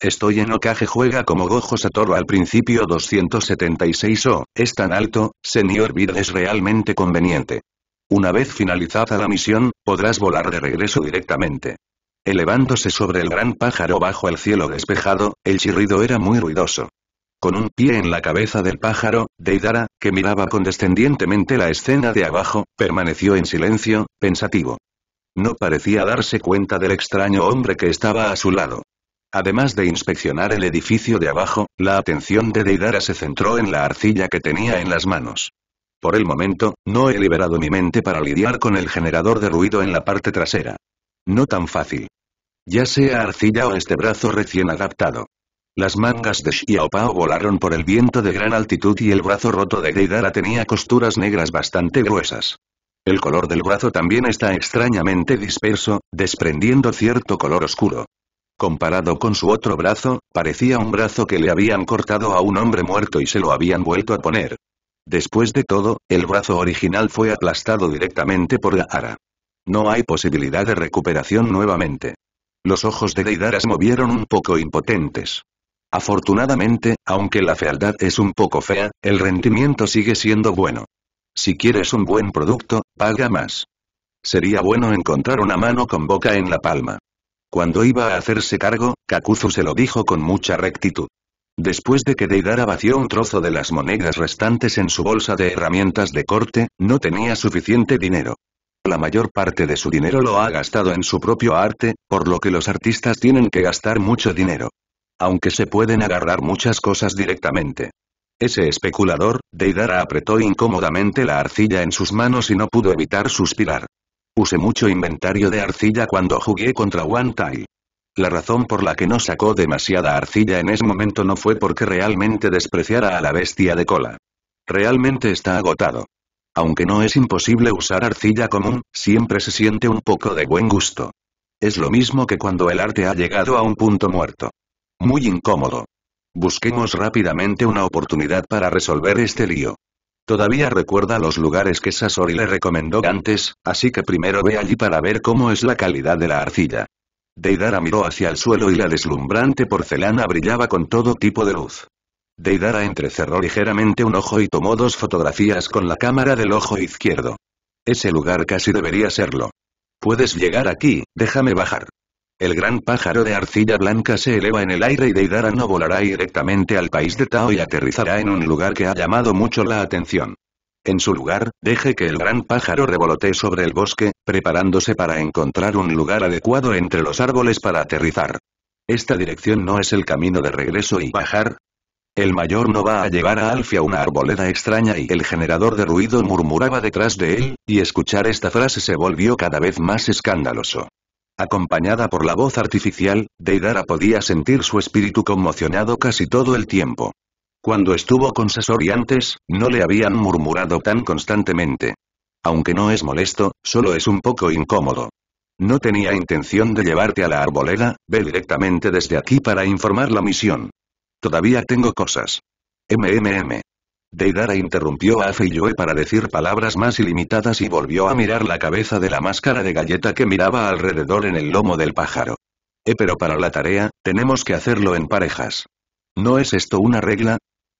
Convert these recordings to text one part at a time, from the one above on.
Estoy en ocaje» juega como Gojo Satoru al principio 276 o, oh, es tan alto, señor vida es realmente conveniente. Una vez finalizada la misión, podrás volar de regreso directamente. Elevándose sobre el gran pájaro bajo el cielo despejado, el chirrido era muy ruidoso. Con un pie en la cabeza del pájaro, Deidara, que miraba condescendientemente la escena de abajo, permaneció en silencio, pensativo. No parecía darse cuenta del extraño hombre que estaba a su lado. Además de inspeccionar el edificio de abajo, la atención de Deidara se centró en la arcilla que tenía en las manos. Por el momento, no he liberado mi mente para lidiar con el generador de ruido en la parte trasera. No tan fácil. Ya sea arcilla o este brazo recién adaptado. Las mangas de Xiaopao volaron por el viento de gran altitud y el brazo roto de Deidara tenía costuras negras bastante gruesas. El color del brazo también está extrañamente disperso, desprendiendo cierto color oscuro. Comparado con su otro brazo, parecía un brazo que le habían cortado a un hombre muerto y se lo habían vuelto a poner. Después de todo, el brazo original fue aplastado directamente por Gaara. No hay posibilidad de recuperación nuevamente. Los ojos de Deidara se movieron un poco impotentes. Afortunadamente, aunque la fealdad es un poco fea, el rendimiento sigue siendo bueno. Si quieres un buen producto, paga más. Sería bueno encontrar una mano con boca en la palma. Cuando iba a hacerse cargo, Kakuzu se lo dijo con mucha rectitud. Después de que Deidara vació un trozo de las monedas restantes en su bolsa de herramientas de corte, no tenía suficiente dinero. La mayor parte de su dinero lo ha gastado en su propio arte, por lo que los artistas tienen que gastar mucho dinero. Aunque se pueden agarrar muchas cosas directamente. Ese especulador, Deidara apretó incómodamente la arcilla en sus manos y no pudo evitar suspirar. Puse mucho inventario de arcilla cuando jugué contra One Tai. La razón por la que no sacó demasiada arcilla en ese momento no fue porque realmente despreciara a la bestia de cola. Realmente está agotado. Aunque no es imposible usar arcilla común, siempre se siente un poco de buen gusto. Es lo mismo que cuando el arte ha llegado a un punto muerto. Muy incómodo. Busquemos rápidamente una oportunidad para resolver este lío. Todavía recuerda los lugares que Sasori le recomendó antes, así que primero ve allí para ver cómo es la calidad de la arcilla. Deidara miró hacia el suelo y la deslumbrante porcelana brillaba con todo tipo de luz. Deidara entrecerró ligeramente un ojo y tomó dos fotografías con la cámara del ojo izquierdo. Ese lugar casi debería serlo. Puedes llegar aquí, déjame bajar. El gran pájaro de arcilla blanca se eleva en el aire y Deidara no volará directamente al país de Tao y aterrizará en un lugar que ha llamado mucho la atención. En su lugar, deje que el gran pájaro revolotee sobre el bosque, preparándose para encontrar un lugar adecuado entre los árboles para aterrizar. Esta dirección no es el camino de regreso y bajar. El mayor no va a llevar a Alfia a una arboleda extraña y el generador de ruido murmuraba detrás de él, y escuchar esta frase se volvió cada vez más escandaloso. Acompañada por la voz artificial, Deidara podía sentir su espíritu conmocionado casi todo el tiempo. Cuando estuvo con Sasori antes, no le habían murmurado tan constantemente. Aunque no es molesto, solo es un poco incómodo. No tenía intención de llevarte a la arboleda, ve directamente desde aquí para informar la misión. Todavía tengo cosas. MMM. Deidara interrumpió a Yue para decir palabras más ilimitadas y volvió a mirar la cabeza de la máscara de galleta que miraba alrededor en el lomo del pájaro. Eh pero para la tarea, tenemos que hacerlo en parejas. ¿No es esto una regla?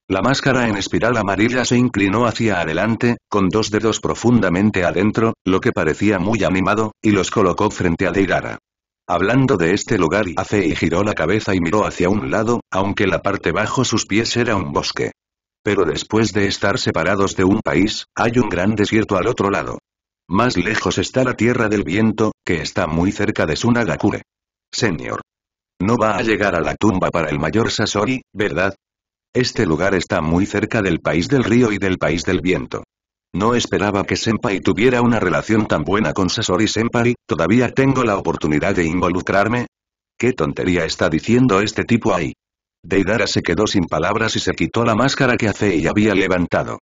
La máscara en espiral amarilla se inclinó hacia adelante, con dos dedos profundamente adentro, lo que parecía muy animado, y los colocó frente a Deidara. Hablando de este lugar, y giró la cabeza y miró hacia un lado, aunque la parte bajo sus pies era un bosque pero después de estar separados de un país, hay un gran desierto al otro lado. Más lejos está la Tierra del Viento, que está muy cerca de Sunagakure. Señor. No va a llegar a la tumba para el mayor Sasori, ¿verdad? Este lugar está muy cerca del país del río y del país del viento. No esperaba que Senpai tuviera una relación tan buena con Sasori Senpai, ¿todavía tengo la oportunidad de involucrarme? ¿Qué tontería está diciendo este tipo ahí? Deidara se quedó sin palabras y se quitó la máscara que y había levantado.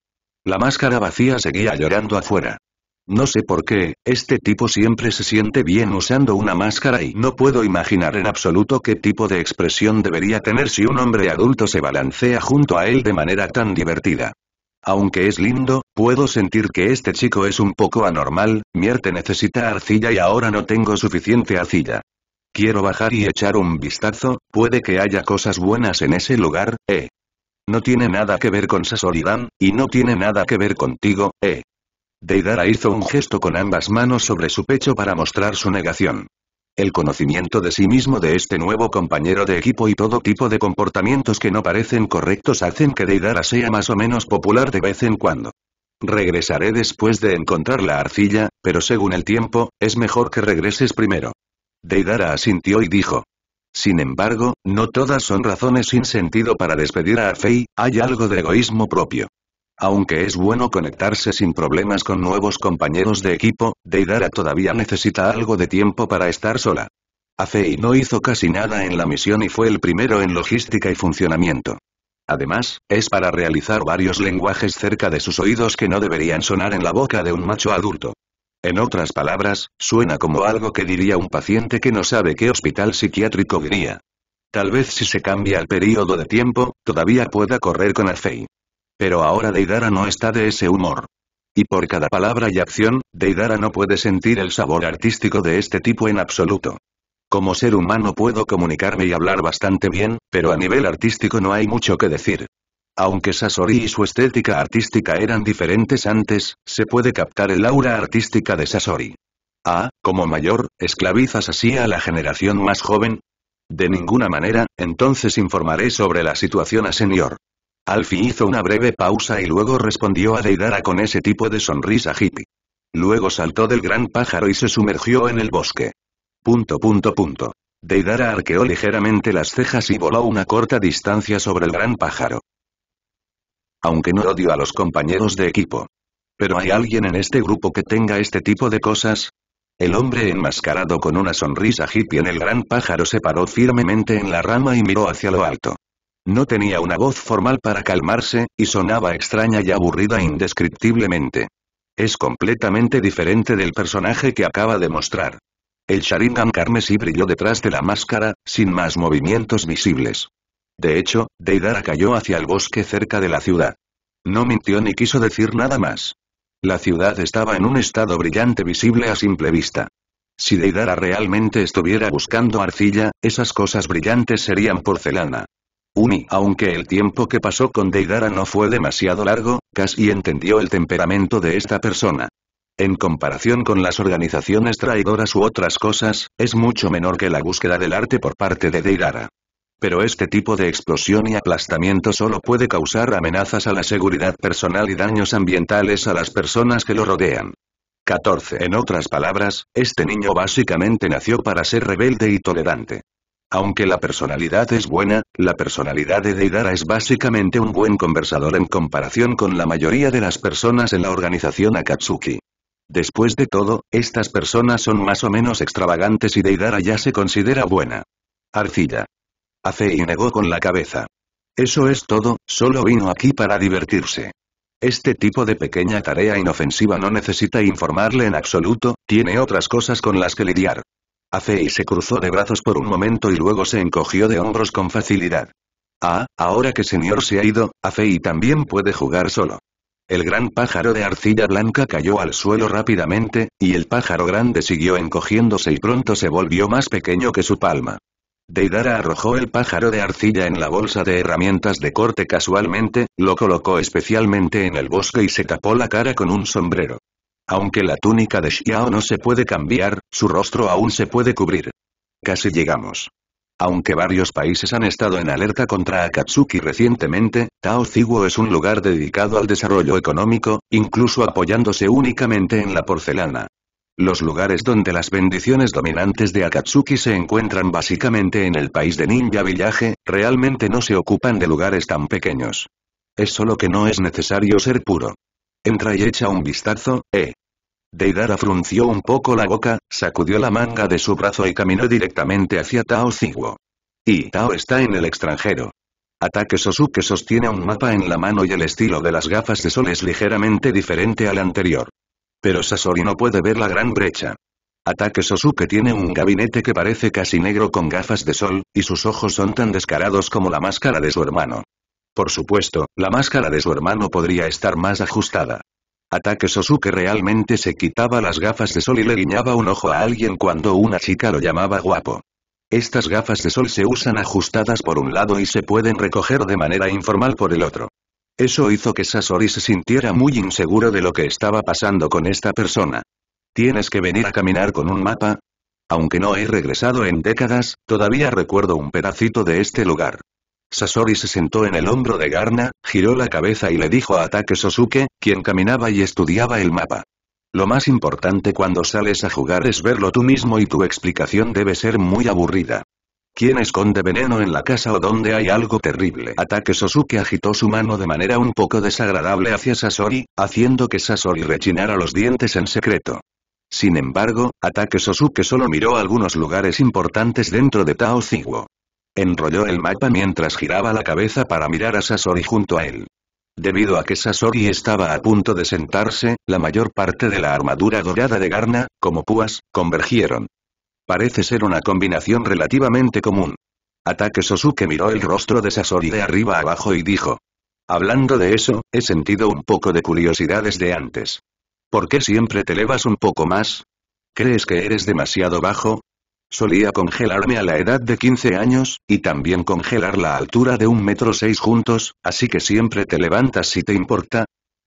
La máscara vacía seguía llorando afuera. No sé por qué, este tipo siempre se siente bien usando una máscara y no puedo imaginar en absoluto qué tipo de expresión debería tener si un hombre adulto se balancea junto a él de manera tan divertida. Aunque es lindo, puedo sentir que este chico es un poco anormal, Mierte necesita arcilla y ahora no tengo suficiente arcilla. Quiero bajar y echar un vistazo, puede que haya cosas buenas en ese lugar, eh. No tiene nada que ver con Sasoridan, y no tiene nada que ver contigo, eh. Deidara hizo un gesto con ambas manos sobre su pecho para mostrar su negación. El conocimiento de sí mismo de este nuevo compañero de equipo y todo tipo de comportamientos que no parecen correctos hacen que Deidara sea más o menos popular de vez en cuando. Regresaré después de encontrar la arcilla, pero según el tiempo, es mejor que regreses primero. Deidara asintió y dijo. Sin embargo, no todas son razones sin sentido para despedir a Afei, hay algo de egoísmo propio. Aunque es bueno conectarse sin problemas con nuevos compañeros de equipo, Deidara todavía necesita algo de tiempo para estar sola. Afei no hizo casi nada en la misión y fue el primero en logística y funcionamiento. Además, es para realizar varios lenguajes cerca de sus oídos que no deberían sonar en la boca de un macho adulto. En otras palabras, suena como algo que diría un paciente que no sabe qué hospital psiquiátrico diría. Tal vez si se cambia el periodo de tiempo, todavía pueda correr con Alfei. Pero ahora Deidara no está de ese humor. Y por cada palabra y acción, Deidara no puede sentir el sabor artístico de este tipo en absoluto. Como ser humano puedo comunicarme y hablar bastante bien, pero a nivel artístico no hay mucho que decir. Aunque Sasori y su estética artística eran diferentes antes, se puede captar el aura artística de Sasori. Ah, como mayor, ¿esclavizas así a la generación más joven? De ninguna manera, entonces informaré sobre la situación a señor. Alfie hizo una breve pausa y luego respondió a Deidara con ese tipo de sonrisa hippie. Luego saltó del gran pájaro y se sumergió en el bosque. Punto punto punto. Deidara arqueó ligeramente las cejas y voló una corta distancia sobre el gran pájaro aunque no odio a los compañeros de equipo. ¿Pero hay alguien en este grupo que tenga este tipo de cosas? El hombre enmascarado con una sonrisa hippie en el gran pájaro se paró firmemente en la rama y miró hacia lo alto. No tenía una voz formal para calmarse, y sonaba extraña y aburrida indescriptiblemente. Es completamente diferente del personaje que acaba de mostrar. El Sharingan carmesí brilló detrás de la máscara, sin más movimientos visibles. De hecho, Deidara cayó hacia el bosque cerca de la ciudad. No mintió ni quiso decir nada más. La ciudad estaba en un estado brillante visible a simple vista. Si Deidara realmente estuviera buscando arcilla, esas cosas brillantes serían porcelana. Uni, aunque el tiempo que pasó con Deidara no fue demasiado largo, casi entendió el temperamento de esta persona. En comparación con las organizaciones traidoras u otras cosas, es mucho menor que la búsqueda del arte por parte de Deidara. Pero este tipo de explosión y aplastamiento solo puede causar amenazas a la seguridad personal y daños ambientales a las personas que lo rodean. 14. En otras palabras, este niño básicamente nació para ser rebelde y tolerante. Aunque la personalidad es buena, la personalidad de Deidara es básicamente un buen conversador en comparación con la mayoría de las personas en la organización Akatsuki. Después de todo, estas personas son más o menos extravagantes y Deidara ya se considera buena. Arcilla. Afei negó con la cabeza. Eso es todo, solo vino aquí para divertirse. Este tipo de pequeña tarea inofensiva no necesita informarle en absoluto, tiene otras cosas con las que lidiar. Afei se cruzó de brazos por un momento y luego se encogió de hombros con facilidad. Ah, ahora que señor se ha ido, Afei también puede jugar solo. El gran pájaro de arcilla blanca cayó al suelo rápidamente, y el pájaro grande siguió encogiéndose y pronto se volvió más pequeño que su palma. Deidara arrojó el pájaro de arcilla en la bolsa de herramientas de corte casualmente, lo colocó especialmente en el bosque y se tapó la cara con un sombrero. Aunque la túnica de Xiao no se puede cambiar, su rostro aún se puede cubrir. Casi llegamos. Aunque varios países han estado en alerta contra Akatsuki recientemente, Tao Ziguo es un lugar dedicado al desarrollo económico, incluso apoyándose únicamente en la porcelana. Los lugares donde las bendiciones dominantes de Akatsuki se encuentran básicamente en el país de Ninja villaje realmente no se ocupan de lugares tan pequeños. Es solo que no es necesario ser puro. Entra y echa un vistazo, eh. Deidara frunció un poco la boca, sacudió la manga de su brazo y caminó directamente hacia Tao Ziguo. Y Tao está en el extranjero. Ataque Sosuke sostiene un mapa en la mano y el estilo de las gafas de sol es ligeramente diferente al anterior pero Sasori no puede ver la gran brecha. Ataque Sosuke tiene un gabinete que parece casi negro con gafas de sol, y sus ojos son tan descarados como la máscara de su hermano. Por supuesto, la máscara de su hermano podría estar más ajustada. Ataque Sosuke realmente se quitaba las gafas de sol y le guiñaba un ojo a alguien cuando una chica lo llamaba guapo. Estas gafas de sol se usan ajustadas por un lado y se pueden recoger de manera informal por el otro. Eso hizo que Sasori se sintiera muy inseguro de lo que estaba pasando con esta persona. ¿Tienes que venir a caminar con un mapa? Aunque no he regresado en décadas, todavía recuerdo un pedacito de este lugar. Sasori se sentó en el hombro de Garna, giró la cabeza y le dijo a Ataque Sosuke, quien caminaba y estudiaba el mapa. Lo más importante cuando sales a jugar es verlo tú mismo y tu explicación debe ser muy aburrida. ¿Quién esconde veneno en la casa o dónde hay algo terrible? Ataque Sosuke agitó su mano de manera un poco desagradable hacia Sasori, haciendo que Sasori rechinara los dientes en secreto. Sin embargo, Ataque Sosuke solo miró algunos lugares importantes dentro de Tao Ziguo. Enrolló el mapa mientras giraba la cabeza para mirar a Sasori junto a él. Debido a que Sasori estaba a punto de sentarse, la mayor parte de la armadura dorada de Garna, como púas, convergieron. Parece ser una combinación relativamente común. Ataque Sosuke miró el rostro de Sasori de arriba abajo y dijo. Hablando de eso, he sentido un poco de curiosidad desde antes. ¿Por qué siempre te elevas un poco más? ¿Crees que eres demasiado bajo? Solía congelarme a la edad de 15 años, y también congelar la altura de un metro seis juntos, así que siempre te levantas si te importa.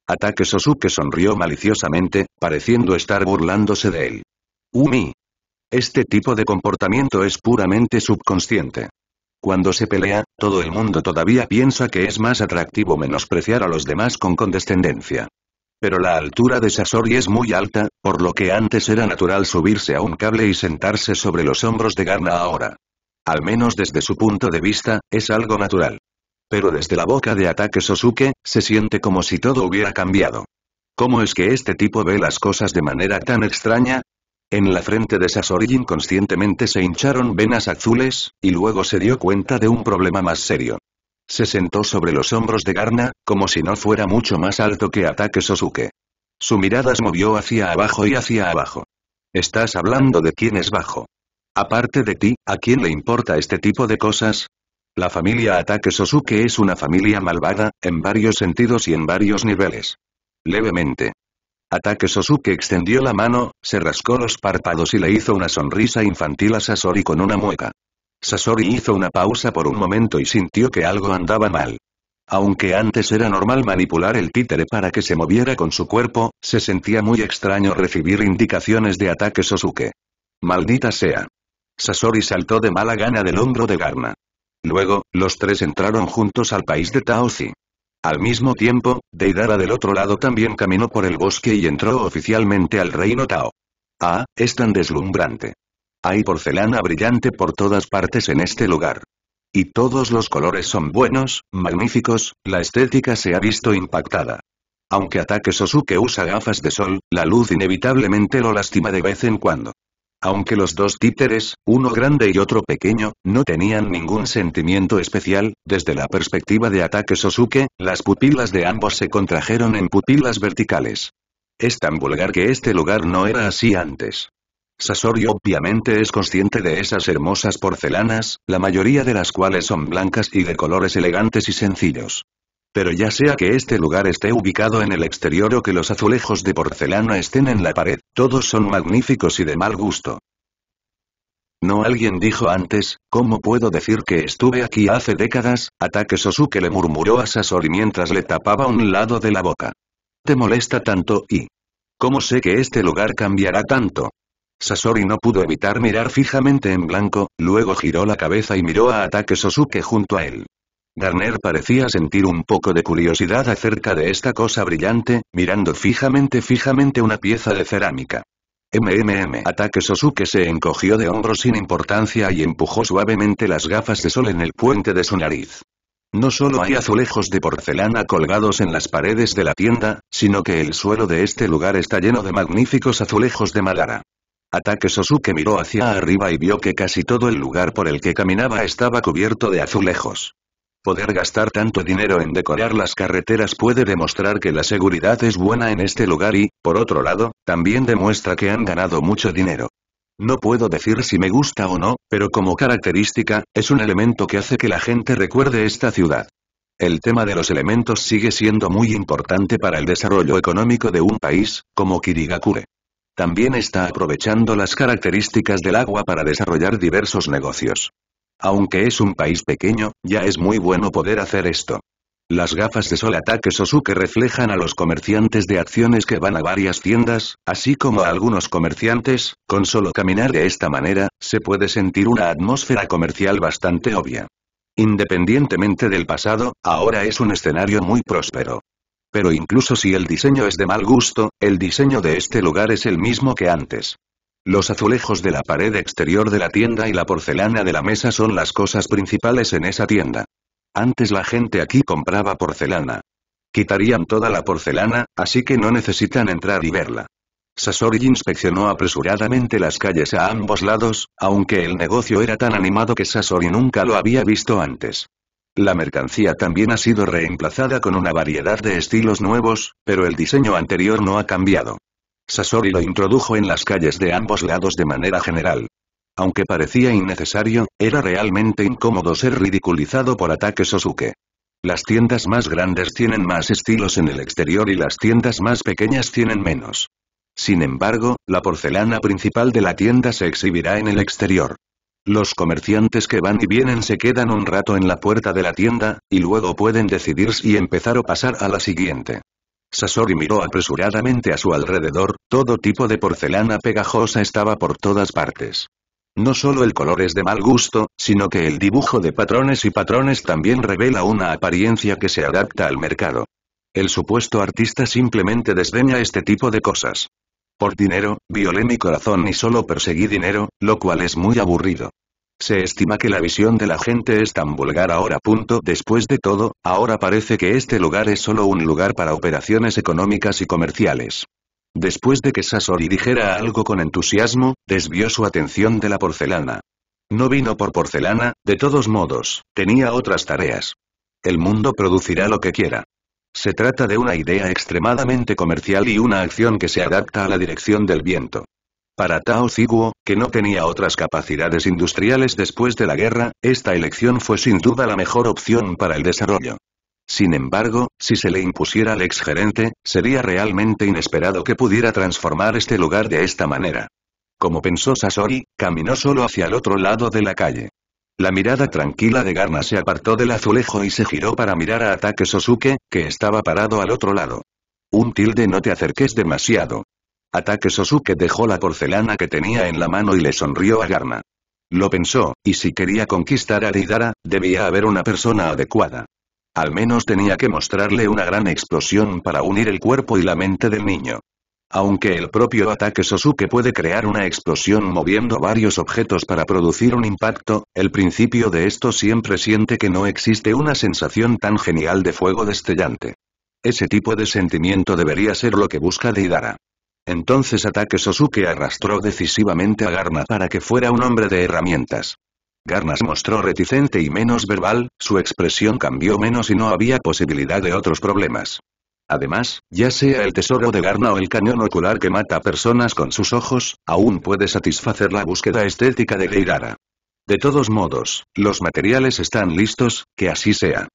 Ataque Sosuke sonrió maliciosamente, pareciendo estar burlándose de él. Umi, este tipo de comportamiento es puramente subconsciente. Cuando se pelea, todo el mundo todavía piensa que es más atractivo menospreciar a los demás con condescendencia. Pero la altura de Sasori es muy alta, por lo que antes era natural subirse a un cable y sentarse sobre los hombros de Garna ahora. Al menos desde su punto de vista, es algo natural. Pero desde la boca de ataque Sosuke, se siente como si todo hubiera cambiado. ¿Cómo es que este tipo ve las cosas de manera tan extraña? En la frente de Sasori inconscientemente se hincharon venas azules, y luego se dio cuenta de un problema más serio. Se sentó sobre los hombros de Garna, como si no fuera mucho más alto que Ataque Sosuke. Su mirada se movió hacia abajo y hacia abajo. ¿Estás hablando de quién es bajo? Aparte de ti, ¿a quién le importa este tipo de cosas? La familia Ataque Sosuke es una familia malvada, en varios sentidos y en varios niveles. Levemente. Ataque Sosuke extendió la mano, se rascó los párpados y le hizo una sonrisa infantil a Sasori con una mueca. Sasori hizo una pausa por un momento y sintió que algo andaba mal. Aunque antes era normal manipular el títere para que se moviera con su cuerpo, se sentía muy extraño recibir indicaciones de ataque Sosuke. Maldita sea. Sasori saltó de mala gana del hombro de Garna. Luego, los tres entraron juntos al país de Taozi. Al mismo tiempo, Deidara del otro lado también caminó por el bosque y entró oficialmente al reino Tao. Ah, es tan deslumbrante. Hay porcelana brillante por todas partes en este lugar. Y todos los colores son buenos, magníficos, la estética se ha visto impactada. Aunque Ataque Sosuke usa gafas de sol, la luz inevitablemente lo lastima de vez en cuando. Aunque los dos títeres, uno grande y otro pequeño, no tenían ningún sentimiento especial, desde la perspectiva de ataque Sosuke, las pupilas de ambos se contrajeron en pupilas verticales. Es tan vulgar que este lugar no era así antes. Sasori obviamente es consciente de esas hermosas porcelanas, la mayoría de las cuales son blancas y de colores elegantes y sencillos pero ya sea que este lugar esté ubicado en el exterior o que los azulejos de porcelana estén en la pared, todos son magníficos y de mal gusto. No alguien dijo antes, ¿cómo puedo decir que estuve aquí hace décadas? Ataque Sosuke le murmuró a Sasori mientras le tapaba un lado de la boca. Te molesta tanto y... ¿Cómo sé que este lugar cambiará tanto? Sasori no pudo evitar mirar fijamente en blanco, luego giró la cabeza y miró a Ataque Sosuke junto a él. Garner parecía sentir un poco de curiosidad acerca de esta cosa brillante, mirando fijamente fijamente una pieza de cerámica. MMM Ataque Sosuke se encogió de hombros sin importancia y empujó suavemente las gafas de sol en el puente de su nariz. No solo hay azulejos de porcelana colgados en las paredes de la tienda, sino que el suelo de este lugar está lleno de magníficos azulejos de madara. Ataque Sosuke miró hacia arriba y vio que casi todo el lugar por el que caminaba estaba cubierto de azulejos. Poder gastar tanto dinero en decorar las carreteras puede demostrar que la seguridad es buena en este lugar y, por otro lado, también demuestra que han ganado mucho dinero. No puedo decir si me gusta o no, pero como característica, es un elemento que hace que la gente recuerde esta ciudad. El tema de los elementos sigue siendo muy importante para el desarrollo económico de un país, como Kirigakure. También está aprovechando las características del agua para desarrollar diversos negocios. Aunque es un país pequeño, ya es muy bueno poder hacer esto. Las gafas de sol ataque Sosuke reflejan a los comerciantes de acciones que van a varias tiendas, así como a algunos comerciantes, con solo caminar de esta manera, se puede sentir una atmósfera comercial bastante obvia. Independientemente del pasado, ahora es un escenario muy próspero. Pero incluso si el diseño es de mal gusto, el diseño de este lugar es el mismo que antes. Los azulejos de la pared exterior de la tienda y la porcelana de la mesa son las cosas principales en esa tienda. Antes la gente aquí compraba porcelana. Quitarían toda la porcelana, así que no necesitan entrar y verla. Sasori inspeccionó apresuradamente las calles a ambos lados, aunque el negocio era tan animado que Sasori nunca lo había visto antes. La mercancía también ha sido reemplazada con una variedad de estilos nuevos, pero el diseño anterior no ha cambiado. Sasori lo introdujo en las calles de ambos lados de manera general. Aunque parecía innecesario, era realmente incómodo ser ridiculizado por ataque Sosuke. Las tiendas más grandes tienen más estilos en el exterior y las tiendas más pequeñas tienen menos. Sin embargo, la porcelana principal de la tienda se exhibirá en el exterior. Los comerciantes que van y vienen se quedan un rato en la puerta de la tienda, y luego pueden decidir si empezar o pasar a la siguiente. Sasori miró apresuradamente a su alrededor, todo tipo de porcelana pegajosa estaba por todas partes. No solo el color es de mal gusto, sino que el dibujo de patrones y patrones también revela una apariencia que se adapta al mercado. El supuesto artista simplemente desdeña este tipo de cosas. Por dinero, violé mi corazón y solo perseguí dinero, lo cual es muy aburrido. Se estima que la visión de la gente es tan vulgar ahora. Punto. Después de todo, ahora parece que este lugar es solo un lugar para operaciones económicas y comerciales. Después de que Sasori dijera algo con entusiasmo, desvió su atención de la porcelana. No vino por porcelana, de todos modos, tenía otras tareas. El mundo producirá lo que quiera. Se trata de una idea extremadamente comercial y una acción que se adapta a la dirección del viento. Para Tao Ziguo, que no tenía otras capacidades industriales después de la guerra, esta elección fue sin duda la mejor opción para el desarrollo. Sin embargo, si se le impusiera al exgerente, sería realmente inesperado que pudiera transformar este lugar de esta manera. Como pensó Sasori, caminó solo hacia el otro lado de la calle. La mirada tranquila de Garna se apartó del azulejo y se giró para mirar a Ataque Sosuke, que estaba parado al otro lado. Un tilde no te acerques demasiado. Ataque Sosuke dejó la porcelana que tenía en la mano y le sonrió a Garma. Lo pensó, y si quería conquistar a Deidara, debía haber una persona adecuada. Al menos tenía que mostrarle una gran explosión para unir el cuerpo y la mente del niño. Aunque el propio ataque Sosuke puede crear una explosión moviendo varios objetos para producir un impacto, el principio de esto siempre siente que no existe una sensación tan genial de fuego destellante. Ese tipo de sentimiento debería ser lo que busca Deidara. Entonces ataque Sosuke arrastró decisivamente a Garna para que fuera un hombre de herramientas. Garna se mostró reticente y menos verbal, su expresión cambió menos y no había posibilidad de otros problemas. Además, ya sea el tesoro de Garna o el cañón ocular que mata personas con sus ojos, aún puede satisfacer la búsqueda estética de Geirara. De todos modos, los materiales están listos, que así sea.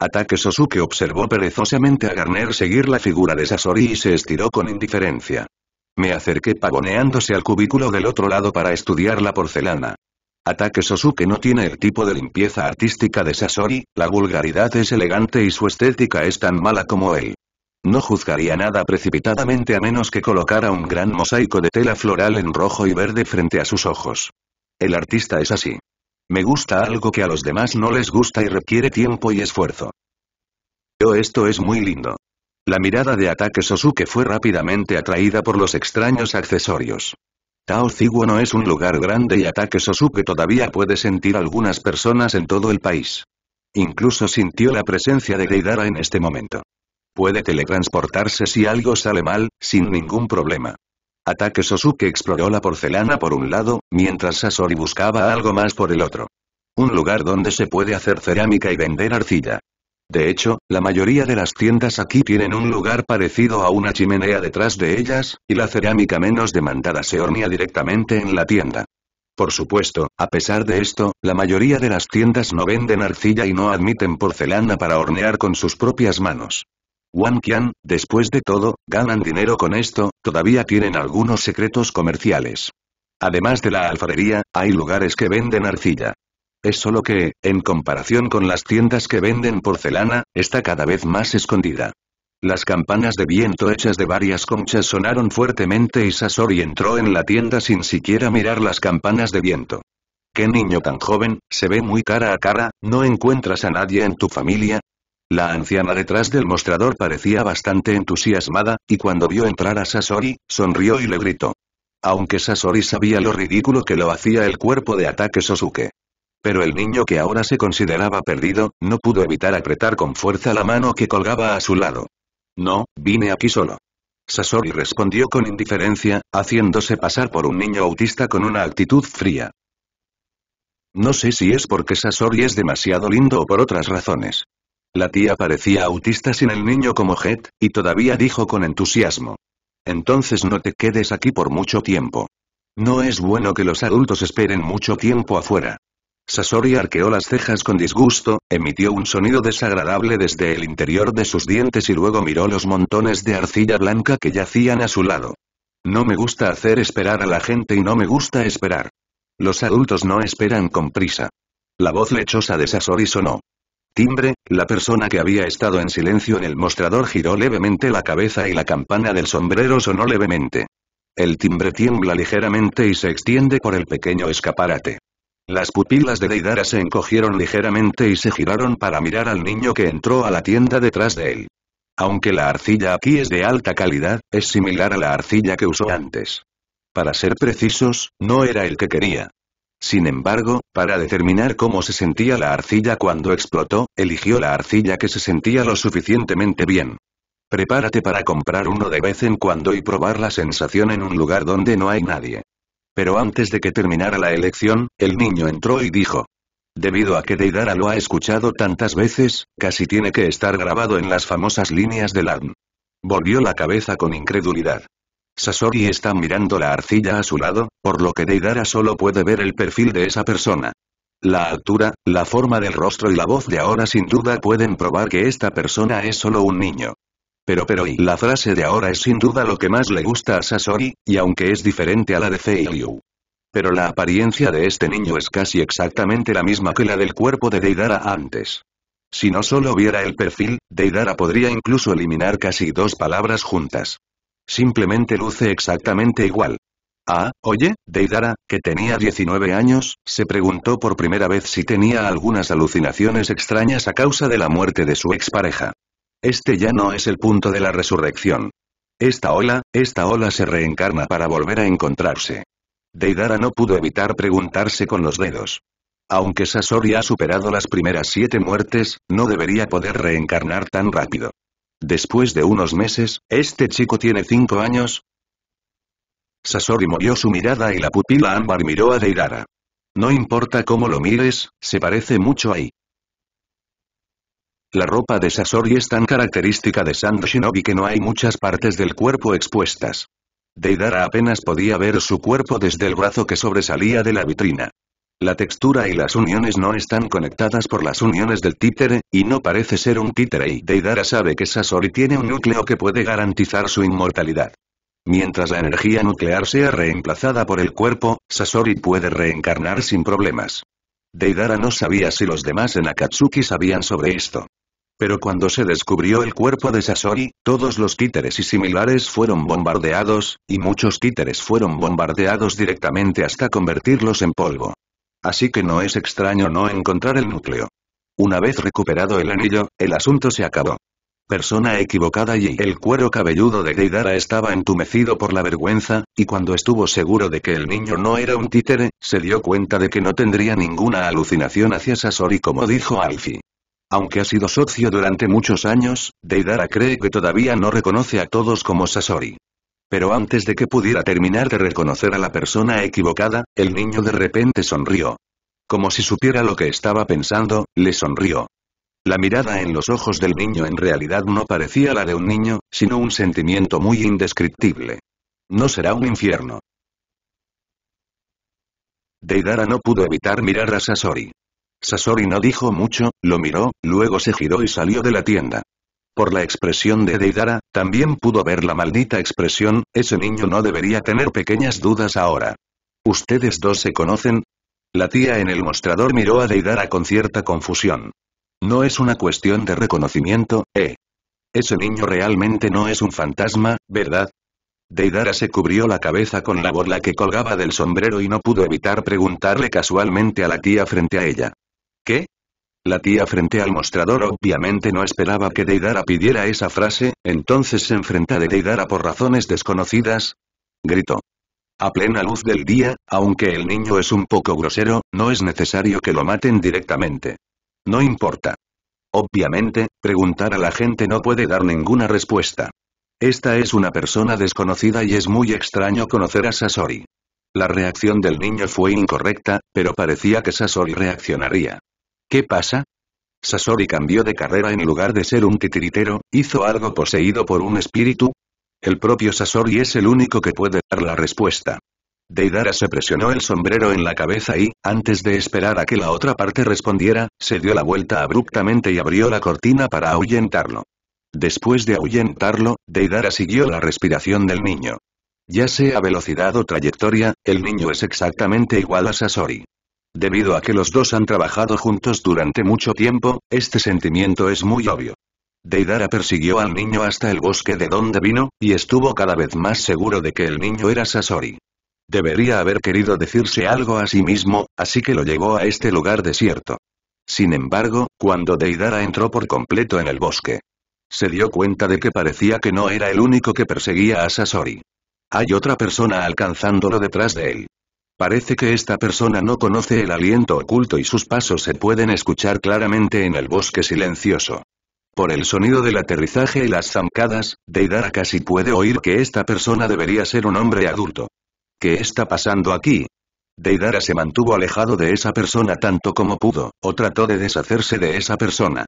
Ataque Sosuke observó perezosamente a Garner seguir la figura de Sasori y se estiró con indiferencia. Me acerqué pavoneándose al cubículo del otro lado para estudiar la porcelana. Ataque Sosuke no tiene el tipo de limpieza artística de Sasori, la vulgaridad es elegante y su estética es tan mala como él. No juzgaría nada precipitadamente a menos que colocara un gran mosaico de tela floral en rojo y verde frente a sus ojos. El artista es así. Me gusta algo que a los demás no les gusta y requiere tiempo y esfuerzo. Yo esto es muy lindo. La mirada de Atake Sosuke fue rápidamente atraída por los extraños accesorios. Tao Ziguo no es un lugar grande y Atake Sosuke todavía puede sentir algunas personas en todo el país. Incluso sintió la presencia de Deidara en este momento. Puede teletransportarse si algo sale mal, sin ningún problema. Atake Sosuke exploró la porcelana por un lado, mientras Sasori buscaba algo más por el otro. Un lugar donde se puede hacer cerámica y vender arcilla. De hecho, la mayoría de las tiendas aquí tienen un lugar parecido a una chimenea detrás de ellas, y la cerámica menos demandada se hornea directamente en la tienda. Por supuesto, a pesar de esto, la mayoría de las tiendas no venden arcilla y no admiten porcelana para hornear con sus propias manos. Wang Qian, después de todo, ganan dinero con esto, todavía tienen algunos secretos comerciales. Además de la alfarería, hay lugares que venden arcilla. Es solo que, en comparación con las tiendas que venden porcelana, está cada vez más escondida. Las campanas de viento hechas de varias conchas sonaron fuertemente y Sasori entró en la tienda sin siquiera mirar las campanas de viento. ¿Qué niño tan joven, se ve muy cara a cara, no encuentras a nadie en tu familia? La anciana detrás del mostrador parecía bastante entusiasmada, y cuando vio entrar a Sasori, sonrió y le gritó. Aunque Sasori sabía lo ridículo que lo hacía el cuerpo de ataque Sosuke. Pero el niño que ahora se consideraba perdido, no pudo evitar apretar con fuerza la mano que colgaba a su lado. No, vine aquí solo. Sasori respondió con indiferencia, haciéndose pasar por un niño autista con una actitud fría. No sé si es porque Sasori es demasiado lindo o por otras razones. La tía parecía autista sin el niño como Jet, y todavía dijo con entusiasmo. Entonces no te quedes aquí por mucho tiempo. No es bueno que los adultos esperen mucho tiempo afuera. Sasori arqueó las cejas con disgusto, emitió un sonido desagradable desde el interior de sus dientes y luego miró los montones de arcilla blanca que yacían a su lado. No me gusta hacer esperar a la gente y no me gusta esperar. Los adultos no esperan con prisa. La voz lechosa de Sasori sonó. Timbre, la persona que había estado en silencio en el mostrador giró levemente la cabeza y la campana del sombrero sonó levemente. El timbre tiembla ligeramente y se extiende por el pequeño escaparate. Las pupilas de Deidara se encogieron ligeramente y se giraron para mirar al niño que entró a la tienda detrás de él. Aunque la arcilla aquí es de alta calidad, es similar a la arcilla que usó antes. Para ser precisos, no era el que quería. Sin embargo, para determinar cómo se sentía la arcilla cuando explotó, eligió la arcilla que se sentía lo suficientemente bien. Prepárate para comprar uno de vez en cuando y probar la sensación en un lugar donde no hay nadie. Pero antes de que terminara la elección, el niño entró y dijo. Debido a que Deidara lo ha escuchado tantas veces, casi tiene que estar grabado en las famosas líneas del ADN. Volvió la cabeza con incredulidad. Sasori está mirando la arcilla a su lado, por lo que Deidara solo puede ver el perfil de esa persona. La altura, la forma del rostro y la voz de ahora sin duda pueden probar que esta persona es solo un niño pero pero y la frase de ahora es sin duda lo que más le gusta a Sasori, y aunque es diferente a la de Feiyu. Pero la apariencia de este niño es casi exactamente la misma que la del cuerpo de Deidara antes. Si no solo viera el perfil, Deidara podría incluso eliminar casi dos palabras juntas. Simplemente luce exactamente igual. Ah, oye, Deidara, que tenía 19 años, se preguntó por primera vez si tenía algunas alucinaciones extrañas a causa de la muerte de su expareja. Este ya no es el punto de la resurrección. Esta ola, esta ola se reencarna para volver a encontrarse. Deidara no pudo evitar preguntarse con los dedos. Aunque Sasori ha superado las primeras siete muertes, no debería poder reencarnar tan rápido. Después de unos meses, ¿este chico tiene cinco años? Sasori movió su mirada y la pupila ámbar miró a Deidara. No importa cómo lo mires, se parece mucho ahí. La ropa de Sasori es tan característica de Sand Shinobi que no hay muchas partes del cuerpo expuestas. Deidara apenas podía ver su cuerpo desde el brazo que sobresalía de la vitrina. La textura y las uniones no están conectadas por las uniones del títere, y no parece ser un títere y Deidara sabe que Sasori tiene un núcleo que puede garantizar su inmortalidad. Mientras la energía nuclear sea reemplazada por el cuerpo, Sasori puede reencarnar sin problemas. Deidara no sabía si los demás en Akatsuki sabían sobre esto. Pero cuando se descubrió el cuerpo de Sasori, todos los títeres y similares fueron bombardeados, y muchos títeres fueron bombardeados directamente hasta convertirlos en polvo. Así que no es extraño no encontrar el núcleo. Una vez recuperado el anillo, el asunto se acabó. Persona equivocada y el cuero cabelludo de Deidara estaba entumecido por la vergüenza, y cuando estuvo seguro de que el niño no era un títere, se dio cuenta de que no tendría ninguna alucinación hacia Sasori como dijo Alfie. Aunque ha sido socio durante muchos años, Deidara cree que todavía no reconoce a todos como Sasori. Pero antes de que pudiera terminar de reconocer a la persona equivocada, el niño de repente sonrió. Como si supiera lo que estaba pensando, le sonrió. La mirada en los ojos del niño en realidad no parecía la de un niño, sino un sentimiento muy indescriptible. No será un infierno. Deidara no pudo evitar mirar a Sasori. Sasori no dijo mucho, lo miró, luego se giró y salió de la tienda. Por la expresión de Deidara, también pudo ver la maldita expresión, ese niño no debería tener pequeñas dudas ahora. ¿Ustedes dos se conocen? La tía en el mostrador miró a Deidara con cierta confusión. No es una cuestión de reconocimiento, ¿eh? Ese niño realmente no es un fantasma, ¿verdad? Deidara se cubrió la cabeza con la bola que colgaba del sombrero y no pudo evitar preguntarle casualmente a la tía frente a ella. ¿Qué? La tía frente al mostrador obviamente no esperaba que Deidara pidiera esa frase, entonces se enfrenta de Deidara por razones desconocidas. Gritó. A plena luz del día, aunque el niño es un poco grosero, no es necesario que lo maten directamente. No importa. Obviamente, preguntar a la gente no puede dar ninguna respuesta. Esta es una persona desconocida y es muy extraño conocer a Sasori. La reacción del niño fue incorrecta, pero parecía que Sasori reaccionaría. ¿Qué pasa? Sasori cambió de carrera en lugar de ser un titiritero, ¿hizo algo poseído por un espíritu? El propio Sasori es el único que puede dar la respuesta. Deidara se presionó el sombrero en la cabeza y, antes de esperar a que la otra parte respondiera, se dio la vuelta abruptamente y abrió la cortina para ahuyentarlo. Después de ahuyentarlo, Deidara siguió la respiración del niño. Ya sea velocidad o trayectoria, el niño es exactamente igual a Sasori. Debido a que los dos han trabajado juntos durante mucho tiempo, este sentimiento es muy obvio. Deidara persiguió al niño hasta el bosque de donde vino, y estuvo cada vez más seguro de que el niño era Sasori. Debería haber querido decirse algo a sí mismo, así que lo llevó a este lugar desierto. Sin embargo, cuando Deidara entró por completo en el bosque, se dio cuenta de que parecía que no era el único que perseguía a Sasori. Hay otra persona alcanzándolo detrás de él. Parece que esta persona no conoce el aliento oculto y sus pasos se pueden escuchar claramente en el bosque silencioso. Por el sonido del aterrizaje y las zancadas, Deidara casi puede oír que esta persona debería ser un hombre adulto. ¿Qué está pasando aquí? Deidara se mantuvo alejado de esa persona tanto como pudo, o trató de deshacerse de esa persona.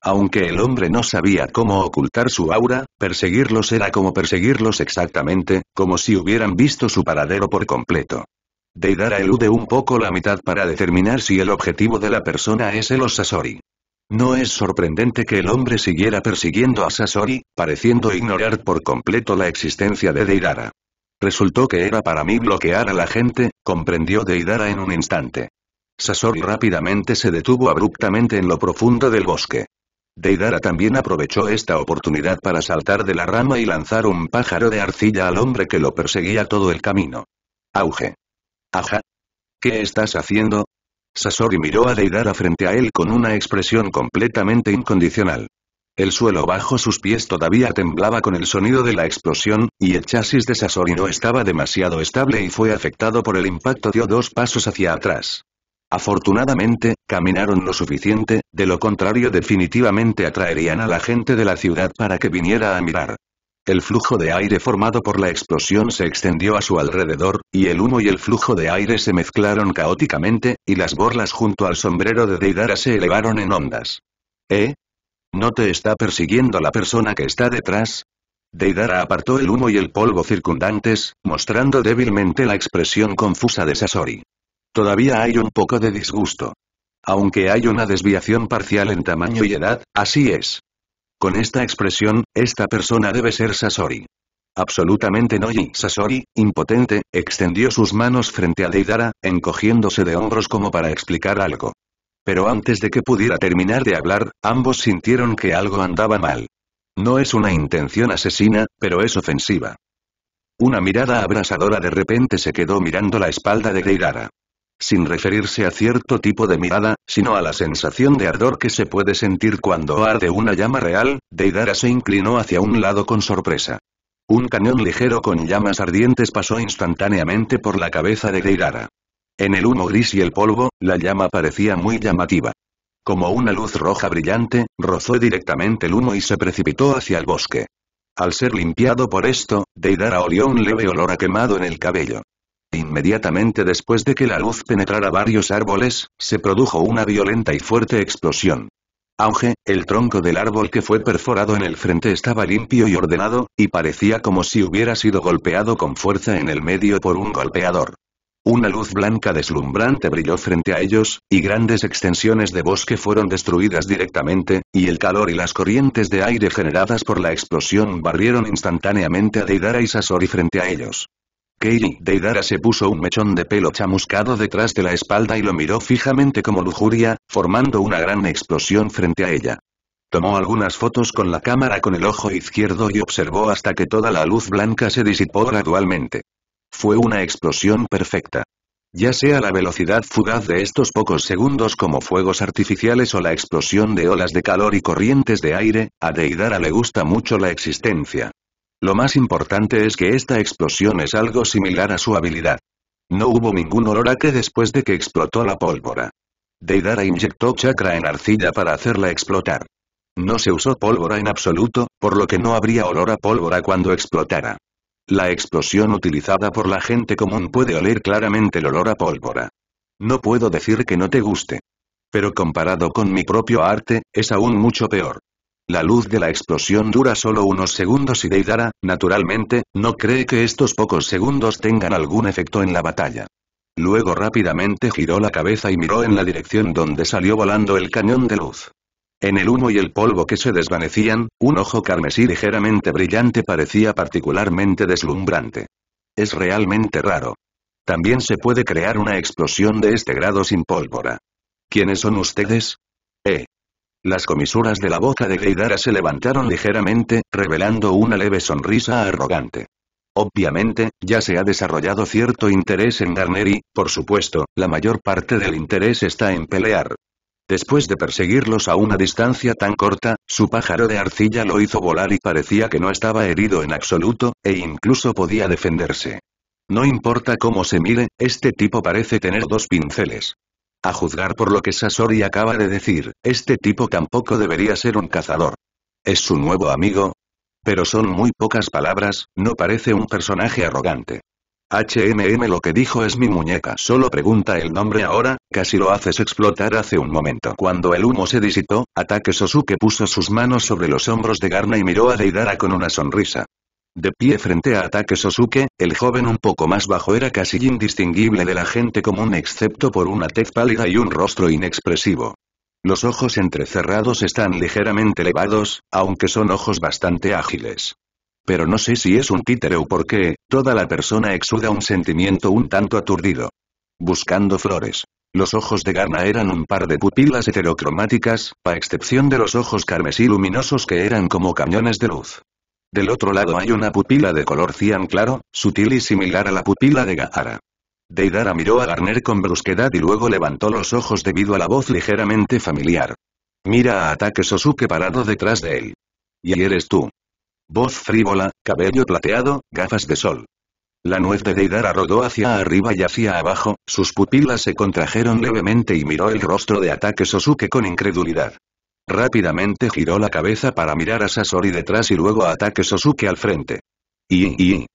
Aunque el hombre no sabía cómo ocultar su aura, perseguirlos era como perseguirlos exactamente, como si hubieran visto su paradero por completo. Deidara elude un poco la mitad para determinar si el objetivo de la persona es el Sasori. No es sorprendente que el hombre siguiera persiguiendo a Sasori, pareciendo ignorar por completo la existencia de Deidara. Resultó que era para mí bloquear a la gente, comprendió Deidara en un instante. Sasori rápidamente se detuvo abruptamente en lo profundo del bosque. Deidara también aprovechó esta oportunidad para saltar de la rama y lanzar un pájaro de arcilla al hombre que lo perseguía todo el camino. Auge. Ajá. ¿Qué estás haciendo? Sasori miró a Deidara frente a él con una expresión completamente incondicional. El suelo bajo sus pies todavía temblaba con el sonido de la explosión, y el chasis de Sasori no estaba demasiado estable y fue afectado por el impacto dio dos pasos hacia atrás. Afortunadamente, caminaron lo suficiente, de lo contrario definitivamente atraerían a la gente de la ciudad para que viniera a mirar. El flujo de aire formado por la explosión se extendió a su alrededor, y el humo y el flujo de aire se mezclaron caóticamente, y las borlas junto al sombrero de Deidara se elevaron en ondas. ¿Eh? ¿No te está persiguiendo la persona que está detrás? Deidara apartó el humo y el polvo circundantes, mostrando débilmente la expresión confusa de Sasori. Todavía hay un poco de disgusto. Aunque hay una desviación parcial en tamaño y edad, así es con esta expresión, esta persona debe ser Sasori. Absolutamente no y Sasori, impotente, extendió sus manos frente a Deidara, encogiéndose de hombros como para explicar algo. Pero antes de que pudiera terminar de hablar, ambos sintieron que algo andaba mal. No es una intención asesina, pero es ofensiva. Una mirada abrasadora de repente se quedó mirando la espalda de Deidara sin referirse a cierto tipo de mirada, sino a la sensación de ardor que se puede sentir cuando arde una llama real, Deidara se inclinó hacia un lado con sorpresa. Un cañón ligero con llamas ardientes pasó instantáneamente por la cabeza de Deidara. En el humo gris y el polvo, la llama parecía muy llamativa. Como una luz roja brillante, rozó directamente el humo y se precipitó hacia el bosque. Al ser limpiado por esto, Deidara olió un leve olor a quemado en el cabello. Inmediatamente después de que la luz penetrara varios árboles, se produjo una violenta y fuerte explosión. Auge, el tronco del árbol que fue perforado en el frente estaba limpio y ordenado, y parecía como si hubiera sido golpeado con fuerza en el medio por un golpeador. Una luz blanca deslumbrante brilló frente a ellos, y grandes extensiones de bosque fueron destruidas directamente, y el calor y las corrientes de aire generadas por la explosión barrieron instantáneamente a Deidara y Sasori frente a ellos. Katie Deidara se puso un mechón de pelo chamuscado detrás de la espalda y lo miró fijamente como lujuria, formando una gran explosión frente a ella. Tomó algunas fotos con la cámara con el ojo izquierdo y observó hasta que toda la luz blanca se disipó gradualmente. Fue una explosión perfecta. Ya sea la velocidad fugaz de estos pocos segundos como fuegos artificiales o la explosión de olas de calor y corrientes de aire, a Deidara le gusta mucho la existencia. Lo más importante es que esta explosión es algo similar a su habilidad. No hubo ningún olor a que después de que explotó la pólvora. Deidara inyectó chakra en arcilla para hacerla explotar. No se usó pólvora en absoluto, por lo que no habría olor a pólvora cuando explotara. La explosión utilizada por la gente común puede oler claramente el olor a pólvora. No puedo decir que no te guste. Pero comparado con mi propio arte, es aún mucho peor. La luz de la explosión dura solo unos segundos y Deidara, naturalmente, no cree que estos pocos segundos tengan algún efecto en la batalla. Luego rápidamente giró la cabeza y miró en la dirección donde salió volando el cañón de luz. En el humo y el polvo que se desvanecían, un ojo carmesí ligeramente brillante parecía particularmente deslumbrante. Es realmente raro. También se puede crear una explosión de este grado sin pólvora. ¿Quiénes son ustedes? Eh, las comisuras de la boca de Gaidara se levantaron ligeramente, revelando una leve sonrisa arrogante. Obviamente, ya se ha desarrollado cierto interés en Garner y, por supuesto, la mayor parte del interés está en pelear. Después de perseguirlos a una distancia tan corta, su pájaro de arcilla lo hizo volar y parecía que no estaba herido en absoluto, e incluso podía defenderse. No importa cómo se mire, este tipo parece tener dos pinceles. A juzgar por lo que Sasori acaba de decir, este tipo tampoco debería ser un cazador. ¿Es su nuevo amigo? Pero son muy pocas palabras, no parece un personaje arrogante. HMM lo que dijo es mi muñeca. Solo pregunta el nombre ahora, casi lo haces explotar hace un momento. Cuando el humo se disipó, Ataque Sosuke puso sus manos sobre los hombros de Garna y miró a Deidara con una sonrisa. De pie frente a ataque Sosuke, el joven un poco más bajo era casi indistinguible de la gente común excepto por una tez pálida y un rostro inexpresivo. Los ojos entrecerrados están ligeramente elevados, aunque son ojos bastante ágiles. Pero no sé si es un títere o por qué, toda la persona exuda un sentimiento un tanto aturdido. Buscando flores. Los ojos de Garna eran un par de pupilas heterocromáticas, a excepción de los ojos carmesí luminosos que eran como cañones de luz. Del otro lado hay una pupila de color cian claro, sutil y similar a la pupila de Gahara. Deidara miró a Garner con brusquedad y luego levantó los ojos debido a la voz ligeramente familiar. Mira a Ataque Sosuke parado detrás de él. Y eres tú. Voz frívola, cabello plateado, gafas de sol. La nuez de Deidara rodó hacia arriba y hacia abajo, sus pupilas se contrajeron levemente y miró el rostro de Ataque Sosuke con incredulidad. Rápidamente giró la cabeza para mirar a Sasori detrás y luego a Suzuki Sosuke al frente. Y, y,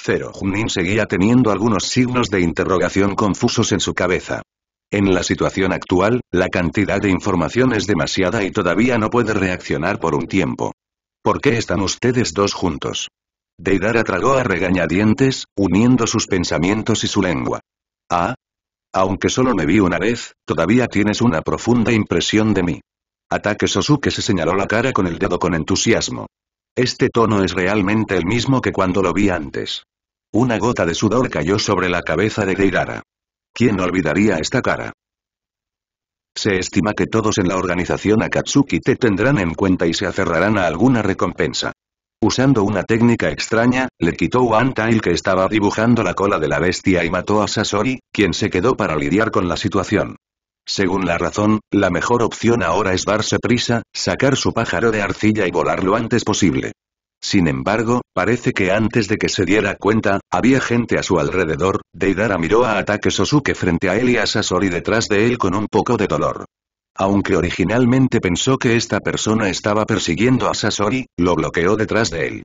Cero Junin seguía teniendo algunos signos de interrogación confusos en su cabeza. En la situación actual, la cantidad de información es demasiada y todavía no puede reaccionar por un tiempo. ¿Por qué están ustedes dos juntos? Deidara tragó a regañadientes, uniendo sus pensamientos y su lengua. Ah. Aunque solo me vi una vez, todavía tienes una profunda impresión de mí. Ataque Sosuke se señaló la cara con el dedo con entusiasmo. Este tono es realmente el mismo que cuando lo vi antes. Una gota de sudor cayó sobre la cabeza de Geirara. ¿Quién olvidaría esta cara? Se estima que todos en la organización Akatsuki te tendrán en cuenta y se aferrarán a alguna recompensa. Usando una técnica extraña, le quitó One el que estaba dibujando la cola de la bestia y mató a Sasori, quien se quedó para lidiar con la situación. Según la razón, la mejor opción ahora es darse prisa, sacar su pájaro de arcilla y volar lo antes posible. Sin embargo, parece que antes de que se diera cuenta, había gente a su alrededor, Deidara miró a ataque Sosuke frente a él y a Sasori detrás de él con un poco de dolor. Aunque originalmente pensó que esta persona estaba persiguiendo a Sasori, lo bloqueó detrás de él.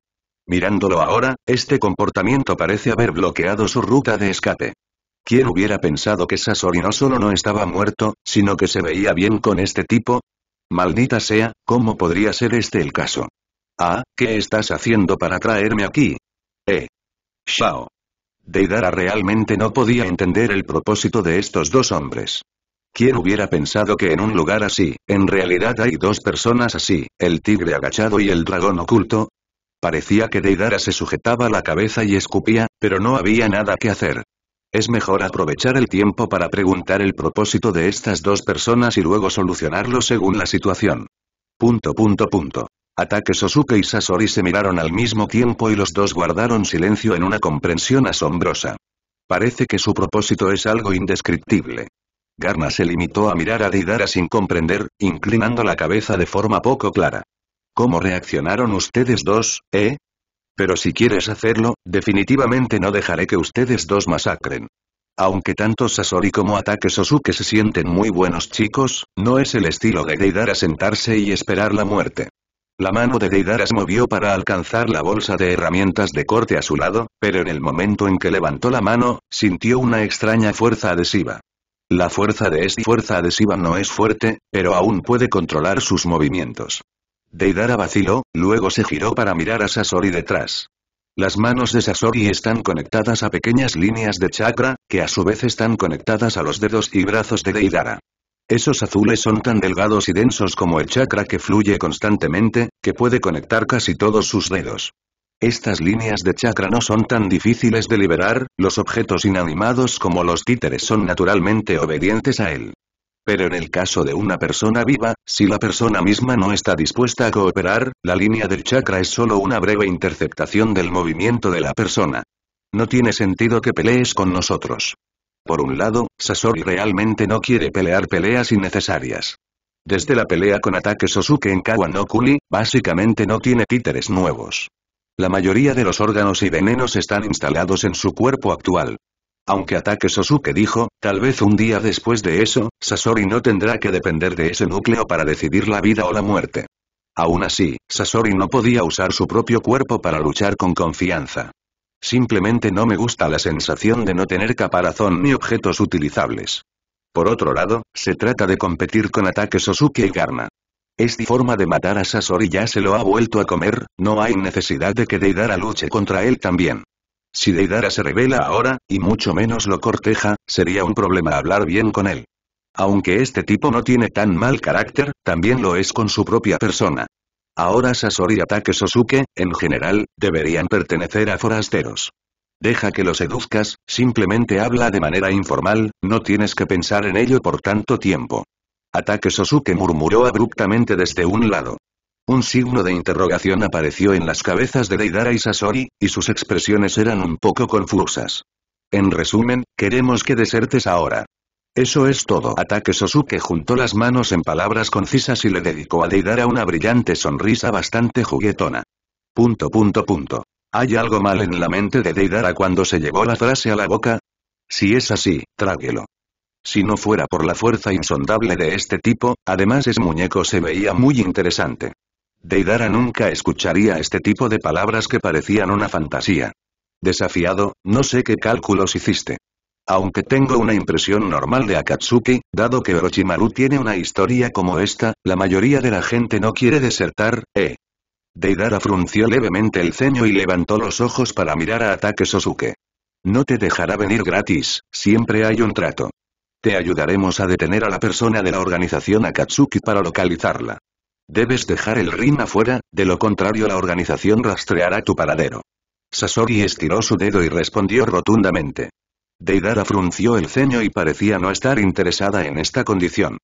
Mirándolo ahora, este comportamiento parece haber bloqueado su ruta de escape. ¿Quién hubiera pensado que Sasori no solo no estaba muerto, sino que se veía bien con este tipo? Maldita sea, ¿cómo podría ser este el caso? Ah, ¿qué estás haciendo para traerme aquí? Eh. Shao. Deidara realmente no podía entender el propósito de estos dos hombres. ¿Quién hubiera pensado que en un lugar así, en realidad hay dos personas así, el tigre agachado y el dragón oculto? Parecía que Deidara se sujetaba la cabeza y escupía, pero no había nada que hacer. Es mejor aprovechar el tiempo para preguntar el propósito de estas dos personas y luego solucionarlo según la situación. Punto punto punto. Ataque Sosuke y Sasori se miraron al mismo tiempo y los dos guardaron silencio en una comprensión asombrosa. Parece que su propósito es algo indescriptible. Garma se limitó a mirar a Deidara sin comprender, inclinando la cabeza de forma poco clara. ¿Cómo reaccionaron ustedes dos, eh? Pero si quieres hacerlo, definitivamente no dejaré que ustedes dos masacren. Aunque tanto Sasori como Atake Sosuke se sienten muy buenos chicos, no es el estilo de Deidara sentarse y esperar la muerte. La mano de Deidara se movió para alcanzar la bolsa de herramientas de corte a su lado, pero en el momento en que levantó la mano, sintió una extraña fuerza adhesiva. La fuerza de esta fuerza adhesiva no es fuerte, pero aún puede controlar sus movimientos. Deidara vaciló, luego se giró para mirar a Sasori detrás. Las manos de Sasori están conectadas a pequeñas líneas de chakra, que a su vez están conectadas a los dedos y brazos de Deidara. Esos azules son tan delgados y densos como el chakra que fluye constantemente, que puede conectar casi todos sus dedos. Estas líneas de chakra no son tan difíciles de liberar, los objetos inanimados como los títeres son naturalmente obedientes a él. Pero en el caso de una persona viva, si la persona misma no está dispuesta a cooperar, la línea del chakra es solo una breve interceptación del movimiento de la persona. No tiene sentido que pelees con nosotros. Por un lado, Sasori realmente no quiere pelear peleas innecesarias. Desde la pelea con ataque Sosuke en Kawanokuli, básicamente no tiene títeres nuevos. La mayoría de los órganos y venenos están instalados en su cuerpo actual. Aunque ataque Sosuke dijo, tal vez un día después de eso, Sasori no tendrá que depender de ese núcleo para decidir la vida o la muerte. Aún así, Sasori no podía usar su propio cuerpo para luchar con confianza. Simplemente no me gusta la sensación de no tener caparazón ni objetos utilizables. Por otro lado, se trata de competir con ataque Sosuke y Karma. Esta forma de matar a Sasori ya se lo ha vuelto a comer, no hay necesidad de que Deidara luche contra él también. Si Deidara se revela ahora, y mucho menos lo corteja, sería un problema hablar bien con él. Aunque este tipo no tiene tan mal carácter, también lo es con su propia persona. Ahora Sasori y Ataque Sosuke, en general, deberían pertenecer a forasteros. Deja que los seduzcas, simplemente habla de manera informal, no tienes que pensar en ello por tanto tiempo. Ataque Sosuke murmuró abruptamente desde un lado. Un signo de interrogación apareció en las cabezas de Deidara y Sasori, y sus expresiones eran un poco confusas. En resumen, queremos que desertes ahora. Eso es todo. Ataque Sosuke juntó las manos en palabras concisas y le dedicó a Deidara una brillante sonrisa bastante juguetona. Punto punto punto. ¿Hay algo mal en la mente de Deidara cuando se llevó la frase a la boca? Si es así, tráguelo. Si no fuera por la fuerza insondable de este tipo, además ese muñeco se veía muy interesante. Deidara nunca escucharía este tipo de palabras que parecían una fantasía. Desafiado, no sé qué cálculos hiciste. Aunque tengo una impresión normal de Akatsuki, dado que Orochimaru tiene una historia como esta, la mayoría de la gente no quiere desertar, ¿eh? Deidara frunció levemente el ceño y levantó los ojos para mirar a Ataque Sosuke. No te dejará venir gratis, siempre hay un trato. Te ayudaremos a detener a la persona de la organización Akatsuki para localizarla. Debes dejar el Rin afuera, de lo contrario la organización rastreará tu paradero. Sasori estiró su dedo y respondió rotundamente. Deidara frunció el ceño y parecía no estar interesada en esta condición.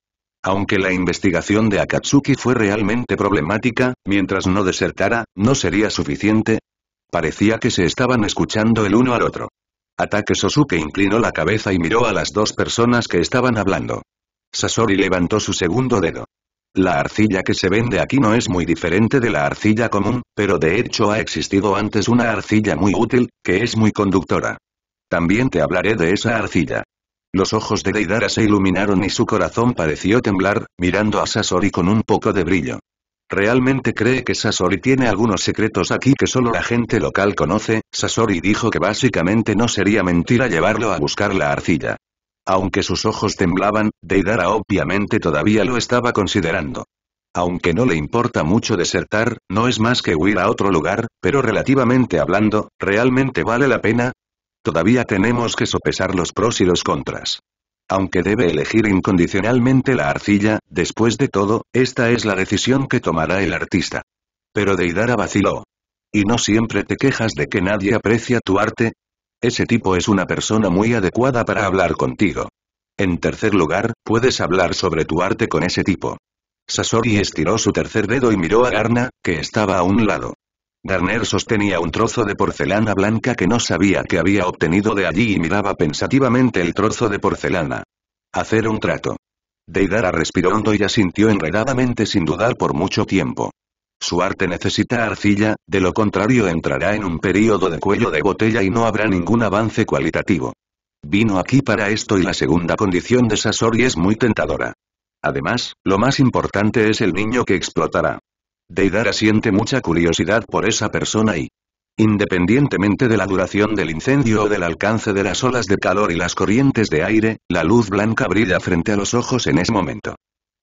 Aunque la investigación de Akatsuki fue realmente problemática, mientras no desertara, ¿no sería suficiente? Parecía que se estaban escuchando el uno al otro. Ataque Sosuke inclinó la cabeza y miró a las dos personas que estaban hablando. Sasori levantó su segundo dedo. La arcilla que se vende aquí no es muy diferente de la arcilla común, pero de hecho ha existido antes una arcilla muy útil, que es muy conductora. También te hablaré de esa arcilla. Los ojos de Deidara se iluminaron y su corazón pareció temblar, mirando a Sasori con un poco de brillo. ¿Realmente cree que Sasori tiene algunos secretos aquí que solo la gente local conoce? Sasori dijo que básicamente no sería mentira llevarlo a buscar la arcilla. Aunque sus ojos temblaban, Deidara obviamente todavía lo estaba considerando. Aunque no le importa mucho desertar, no es más que huir a otro lugar, pero relativamente hablando, ¿realmente vale la pena? Todavía tenemos que sopesar los pros y los contras. Aunque debe elegir incondicionalmente la arcilla, después de todo, esta es la decisión que tomará el artista. Pero Deidara vaciló. ¿Y no siempre te quejas de que nadie aprecia tu arte? Ese tipo es una persona muy adecuada para hablar contigo. En tercer lugar, puedes hablar sobre tu arte con ese tipo. Sasori estiró su tercer dedo y miró a Garna, que estaba a un lado. Garner sostenía un trozo de porcelana blanca que no sabía que había obtenido de allí y miraba pensativamente el trozo de porcelana. Hacer un trato. Deidara respiró hondo y asintió enredadamente sin dudar por mucho tiempo. Su arte necesita arcilla, de lo contrario entrará en un período de cuello de botella y no habrá ningún avance cualitativo. Vino aquí para esto y la segunda condición de Sasori es muy tentadora. Además, lo más importante es el niño que explotará. Deidara siente mucha curiosidad por esa persona y, Independientemente de la duración del incendio o del alcance de las olas de calor y las corrientes de aire, la luz blanca brilla frente a los ojos en ese momento.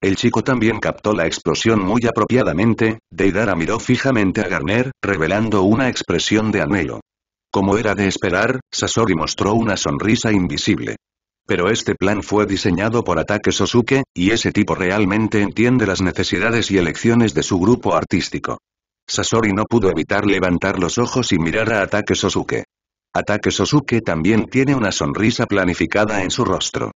El chico también captó la explosión muy apropiadamente, Deidara miró fijamente a Garner, revelando una expresión de anhelo. Como era de esperar, Sasori mostró una sonrisa invisible. Pero este plan fue diseñado por Ataque Sosuke, y ese tipo realmente entiende las necesidades y elecciones de su grupo artístico. Sasori no pudo evitar levantar los ojos y mirar a Ataque Sosuke. Ataque Sosuke también tiene una sonrisa planificada en su rostro.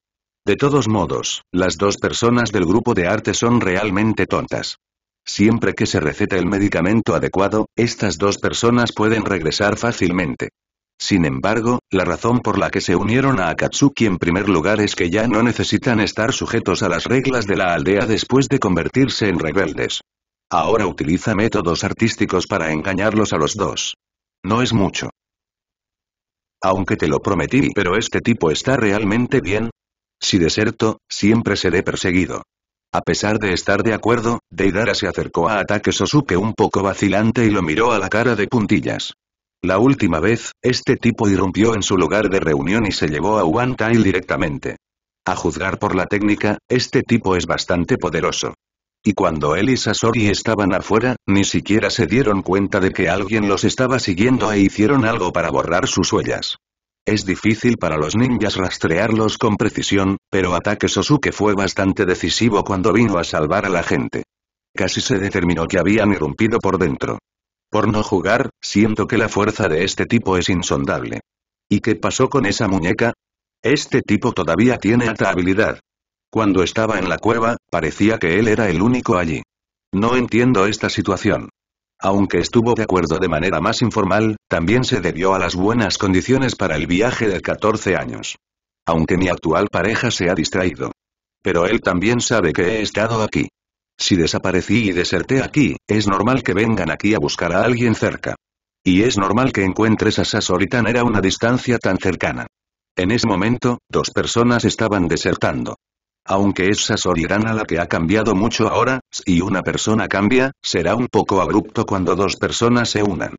De todos modos, las dos personas del grupo de arte son realmente tontas. Siempre que se receta el medicamento adecuado, estas dos personas pueden regresar fácilmente. Sin embargo, la razón por la que se unieron a Akatsuki en primer lugar es que ya no necesitan estar sujetos a las reglas de la aldea después de convertirse en rebeldes. Ahora utiliza métodos artísticos para engañarlos a los dos. No es mucho. Aunque te lo prometí, pero este tipo está realmente bien, si deserto, siempre seré perseguido. A pesar de estar de acuerdo, Deidara se acercó a Ataque Sosuke un poco vacilante y lo miró a la cara de puntillas. La última vez, este tipo irrumpió en su lugar de reunión y se llevó a One directamente. A juzgar por la técnica, este tipo es bastante poderoso. Y cuando él y Sasori estaban afuera, ni siquiera se dieron cuenta de que alguien los estaba siguiendo e hicieron algo para borrar sus huellas. Es difícil para los ninjas rastrearlos con precisión, pero Ataque Sosuke fue bastante decisivo cuando vino a salvar a la gente. Casi se determinó que habían irrumpido por dentro. Por no jugar, siento que la fuerza de este tipo es insondable. ¿Y qué pasó con esa muñeca? Este tipo todavía tiene alta habilidad. Cuando estaba en la cueva, parecía que él era el único allí. No entiendo esta situación. Aunque estuvo de acuerdo de manera más informal, también se debió a las buenas condiciones para el viaje de 14 años. Aunque mi actual pareja se ha distraído. Pero él también sabe que he estado aquí. Si desaparecí y deserté aquí, es normal que vengan aquí a buscar a alguien cerca. Y es normal que encuentres a Sasoritan era una distancia tan cercana. En ese momento, dos personas estaban desertando. Aunque es Sasori-rana la que ha cambiado mucho ahora, si una persona cambia, será un poco abrupto cuando dos personas se unan.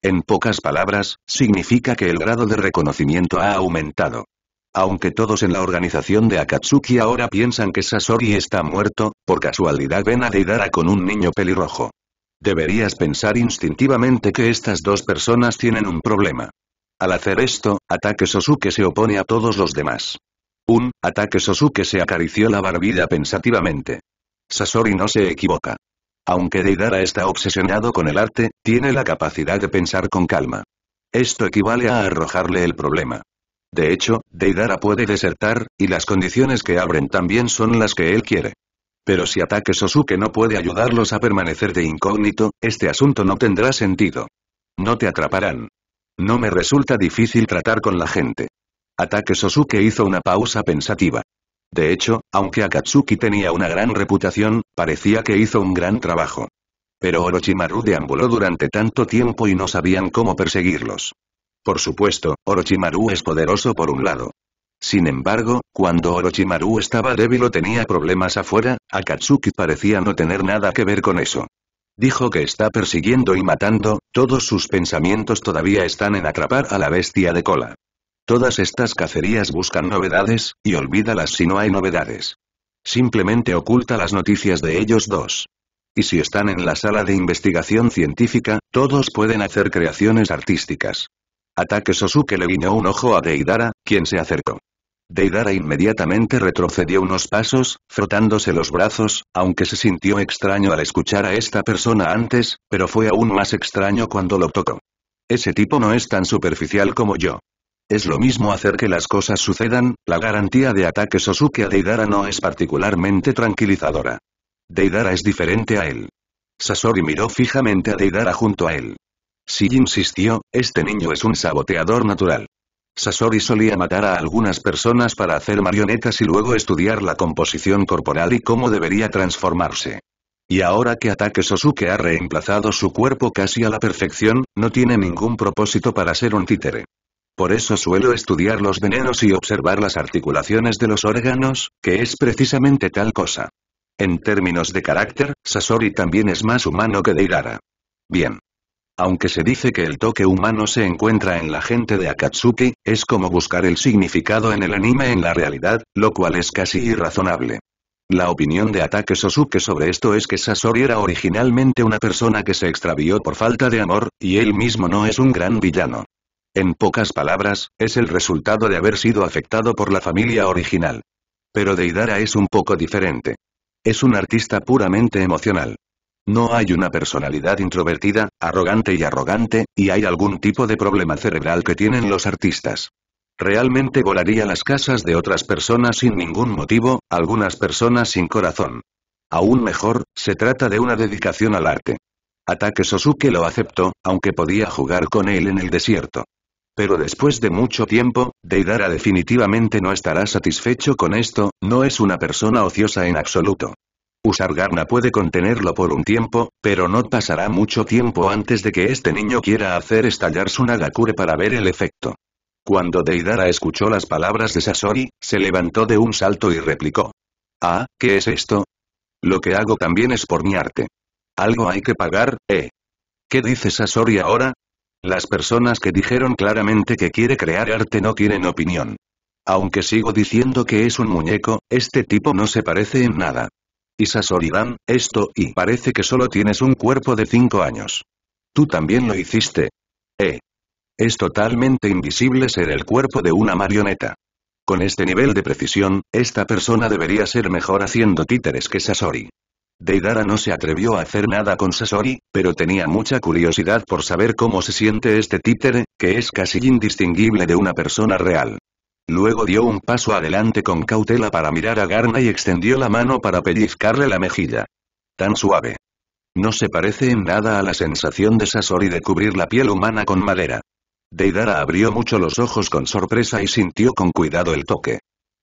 En pocas palabras, significa que el grado de reconocimiento ha aumentado. Aunque todos en la organización de Akatsuki ahora piensan que Sasori está muerto, por casualidad ven a Deidara con un niño pelirrojo. Deberías pensar instintivamente que estas dos personas tienen un problema. Al hacer esto, Ataque Sosuke se opone a todos los demás. Un ataque Sosuke se acarició la barbilla pensativamente. Sasori no se equivoca. Aunque Deidara está obsesionado con el arte, tiene la capacidad de pensar con calma. Esto equivale a arrojarle el problema. De hecho, Deidara puede desertar, y las condiciones que abren también son las que él quiere. Pero si ataque Sosuke no puede ayudarlos a permanecer de incógnito, este asunto no tendrá sentido. No te atraparán. No me resulta difícil tratar con la gente. Ataque Sosuke hizo una pausa pensativa. De hecho, aunque Akatsuki tenía una gran reputación, parecía que hizo un gran trabajo. Pero Orochimaru deambuló durante tanto tiempo y no sabían cómo perseguirlos. Por supuesto, Orochimaru es poderoso por un lado. Sin embargo, cuando Orochimaru estaba débil o tenía problemas afuera, Akatsuki parecía no tener nada que ver con eso. Dijo que está persiguiendo y matando, todos sus pensamientos todavía están en atrapar a la bestia de cola. Todas estas cacerías buscan novedades, y olvídalas si no hay novedades. Simplemente oculta las noticias de ellos dos. Y si están en la sala de investigación científica, todos pueden hacer creaciones artísticas. Ataque Sosuke le guiñó un ojo a Deidara, quien se acercó. Deidara inmediatamente retrocedió unos pasos, frotándose los brazos, aunque se sintió extraño al escuchar a esta persona antes, pero fue aún más extraño cuando lo tocó. Ese tipo no es tan superficial como yo. Es lo mismo hacer que las cosas sucedan, la garantía de ataque Sosuke a Deidara no es particularmente tranquilizadora. Deidara es diferente a él. Sasori miró fijamente a Deidara junto a él. Si insistió, este niño es un saboteador natural. Sasori solía matar a algunas personas para hacer marionetas y luego estudiar la composición corporal y cómo debería transformarse. Y ahora que Ataque Sosuke ha reemplazado su cuerpo casi a la perfección, no tiene ningún propósito para ser un títere. Por eso suelo estudiar los venenos y observar las articulaciones de los órganos, que es precisamente tal cosa. En términos de carácter, Sasori también es más humano que Deidara. Bien. Aunque se dice que el toque humano se encuentra en la gente de Akatsuki, es como buscar el significado en el anime en la realidad, lo cual es casi irrazonable. La opinión de Atake Sosuke sobre esto es que Sasori era originalmente una persona que se extravió por falta de amor, y él mismo no es un gran villano. En pocas palabras, es el resultado de haber sido afectado por la familia original. Pero Deidara es un poco diferente. Es un artista puramente emocional. No hay una personalidad introvertida, arrogante y arrogante, y hay algún tipo de problema cerebral que tienen los artistas. Realmente volaría las casas de otras personas sin ningún motivo, algunas personas sin corazón. Aún mejor, se trata de una dedicación al arte. Ataque Sosuke lo aceptó, aunque podía jugar con él en el desierto. Pero después de mucho tiempo, Deidara definitivamente no estará satisfecho con esto, no es una persona ociosa en absoluto. Usar Garna puede contenerlo por un tiempo, pero no pasará mucho tiempo antes de que este niño quiera hacer estallar su Nagakure para ver el efecto. Cuando Deidara escuchó las palabras de Sasori, se levantó de un salto y replicó. Ah, ¿qué es esto? Lo que hago también es por mi arte. Algo hay que pagar, ¿eh? ¿Qué dice Sasori ahora? Las personas que dijeron claramente que quiere crear arte no tienen opinión. Aunque sigo diciendo que es un muñeco, este tipo no se parece en nada. Isasoridan, esto y parece que solo tienes un cuerpo de 5 años. Tú también lo hiciste. Eh. Es totalmente invisible ser el cuerpo de una marioneta. Con este nivel de precisión, esta persona debería ser mejor haciendo títeres que Sasori. Deidara no se atrevió a hacer nada con Sasori, pero tenía mucha curiosidad por saber cómo se siente este títere, que es casi indistinguible de una persona real. Luego dio un paso adelante con cautela para mirar a Garna y extendió la mano para pellizcarle la mejilla. Tan suave. No se parece en nada a la sensación de Sasori de cubrir la piel humana con madera. Deidara abrió mucho los ojos con sorpresa y sintió con cuidado el toque.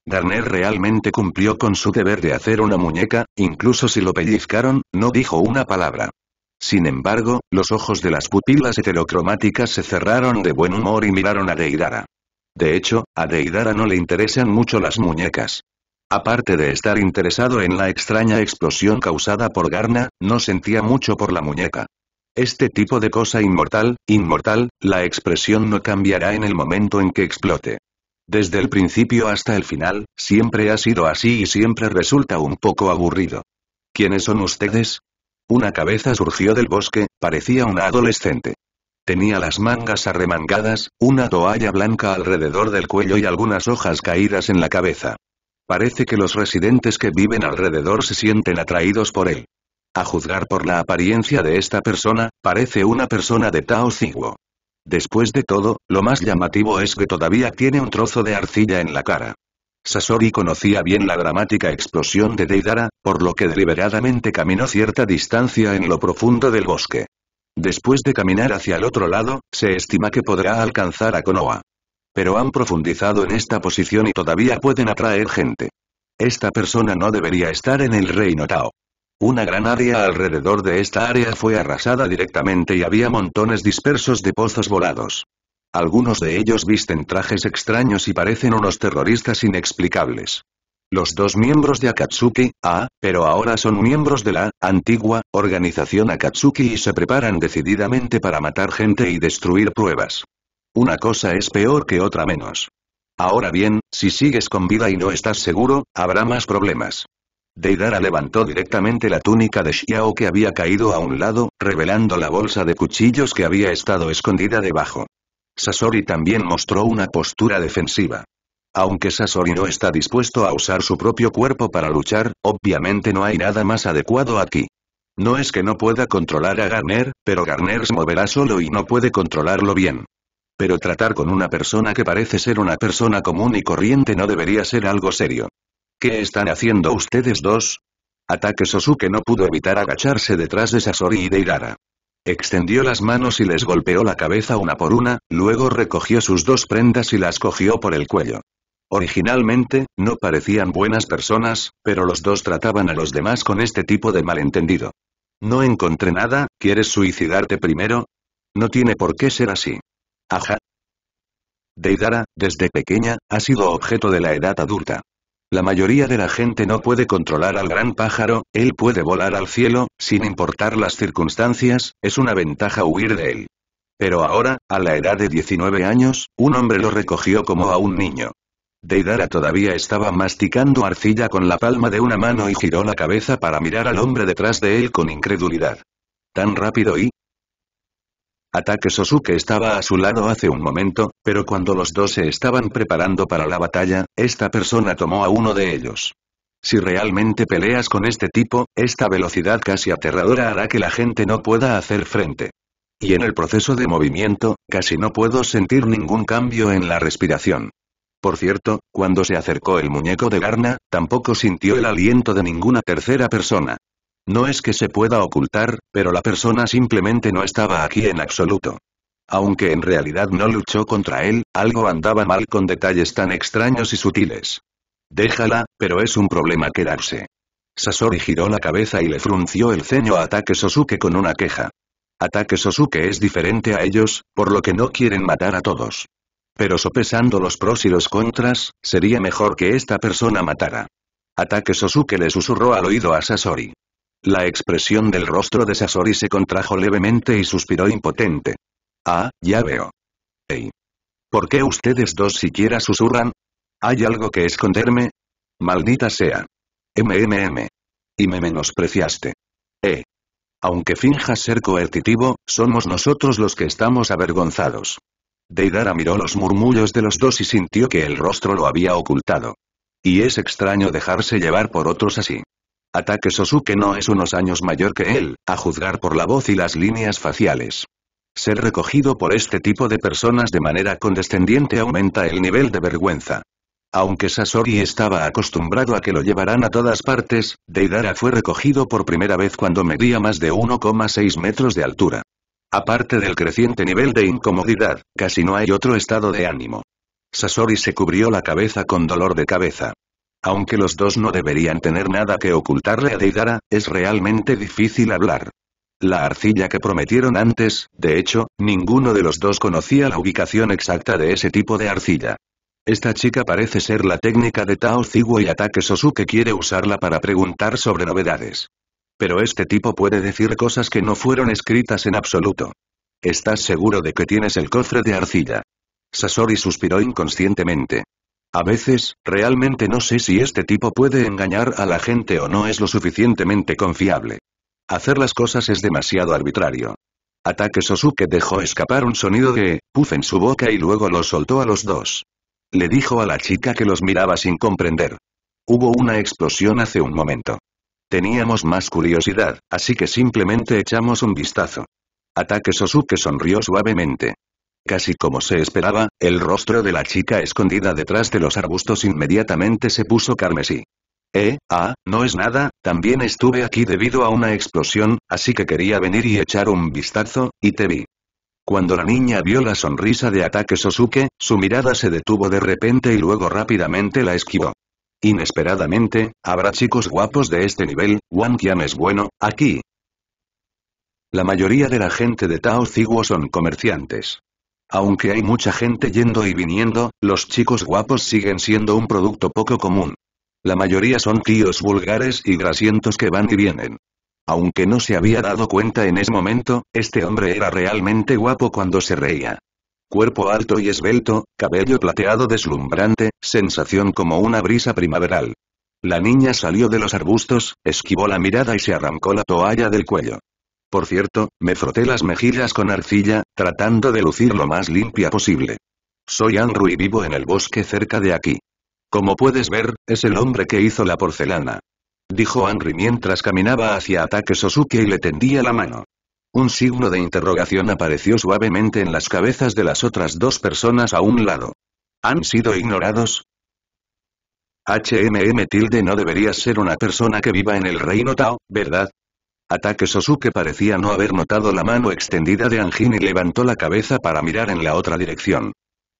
Garner realmente cumplió con su deber de hacer una muñeca, incluso si lo pellizcaron, no dijo una palabra. Sin embargo, los ojos de las pupilas heterocromáticas se cerraron de buen humor y miraron a Deidara. De hecho, a Deidara no le interesan mucho las muñecas. Aparte de estar interesado en la extraña explosión causada por Garna, no sentía mucho por la muñeca. Este tipo de cosa inmortal, inmortal, la expresión no cambiará en el momento en que explote. Desde el principio hasta el final, siempre ha sido así y siempre resulta un poco aburrido. ¿Quiénes son ustedes? Una cabeza surgió del bosque, parecía una adolescente. Tenía las mangas arremangadas, una toalla blanca alrededor del cuello y algunas hojas caídas en la cabeza. Parece que los residentes que viven alrededor se sienten atraídos por él. A juzgar por la apariencia de esta persona, parece una persona de Tao Ziguo. Después de todo, lo más llamativo es que todavía tiene un trozo de arcilla en la cara. Sasori conocía bien la dramática explosión de Deidara, por lo que deliberadamente caminó cierta distancia en lo profundo del bosque. Después de caminar hacia el otro lado, se estima que podrá alcanzar a Konoha. Pero han profundizado en esta posición y todavía pueden atraer gente. Esta persona no debería estar en el reino Tao. Una gran área alrededor de esta área fue arrasada directamente y había montones dispersos de pozos volados. Algunos de ellos visten trajes extraños y parecen unos terroristas inexplicables. Los dos miembros de Akatsuki, ah, pero ahora son miembros de la, antigua, organización Akatsuki y se preparan decididamente para matar gente y destruir pruebas. Una cosa es peor que otra menos. Ahora bien, si sigues con vida y no estás seguro, habrá más problemas. Deidara levantó directamente la túnica de Xiao que había caído a un lado, revelando la bolsa de cuchillos que había estado escondida debajo. Sasori también mostró una postura defensiva. Aunque Sasori no está dispuesto a usar su propio cuerpo para luchar, obviamente no hay nada más adecuado aquí. No es que no pueda controlar a Garner, pero Garner se moverá solo y no puede controlarlo bien. Pero tratar con una persona que parece ser una persona común y corriente no debería ser algo serio. ¿Qué están haciendo ustedes dos? Ataque Sosuke no pudo evitar agacharse detrás de Sasori y Deidara. Extendió las manos y les golpeó la cabeza una por una, luego recogió sus dos prendas y las cogió por el cuello. Originalmente, no parecían buenas personas, pero los dos trataban a los demás con este tipo de malentendido. No encontré nada, ¿quieres suicidarte primero? No tiene por qué ser así. Ajá. Deidara, desde pequeña, ha sido objeto de la edad adulta. La mayoría de la gente no puede controlar al gran pájaro, él puede volar al cielo, sin importar las circunstancias, es una ventaja huir de él. Pero ahora, a la edad de 19 años, un hombre lo recogió como a un niño. Deidara todavía estaba masticando arcilla con la palma de una mano y giró la cabeza para mirar al hombre detrás de él con incredulidad. Tan rápido y, Ataque Sosuke estaba a su lado hace un momento, pero cuando los dos se estaban preparando para la batalla, esta persona tomó a uno de ellos. Si realmente peleas con este tipo, esta velocidad casi aterradora hará que la gente no pueda hacer frente. Y en el proceso de movimiento, casi no puedo sentir ningún cambio en la respiración. Por cierto, cuando se acercó el muñeco de Garna, tampoco sintió el aliento de ninguna tercera persona. No es que se pueda ocultar, pero la persona simplemente no estaba aquí en absoluto. Aunque en realidad no luchó contra él, algo andaba mal con detalles tan extraños y sutiles. Déjala, pero es un problema quedarse. Sasori giró la cabeza y le frunció el ceño a Ataque Sosuke con una queja. Ataque Sosuke es diferente a ellos, por lo que no quieren matar a todos. Pero sopesando los pros y los contras, sería mejor que esta persona matara. Ataque Sosuke le susurró al oído a Sasori. La expresión del rostro de Sasori se contrajo levemente y suspiró impotente. Ah, ya veo. Ey. ¿Por qué ustedes dos siquiera susurran? ¿Hay algo que esconderme? Maldita sea. MMM. Y me menospreciaste. Eh. Aunque finjas ser coercitivo, somos nosotros los que estamos avergonzados. Deidara miró los murmullos de los dos y sintió que el rostro lo había ocultado. Y es extraño dejarse llevar por otros así. Ataque Sosuke no es unos años mayor que él, a juzgar por la voz y las líneas faciales. Ser recogido por este tipo de personas de manera condescendiente aumenta el nivel de vergüenza. Aunque Sasori estaba acostumbrado a que lo llevaran a todas partes, Deidara fue recogido por primera vez cuando medía más de 1,6 metros de altura. Aparte del creciente nivel de incomodidad, casi no hay otro estado de ánimo. Sasori se cubrió la cabeza con dolor de cabeza. Aunque los dos no deberían tener nada que ocultarle a Deidara, es realmente difícil hablar. La arcilla que prometieron antes, de hecho, ninguno de los dos conocía la ubicación exacta de ese tipo de arcilla. Esta chica parece ser la técnica de Tao Ziguo y Ataque Sosuke quiere usarla para preguntar sobre novedades. Pero este tipo puede decir cosas que no fueron escritas en absoluto. ¿Estás seguro de que tienes el cofre de arcilla? Sasori suspiró inconscientemente. A veces, realmente no sé si este tipo puede engañar a la gente o no es lo suficientemente confiable. Hacer las cosas es demasiado arbitrario. Ataque Sosuke dejó escapar un sonido de puf en su boca y luego lo soltó a los dos. Le dijo a la chica que los miraba sin comprender. Hubo una explosión hace un momento. Teníamos más curiosidad, así que simplemente echamos un vistazo. Ataque Sosuke sonrió suavemente. Casi como se esperaba, el rostro de la chica escondida detrás de los arbustos inmediatamente se puso carmesí. Eh, ah, no es nada, también estuve aquí debido a una explosión, así que quería venir y echar un vistazo, y te vi. Cuando la niña vio la sonrisa de ataque Sosuke, su mirada se detuvo de repente y luego rápidamente la esquivó. Inesperadamente, habrá chicos guapos de este nivel, Wang Qian es bueno, aquí. La mayoría de la gente de Tao Ziguo son comerciantes. Aunque hay mucha gente yendo y viniendo, los chicos guapos siguen siendo un producto poco común. La mayoría son tíos vulgares y grasientos que van y vienen. Aunque no se había dado cuenta en ese momento, este hombre era realmente guapo cuando se reía. Cuerpo alto y esbelto, cabello plateado deslumbrante, sensación como una brisa primaveral. La niña salió de los arbustos, esquivó la mirada y se arrancó la toalla del cuello. Por cierto, me froté las mejillas con arcilla, tratando de lucir lo más limpia posible. Soy Anru y vivo en el bosque cerca de aquí. Como puedes ver, es el hombre que hizo la porcelana. Dijo Henry mientras caminaba hacia Ataque Sosuke y le tendía la mano. Un signo de interrogación apareció suavemente en las cabezas de las otras dos personas a un lado. ¿Han sido ignorados? HMM tilde no deberías ser una persona que viva en el reino Tao, ¿verdad? Ataque Sosuke parecía no haber notado la mano extendida de Anjin y levantó la cabeza para mirar en la otra dirección.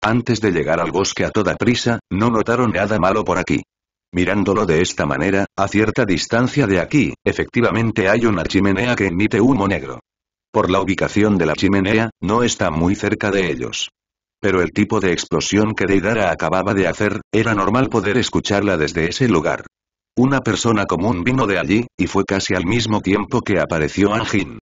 Antes de llegar al bosque a toda prisa, no notaron nada malo por aquí. Mirándolo de esta manera, a cierta distancia de aquí, efectivamente hay una chimenea que emite humo negro. Por la ubicación de la chimenea, no está muy cerca de ellos. Pero el tipo de explosión que Deidara acababa de hacer, era normal poder escucharla desde ese lugar. Una persona común vino de allí, y fue casi al mismo tiempo que apareció Anjin.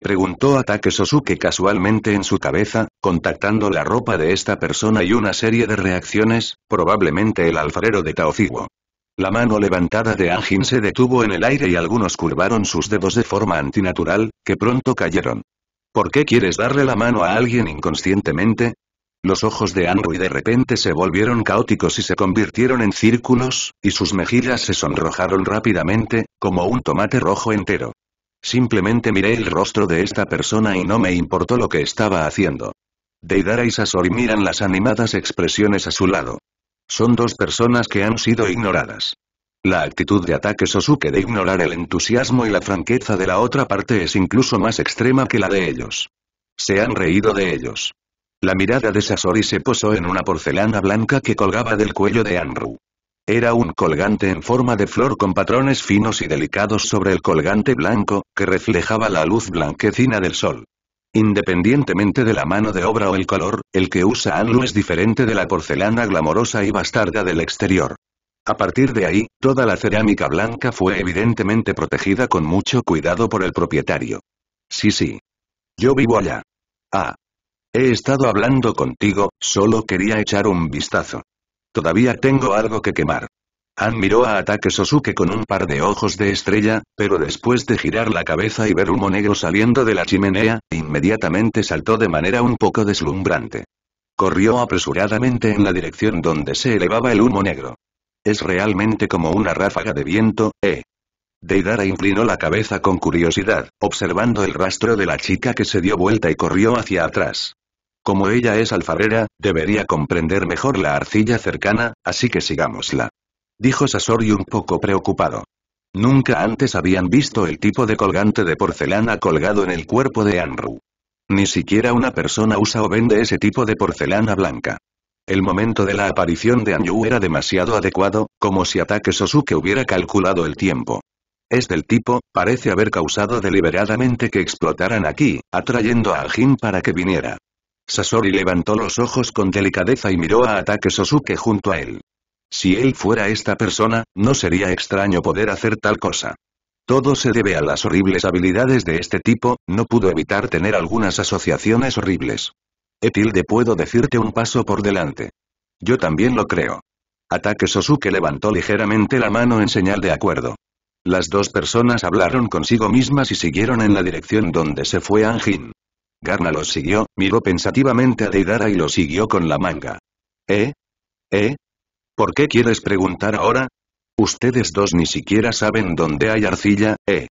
Preguntó Ataque Sosuke casualmente en su cabeza, contactando la ropa de esta persona y una serie de reacciones, probablemente el alfarero de Taofiguo. La mano levantada de Anjin se detuvo en el aire y algunos curvaron sus dedos de forma antinatural, que pronto cayeron. ¿Por qué quieres darle la mano a alguien inconscientemente? Los ojos de Android de repente se volvieron caóticos y se convirtieron en círculos, y sus mejillas se sonrojaron rápidamente, como un tomate rojo entero. Simplemente miré el rostro de esta persona y no me importó lo que estaba haciendo. Deidara y Sasori miran las animadas expresiones a su lado. Son dos personas que han sido ignoradas. La actitud de ataque Sosuke de ignorar el entusiasmo y la franqueza de la otra parte es incluso más extrema que la de ellos. Se han reído de ellos. La mirada de Sasori se posó en una porcelana blanca que colgaba del cuello de Anru. Era un colgante en forma de flor con patrones finos y delicados sobre el colgante blanco, que reflejaba la luz blanquecina del sol. Independientemente de la mano de obra o el color, el que usa Anru es diferente de la porcelana glamorosa y bastarda del exterior. A partir de ahí, toda la cerámica blanca fue evidentemente protegida con mucho cuidado por el propietario. Sí, sí. Yo vivo allá. Ah, He estado hablando contigo, solo quería echar un vistazo. Todavía tengo algo que quemar. Han miró a Ataque Sosuke con un par de ojos de estrella, pero después de girar la cabeza y ver humo negro saliendo de la chimenea, inmediatamente saltó de manera un poco deslumbrante. Corrió apresuradamente en la dirección donde se elevaba el humo negro. Es realmente como una ráfaga de viento, ¿eh? Deidara inclinó la cabeza con curiosidad, observando el rastro de la chica que se dio vuelta y corrió hacia atrás. Como ella es alfarera, debería comprender mejor la arcilla cercana, así que sigámosla. Dijo Sasori un poco preocupado. Nunca antes habían visto el tipo de colgante de porcelana colgado en el cuerpo de Anru. Ni siquiera una persona usa o vende ese tipo de porcelana blanca. El momento de la aparición de Anju era demasiado adecuado, como si Ataque Sosuke hubiera calculado el tiempo. Es del tipo, parece haber causado deliberadamente que explotaran aquí, atrayendo a Ajin para que viniera. Sasori levantó los ojos con delicadeza y miró a Ataque Sosuke junto a él. Si él fuera esta persona, no sería extraño poder hacer tal cosa. Todo se debe a las horribles habilidades de este tipo, no pudo evitar tener algunas asociaciones horribles. Etilde puedo decirte un paso por delante. Yo también lo creo. Ataque Sosuke levantó ligeramente la mano en señal de acuerdo. Las dos personas hablaron consigo mismas y siguieron en la dirección donde se fue Anjin. Garna los siguió, miró pensativamente a Deidara y lo siguió con la manga. ¿Eh? ¿Eh? ¿Por qué quieres preguntar ahora? Ustedes dos ni siquiera saben dónde hay arcilla, ¿eh?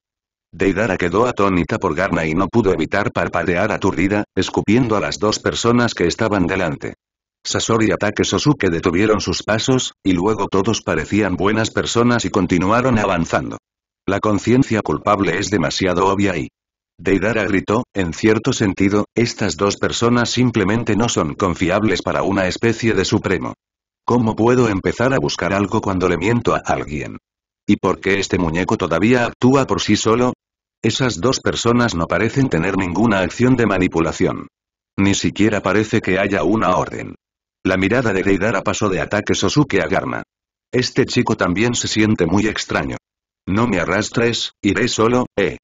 Deidara quedó atónita por Garna y no pudo evitar parpadear aturdida, escupiendo a las dos personas que estaban delante. Sasori y Ataque Sosuke detuvieron sus pasos, y luego todos parecían buenas personas y continuaron avanzando. La conciencia culpable es demasiado obvia y Deidara gritó, en cierto sentido, estas dos personas simplemente no son confiables para una especie de supremo. ¿Cómo puedo empezar a buscar algo cuando le miento a alguien? ¿Y por qué este muñeco todavía actúa por sí solo? Esas dos personas no parecen tener ninguna acción de manipulación. Ni siquiera parece que haya una orden. La mirada de Deidara pasó de ataque Sosuke a Garma. Este chico también se siente muy extraño. No me arrastres, iré solo, eh.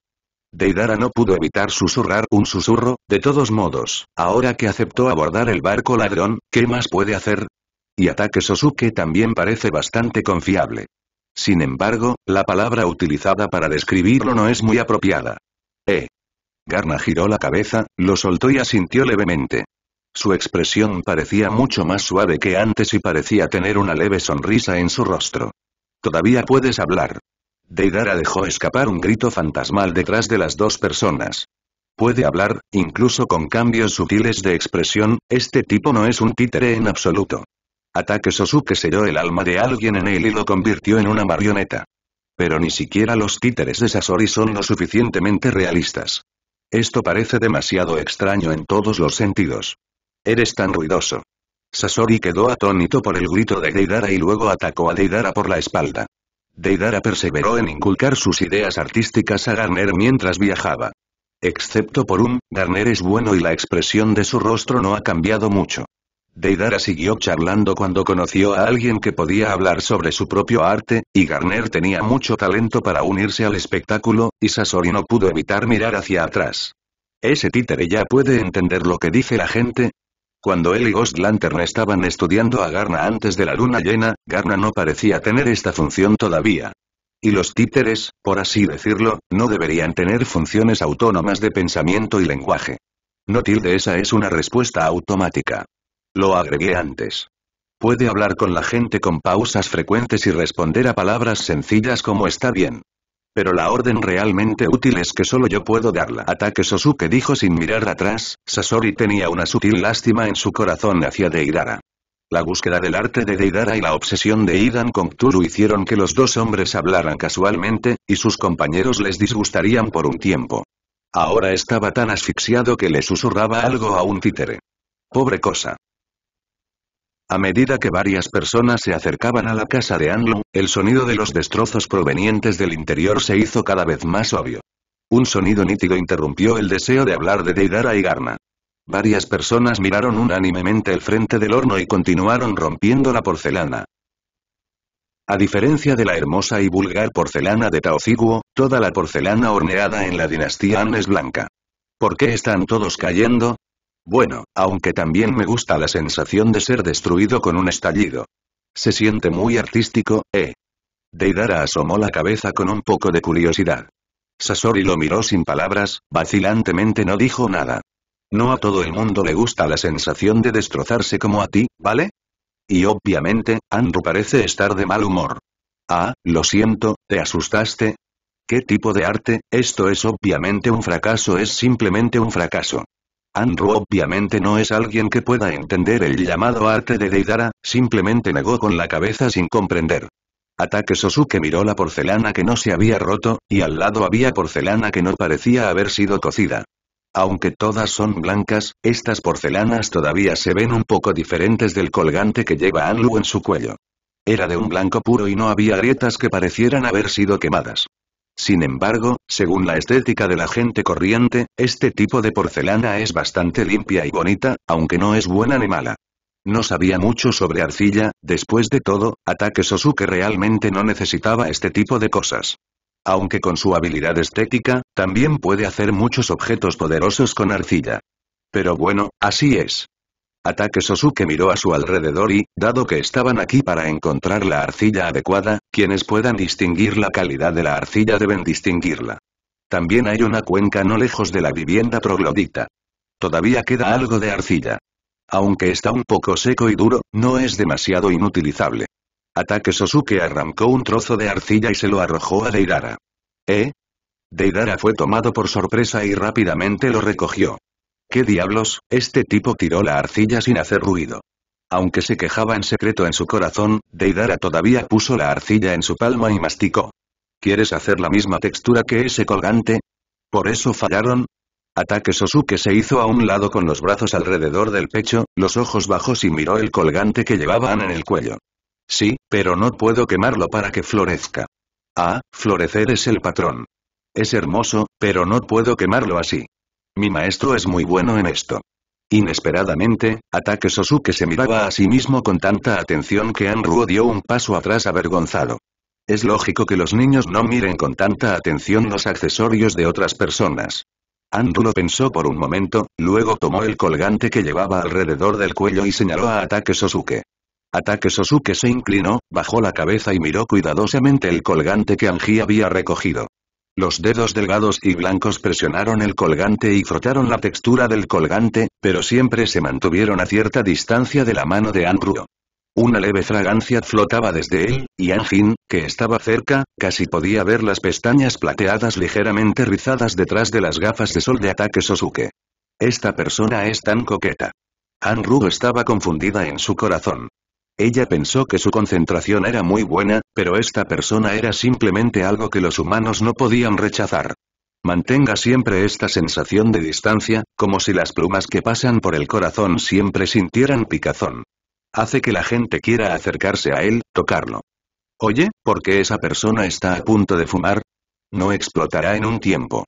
Deidara no pudo evitar susurrar un susurro, de todos modos, ahora que aceptó abordar el barco ladrón, ¿qué más puede hacer? Y ataque Sosuke también parece bastante confiable. Sin embargo, la palabra utilizada para describirlo no es muy apropiada. Eh. Garna giró la cabeza, lo soltó y asintió levemente. Su expresión parecía mucho más suave que antes y parecía tener una leve sonrisa en su rostro. Todavía puedes hablar. Deidara dejó escapar un grito fantasmal detrás de las dos personas. Puede hablar, incluso con cambios sutiles de expresión, este tipo no es un títere en absoluto. Ataque Sosuke selló el alma de alguien en él y lo convirtió en una marioneta. Pero ni siquiera los títeres de Sasori son lo suficientemente realistas. Esto parece demasiado extraño en todos los sentidos. Eres tan ruidoso. Sasori quedó atónito por el grito de Deidara y luego atacó a Deidara por la espalda. Deidara perseveró en inculcar sus ideas artísticas a Garner mientras viajaba. Excepto por un, Garner es bueno y la expresión de su rostro no ha cambiado mucho. Deidara siguió charlando cuando conoció a alguien que podía hablar sobre su propio arte, y Garner tenía mucho talento para unirse al espectáculo, y Sasori no pudo evitar mirar hacia atrás. Ese títere ya puede entender lo que dice la gente, cuando él y Ghost Lantern estaban estudiando a Garna antes de la luna llena, Garna no parecía tener esta función todavía. Y los títeres, por así decirlo, no deberían tener funciones autónomas de pensamiento y lenguaje. No tilde esa es una respuesta automática. Lo agregué antes. Puede hablar con la gente con pausas frecuentes y responder a palabras sencillas como está bien. Pero la orden realmente útil es que solo yo puedo darla. Ataque Sosuke dijo sin mirar atrás, Sasori tenía una sutil lástima en su corazón hacia Deidara. La búsqueda del arte de Deidara y la obsesión de Idan con Cthulhu hicieron que los dos hombres hablaran casualmente, y sus compañeros les disgustarían por un tiempo. Ahora estaba tan asfixiado que le susurraba algo a un títere. Pobre cosa. A medida que varias personas se acercaban a la casa de Anlu, el sonido de los destrozos provenientes del interior se hizo cada vez más obvio. Un sonido nítido interrumpió el deseo de hablar de Deidara y Garna. Varias personas miraron unánimemente el frente del horno y continuaron rompiendo la porcelana. A diferencia de la hermosa y vulgar porcelana de Taociguo, toda la porcelana horneada en la dinastía An es blanca. ¿Por qué están todos cayendo? Bueno, aunque también me gusta la sensación de ser destruido con un estallido. Se siente muy artístico, ¿eh? Deidara asomó la cabeza con un poco de curiosidad. Sasori lo miró sin palabras, vacilantemente no dijo nada. No a todo el mundo le gusta la sensación de destrozarse como a ti, ¿vale? Y obviamente, Andrew parece estar de mal humor. Ah, lo siento, ¿te asustaste? ¿Qué tipo de arte? Esto es obviamente un fracaso, es simplemente un fracaso. Anru obviamente no es alguien que pueda entender el llamado arte de Deidara, simplemente negó con la cabeza sin comprender. Ataque Sosuke miró la porcelana que no se había roto, y al lado había porcelana que no parecía haber sido cocida. Aunque todas son blancas, estas porcelanas todavía se ven un poco diferentes del colgante que lleva Anru en su cuello. Era de un blanco puro y no había grietas que parecieran haber sido quemadas. Sin embargo, según la estética de la gente corriente, este tipo de porcelana es bastante limpia y bonita, aunque no es buena ni mala. No sabía mucho sobre arcilla, después de todo, Ataque Sosuke realmente no necesitaba este tipo de cosas. Aunque con su habilidad estética, también puede hacer muchos objetos poderosos con arcilla. Pero bueno, así es. Ataque Sosuke miró a su alrededor y, dado que estaban aquí para encontrar la arcilla adecuada, quienes puedan distinguir la calidad de la arcilla deben distinguirla. También hay una cuenca no lejos de la vivienda troglodita. Todavía queda algo de arcilla. Aunque está un poco seco y duro, no es demasiado inutilizable. Ataque Sosuke arrancó un trozo de arcilla y se lo arrojó a Deidara. ¿Eh? Deidara fue tomado por sorpresa y rápidamente lo recogió. ¿Qué diablos? Este tipo tiró la arcilla sin hacer ruido. Aunque se quejaba en secreto en su corazón, Deidara todavía puso la arcilla en su palma y masticó. ¿Quieres hacer la misma textura que ese colgante? ¿Por eso fallaron? Ataque Sosuke se hizo a un lado con los brazos alrededor del pecho, los ojos bajos y miró el colgante que llevaban en el cuello. Sí, pero no puedo quemarlo para que florezca. Ah, florecer es el patrón. Es hermoso, pero no puedo quemarlo así. Mi maestro es muy bueno en esto. Inesperadamente, Ataque Sosuke se miraba a sí mismo con tanta atención que Anruo dio un paso atrás avergonzado. Es lógico que los niños no miren con tanta atención los accesorios de otras personas. Anru lo pensó por un momento, luego tomó el colgante que llevaba alrededor del cuello y señaló a Ataque Sosuke. Ataque Sosuke se inclinó, bajó la cabeza y miró cuidadosamente el colgante que Anji había recogido. Los dedos delgados y blancos presionaron el colgante y frotaron la textura del colgante, pero siempre se mantuvieron a cierta distancia de la mano de Andrew. Una leve fragancia flotaba desde él, y Anjin, que estaba cerca, casi podía ver las pestañas plateadas ligeramente rizadas detrás de las gafas de sol de ataque Sosuke. Esta persona es tan coqueta. Anru estaba confundida en su corazón. Ella pensó que su concentración era muy buena, pero esta persona era simplemente algo que los humanos no podían rechazar. Mantenga siempre esta sensación de distancia, como si las plumas que pasan por el corazón siempre sintieran picazón. Hace que la gente quiera acercarse a él, tocarlo. Oye, ¿por qué esa persona está a punto de fumar? No explotará en un tiempo.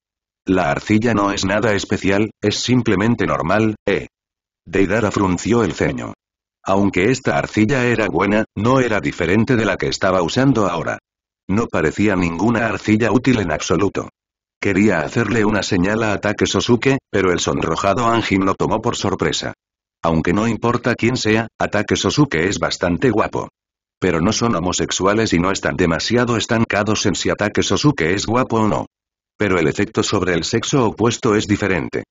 La arcilla no es nada especial, es simplemente normal, ¿eh? Deidara frunció el ceño. Aunque esta arcilla era buena, no era diferente de la que estaba usando ahora. No parecía ninguna arcilla útil en absoluto. Quería hacerle una señal a ataque Sosuke, pero el sonrojado Anjin lo tomó por sorpresa. Aunque no importa quién sea, ataque Sosuke es bastante guapo. Pero no son homosexuales y no están demasiado estancados en si ataque Sosuke es guapo o no. Pero el efecto sobre el sexo opuesto es diferente.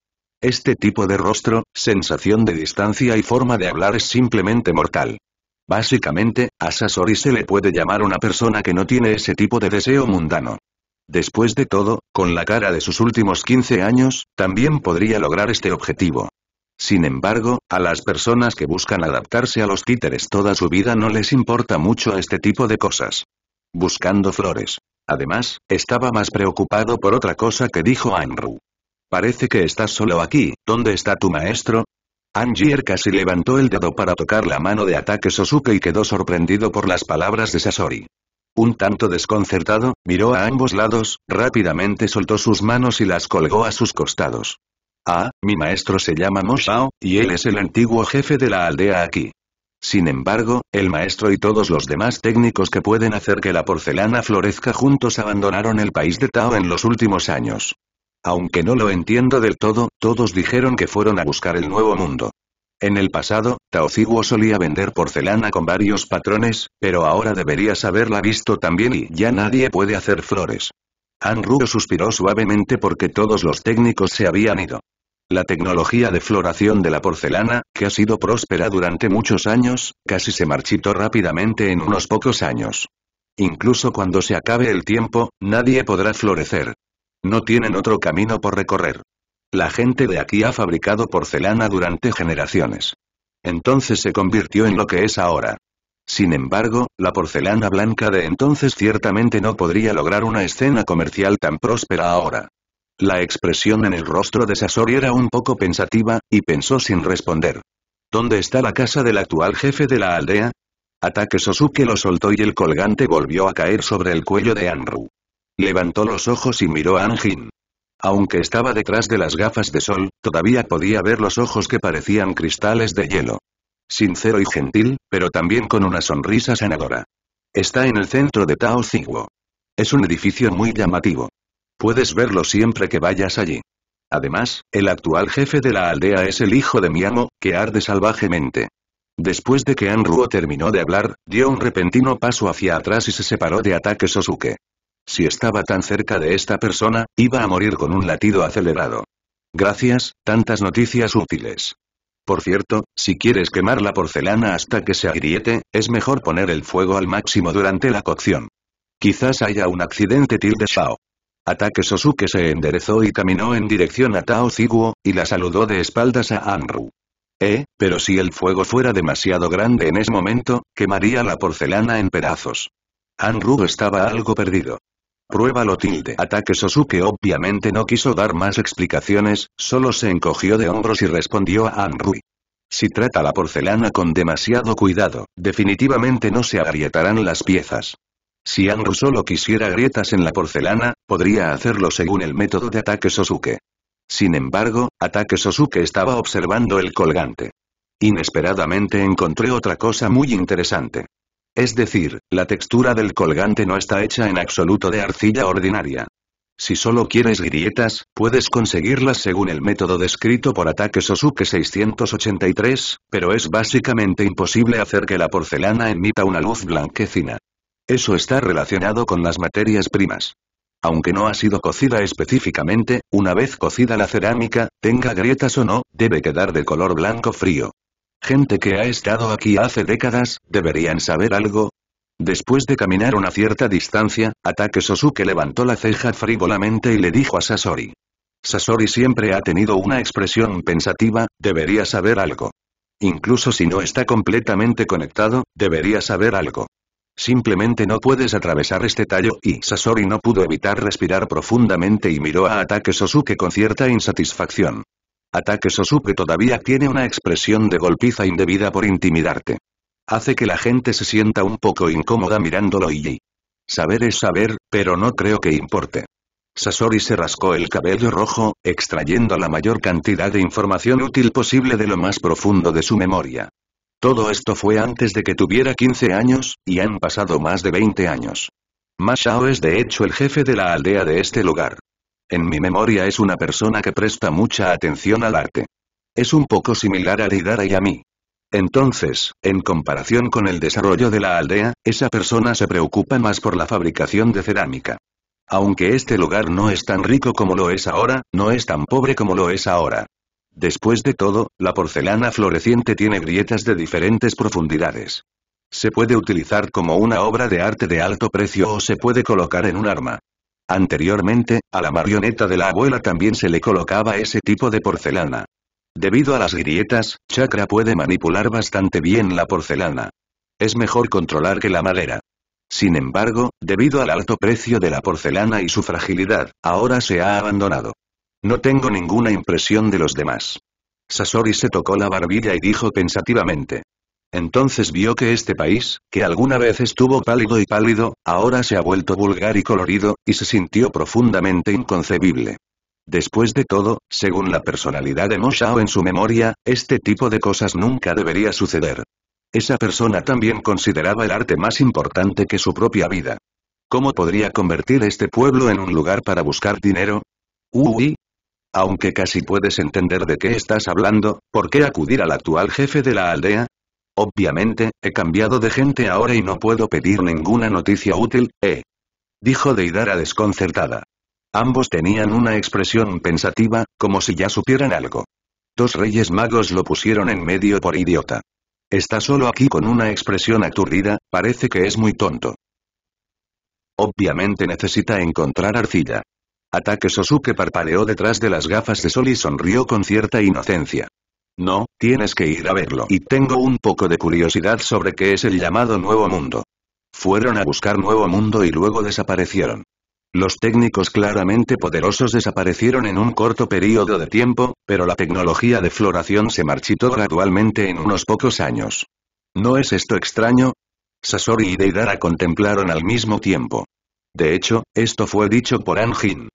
Este tipo de rostro, sensación de distancia y forma de hablar es simplemente mortal. Básicamente, a Sasori se le puede llamar una persona que no tiene ese tipo de deseo mundano. Después de todo, con la cara de sus últimos 15 años, también podría lograr este objetivo. Sin embargo, a las personas que buscan adaptarse a los títeres toda su vida no les importa mucho este tipo de cosas. Buscando flores. Además, estaba más preocupado por otra cosa que dijo Anru. Parece que estás solo aquí, ¿dónde está tu maestro? Angier casi levantó el dedo para tocar la mano de ataque Sosuke y quedó sorprendido por las palabras de Sasori. Un tanto desconcertado, miró a ambos lados, rápidamente soltó sus manos y las colgó a sus costados. Ah, mi maestro se llama Moshao, y él es el antiguo jefe de la aldea aquí. Sin embargo, el maestro y todos los demás técnicos que pueden hacer que la porcelana florezca juntos abandonaron el país de Tao en los últimos años. Aunque no lo entiendo del todo, todos dijeron que fueron a buscar el nuevo mundo. En el pasado, Taocibo solía vender porcelana con varios patrones, pero ahora deberías haberla visto también y ya nadie puede hacer flores. Anru suspiró suavemente porque todos los técnicos se habían ido. La tecnología de floración de la porcelana, que ha sido próspera durante muchos años, casi se marchitó rápidamente en unos pocos años. Incluso cuando se acabe el tiempo, nadie podrá florecer. No tienen otro camino por recorrer. La gente de aquí ha fabricado porcelana durante generaciones. Entonces se convirtió en lo que es ahora. Sin embargo, la porcelana blanca de entonces ciertamente no podría lograr una escena comercial tan próspera ahora. La expresión en el rostro de Sasori era un poco pensativa, y pensó sin responder. ¿Dónde está la casa del actual jefe de la aldea? Ataque Sosuke lo soltó y el colgante volvió a caer sobre el cuello de Anru. Levantó los ojos y miró a Anjin. Aunque estaba detrás de las gafas de sol, todavía podía ver los ojos que parecían cristales de hielo. Sincero y gentil, pero también con una sonrisa sanadora. Está en el centro de Tao Ziguo. Es un edificio muy llamativo. Puedes verlo siempre que vayas allí. Además, el actual jefe de la aldea es el hijo de mi amo, que arde salvajemente. Después de que Anruo terminó de hablar, dio un repentino paso hacia atrás y se separó de ataque Sosuke. Si estaba tan cerca de esta persona, iba a morir con un latido acelerado. Gracias, tantas noticias útiles. Por cierto, si quieres quemar la porcelana hasta que se agriete, es mejor poner el fuego al máximo durante la cocción. Quizás haya un accidente tilde Shao. Ataque Sosuke se enderezó y caminó en dirección a Tao Ziguo, y la saludó de espaldas a Anru. Eh, pero si el fuego fuera demasiado grande en ese momento, quemaría la porcelana en pedazos. Anru estaba algo perdido. Pruébalo tilde. Ataque Sosuke obviamente no quiso dar más explicaciones, solo se encogió de hombros y respondió a Anrui. Si trata la porcelana con demasiado cuidado, definitivamente no se agrietarán las piezas. Si Anru solo quisiera grietas en la porcelana, podría hacerlo según el método de ataque Sosuke. Sin embargo, ataque Sosuke estaba observando el colgante. Inesperadamente encontré otra cosa muy interesante. Es decir, la textura del colgante no está hecha en absoluto de arcilla ordinaria. Si solo quieres grietas, puedes conseguirlas según el método descrito por Ataque Sosuke 683, pero es básicamente imposible hacer que la porcelana emita una luz blanquecina. Eso está relacionado con las materias primas. Aunque no ha sido cocida específicamente, una vez cocida la cerámica, tenga grietas o no, debe quedar de color blanco frío. Gente que ha estado aquí hace décadas, ¿deberían saber algo? Después de caminar una cierta distancia, Ataque Sosuke levantó la ceja frívolamente y le dijo a Sasori. Sasori siempre ha tenido una expresión pensativa, debería saber algo. Incluso si no está completamente conectado, debería saber algo. Simplemente no puedes atravesar este tallo y Sasori no pudo evitar respirar profundamente y miró a Ataque Sosuke con cierta insatisfacción. Ataque Sosuke todavía tiene una expresión de golpiza indebida por intimidarte. Hace que la gente se sienta un poco incómoda mirándolo y... Saber es saber, pero no creo que importe. Sasori se rascó el cabello rojo, extrayendo la mayor cantidad de información útil posible de lo más profundo de su memoria. Todo esto fue antes de que tuviera 15 años, y han pasado más de 20 años. Mashao es de hecho el jefe de la aldea de este lugar. En mi memoria es una persona que presta mucha atención al arte. Es un poco similar a Lidara y a mí. Entonces, en comparación con el desarrollo de la aldea, esa persona se preocupa más por la fabricación de cerámica. Aunque este lugar no es tan rico como lo es ahora, no es tan pobre como lo es ahora. Después de todo, la porcelana floreciente tiene grietas de diferentes profundidades. Se puede utilizar como una obra de arte de alto precio o se puede colocar en un arma. Anteriormente, a la marioneta de la abuela también se le colocaba ese tipo de porcelana. Debido a las grietas, Chakra puede manipular bastante bien la porcelana. Es mejor controlar que la madera. Sin embargo, debido al alto precio de la porcelana y su fragilidad, ahora se ha abandonado. No tengo ninguna impresión de los demás. Sasori se tocó la barbilla y dijo pensativamente. Entonces vio que este país, que alguna vez estuvo pálido y pálido, ahora se ha vuelto vulgar y colorido, y se sintió profundamente inconcebible. Después de todo, según la personalidad de Mo Shao en su memoria, este tipo de cosas nunca debería suceder. Esa persona también consideraba el arte más importante que su propia vida. ¿Cómo podría convertir este pueblo en un lugar para buscar dinero? Uy. Aunque casi puedes entender de qué estás hablando, ¿por qué acudir al actual jefe de la aldea? Obviamente, he cambiado de gente ahora y no puedo pedir ninguna noticia útil, ¿eh? Dijo Deidara desconcertada. Ambos tenían una expresión pensativa, como si ya supieran algo. Dos reyes magos lo pusieron en medio por idiota. Está solo aquí con una expresión aturdida, parece que es muy tonto. Obviamente necesita encontrar arcilla. Ataque Sosuke parpadeó detrás de las gafas de sol y sonrió con cierta inocencia. No, tienes que ir a verlo y tengo un poco de curiosidad sobre qué es el llamado Nuevo Mundo. Fueron a buscar Nuevo Mundo y luego desaparecieron. Los técnicos claramente poderosos desaparecieron en un corto periodo de tiempo, pero la tecnología de floración se marchitó gradualmente en unos pocos años. ¿No es esto extraño? Sasori y Deidara contemplaron al mismo tiempo. De hecho, esto fue dicho por Anjin.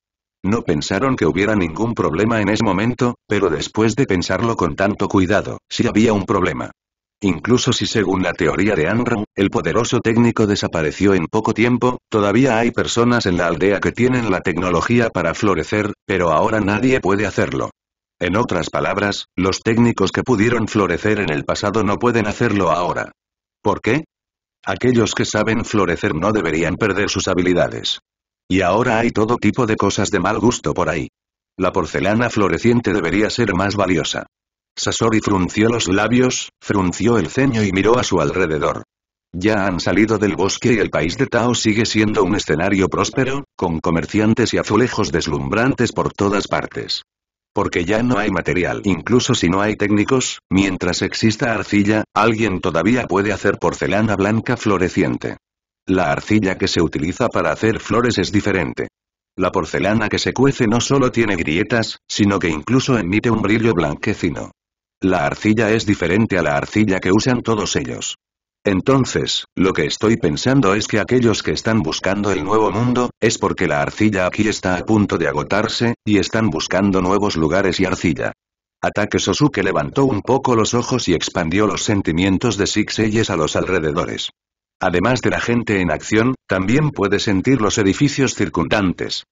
No pensaron que hubiera ningún problema en ese momento, pero después de pensarlo con tanto cuidado, sí había un problema. Incluso si según la teoría de Anram, el poderoso técnico desapareció en poco tiempo, todavía hay personas en la aldea que tienen la tecnología para florecer, pero ahora nadie puede hacerlo. En otras palabras, los técnicos que pudieron florecer en el pasado no pueden hacerlo ahora. ¿Por qué? Aquellos que saben florecer no deberían perder sus habilidades. Y ahora hay todo tipo de cosas de mal gusto por ahí. La porcelana floreciente debería ser más valiosa. Sasori frunció los labios, frunció el ceño y miró a su alrededor. Ya han salido del bosque y el país de Tao sigue siendo un escenario próspero, con comerciantes y azulejos deslumbrantes por todas partes. Porque ya no hay material. Incluso si no hay técnicos, mientras exista arcilla, alguien todavía puede hacer porcelana blanca floreciente. La arcilla que se utiliza para hacer flores es diferente. La porcelana que se cuece no solo tiene grietas, sino que incluso emite un brillo blanquecino. La arcilla es diferente a la arcilla que usan todos ellos. Entonces, lo que estoy pensando es que aquellos que están buscando el nuevo mundo, es porque la arcilla aquí está a punto de agotarse, y están buscando nuevos lugares y arcilla. Ataque Sosuke levantó un poco los ojos y expandió los sentimientos de Six Eyes a los alrededores. Además de la gente en acción, también puede sentir los edificios circundantes.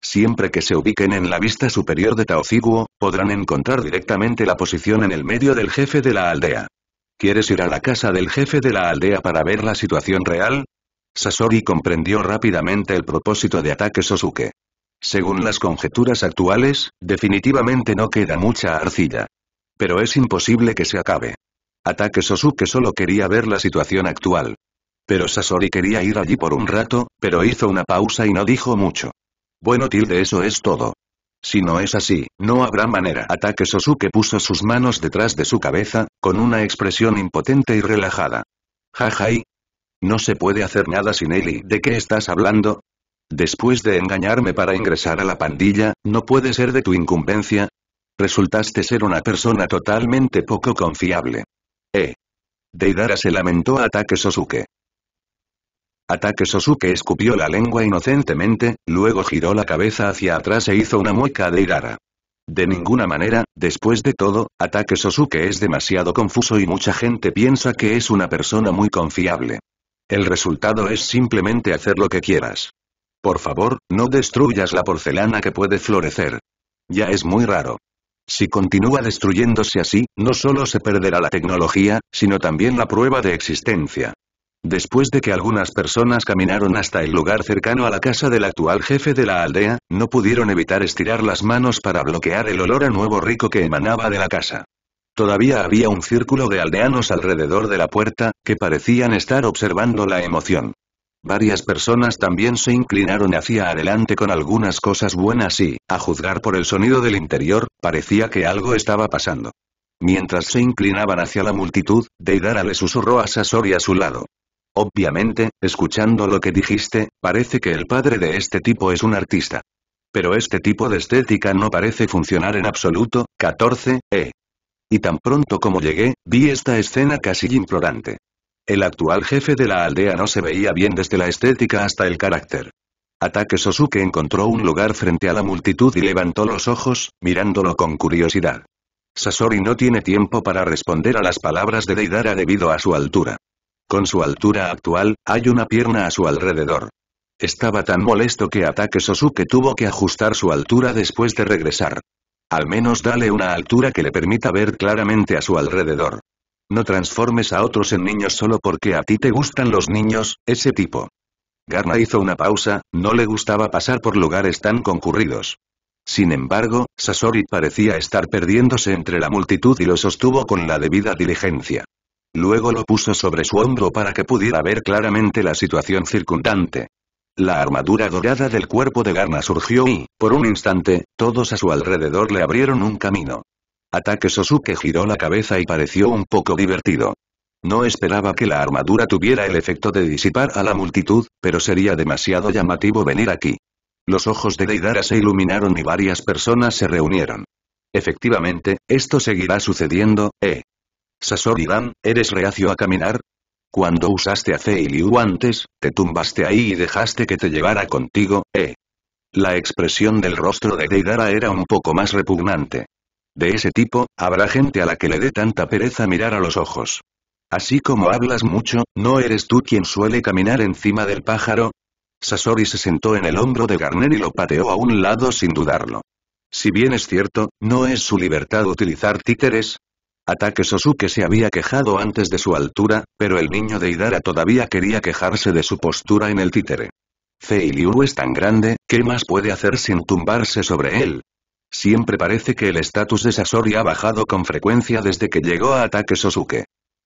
Siempre que se ubiquen en la vista superior de Taociguo, podrán encontrar directamente la posición en el medio del jefe de la aldea. ¿Quieres ir a la casa del jefe de la aldea para ver la situación real? Sasori comprendió rápidamente el propósito de ataque Sosuke. Según las conjeturas actuales, definitivamente no queda mucha arcilla. Pero es imposible que se acabe. Ataque Sosuke solo quería ver la situación actual. Pero Sasori quería ir allí por un rato, pero hizo una pausa y no dijo mucho. Bueno de eso es todo. Si no es así, no habrá manera. Ataque Sosuke puso sus manos detrás de su cabeza, con una expresión impotente y relajada. Jajai. No se puede hacer nada sin Eli. ¿De qué estás hablando? Después de engañarme para ingresar a la pandilla, no puede ser de tu incumbencia. Resultaste ser una persona totalmente poco confiable. Eh. Deidara se lamentó Ataque Sosuke. Ataque Sosuke escupió la lengua inocentemente, luego giró la cabeza hacia atrás e hizo una mueca de Irara. De ninguna manera, después de todo, Ataque Sosuke es demasiado confuso y mucha gente piensa que es una persona muy confiable. El resultado es simplemente hacer lo que quieras. Por favor, no destruyas la porcelana que puede florecer. Ya es muy raro. Si continúa destruyéndose así, no solo se perderá la tecnología, sino también la prueba de existencia. Después de que algunas personas caminaron hasta el lugar cercano a la casa del actual jefe de la aldea, no pudieron evitar estirar las manos para bloquear el olor a nuevo rico que emanaba de la casa. Todavía había un círculo de aldeanos alrededor de la puerta, que parecían estar observando la emoción. Varias personas también se inclinaron hacia adelante con algunas cosas buenas y, a juzgar por el sonido del interior, parecía que algo estaba pasando. Mientras se inclinaban hacia la multitud, Deidara le susurró a Sasori a su lado. Obviamente, escuchando lo que dijiste, parece que el padre de este tipo es un artista. Pero este tipo de estética no parece funcionar en absoluto, 14, e. Y tan pronto como llegué, vi esta escena casi implorante. El actual jefe de la aldea no se veía bien desde la estética hasta el carácter. Ataque Sosuke encontró un lugar frente a la multitud y levantó los ojos, mirándolo con curiosidad. Sasori no tiene tiempo para responder a las palabras de Deidara debido a su altura. Con su altura actual, hay una pierna a su alrededor. Estaba tan molesto que Ataque Sosuke tuvo que ajustar su altura después de regresar. Al menos dale una altura que le permita ver claramente a su alrededor. No transformes a otros en niños solo porque a ti te gustan los niños, ese tipo. Garna hizo una pausa, no le gustaba pasar por lugares tan concurridos. Sin embargo, Sasori parecía estar perdiéndose entre la multitud y lo sostuvo con la debida diligencia. Luego lo puso sobre su hombro para que pudiera ver claramente la situación circundante. La armadura dorada del cuerpo de Garna surgió y, por un instante, todos a su alrededor le abrieron un camino. Ataque Sosuke giró la cabeza y pareció un poco divertido. No esperaba que la armadura tuviera el efecto de disipar a la multitud, pero sería demasiado llamativo venir aquí. Los ojos de Deidara se iluminaron y varias personas se reunieron. Efectivamente, esto seguirá sucediendo, ¿eh? Sasori Dan, ¿eres reacio a caminar? Cuando usaste a Liu antes, te tumbaste ahí y dejaste que te llevara contigo, ¿eh? La expresión del rostro de Deidara era un poco más repugnante. De ese tipo, habrá gente a la que le dé tanta pereza mirar a los ojos. Así como hablas mucho, ¿no eres tú quien suele caminar encima del pájaro? Sasori se sentó en el hombro de Garner y lo pateó a un lado sin dudarlo. Si bien es cierto, no es su libertad utilizar títeres, Ataque Sosuke se había quejado antes de su altura, pero el niño de Hidara todavía quería quejarse de su postura en el títere. Fei Liu es tan grande, ¿qué más puede hacer sin tumbarse sobre él? Siempre parece que el estatus de Sasori ha bajado con frecuencia desde que llegó a Ataque Sosuke.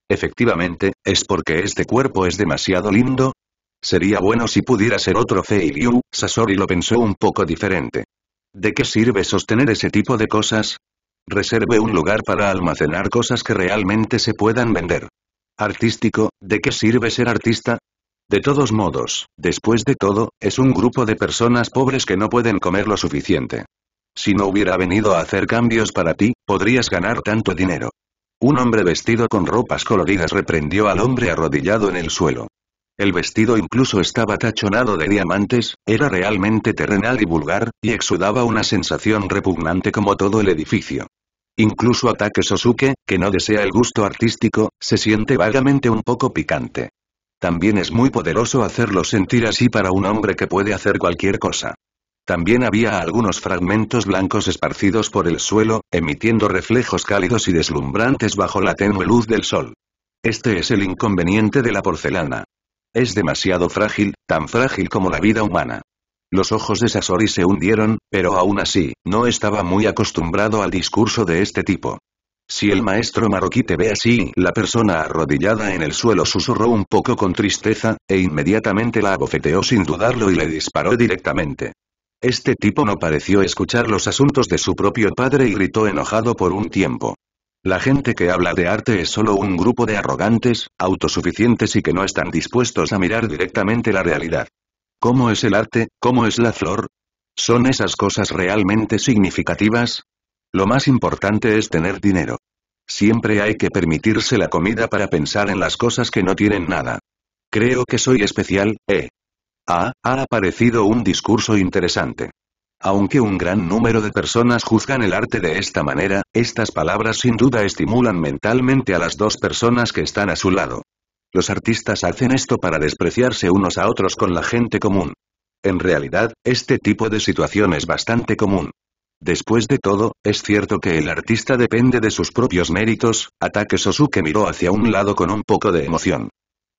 Efectivamente, ¿es porque este cuerpo es demasiado lindo? Sería bueno si pudiera ser otro Fei Liu, Sasori lo pensó un poco diferente. ¿De qué sirve sostener ese tipo de cosas? Reserve un lugar para almacenar cosas que realmente se puedan vender. Artístico, ¿de qué sirve ser artista? De todos modos, después de todo, es un grupo de personas pobres que no pueden comer lo suficiente. Si no hubiera venido a hacer cambios para ti, podrías ganar tanto dinero. Un hombre vestido con ropas coloridas reprendió al hombre arrodillado en el suelo. El vestido incluso estaba tachonado de diamantes, era realmente terrenal y vulgar, y exudaba una sensación repugnante como todo el edificio. Incluso ataque Sosuke, que no desea el gusto artístico, se siente vagamente un poco picante. También es muy poderoso hacerlo sentir así para un hombre que puede hacer cualquier cosa. También había algunos fragmentos blancos esparcidos por el suelo, emitiendo reflejos cálidos y deslumbrantes bajo la tenue luz del sol. Este es el inconveniente de la porcelana. Es demasiado frágil, tan frágil como la vida humana. Los ojos de Sasori se hundieron, pero aún así, no estaba muy acostumbrado al discurso de este tipo. Si el maestro marroquí te ve así, la persona arrodillada en el suelo susurró un poco con tristeza, e inmediatamente la abofeteó sin dudarlo y le disparó directamente. Este tipo no pareció escuchar los asuntos de su propio padre y gritó enojado por un tiempo. La gente que habla de arte es solo un grupo de arrogantes, autosuficientes y que no están dispuestos a mirar directamente la realidad. ¿Cómo es el arte? ¿Cómo es la flor? ¿Son esas cosas realmente significativas? Lo más importante es tener dinero. Siempre hay que permitirse la comida para pensar en las cosas que no tienen nada. Creo que soy especial, eh. Ah, ha aparecido un discurso interesante. Aunque un gran número de personas juzgan el arte de esta manera, estas palabras sin duda estimulan mentalmente a las dos personas que están a su lado. Los artistas hacen esto para despreciarse unos a otros con la gente común. En realidad, este tipo de situación es bastante común. Después de todo, es cierto que el artista depende de sus propios méritos, Ataque Sosuke miró hacia un lado con un poco de emoción.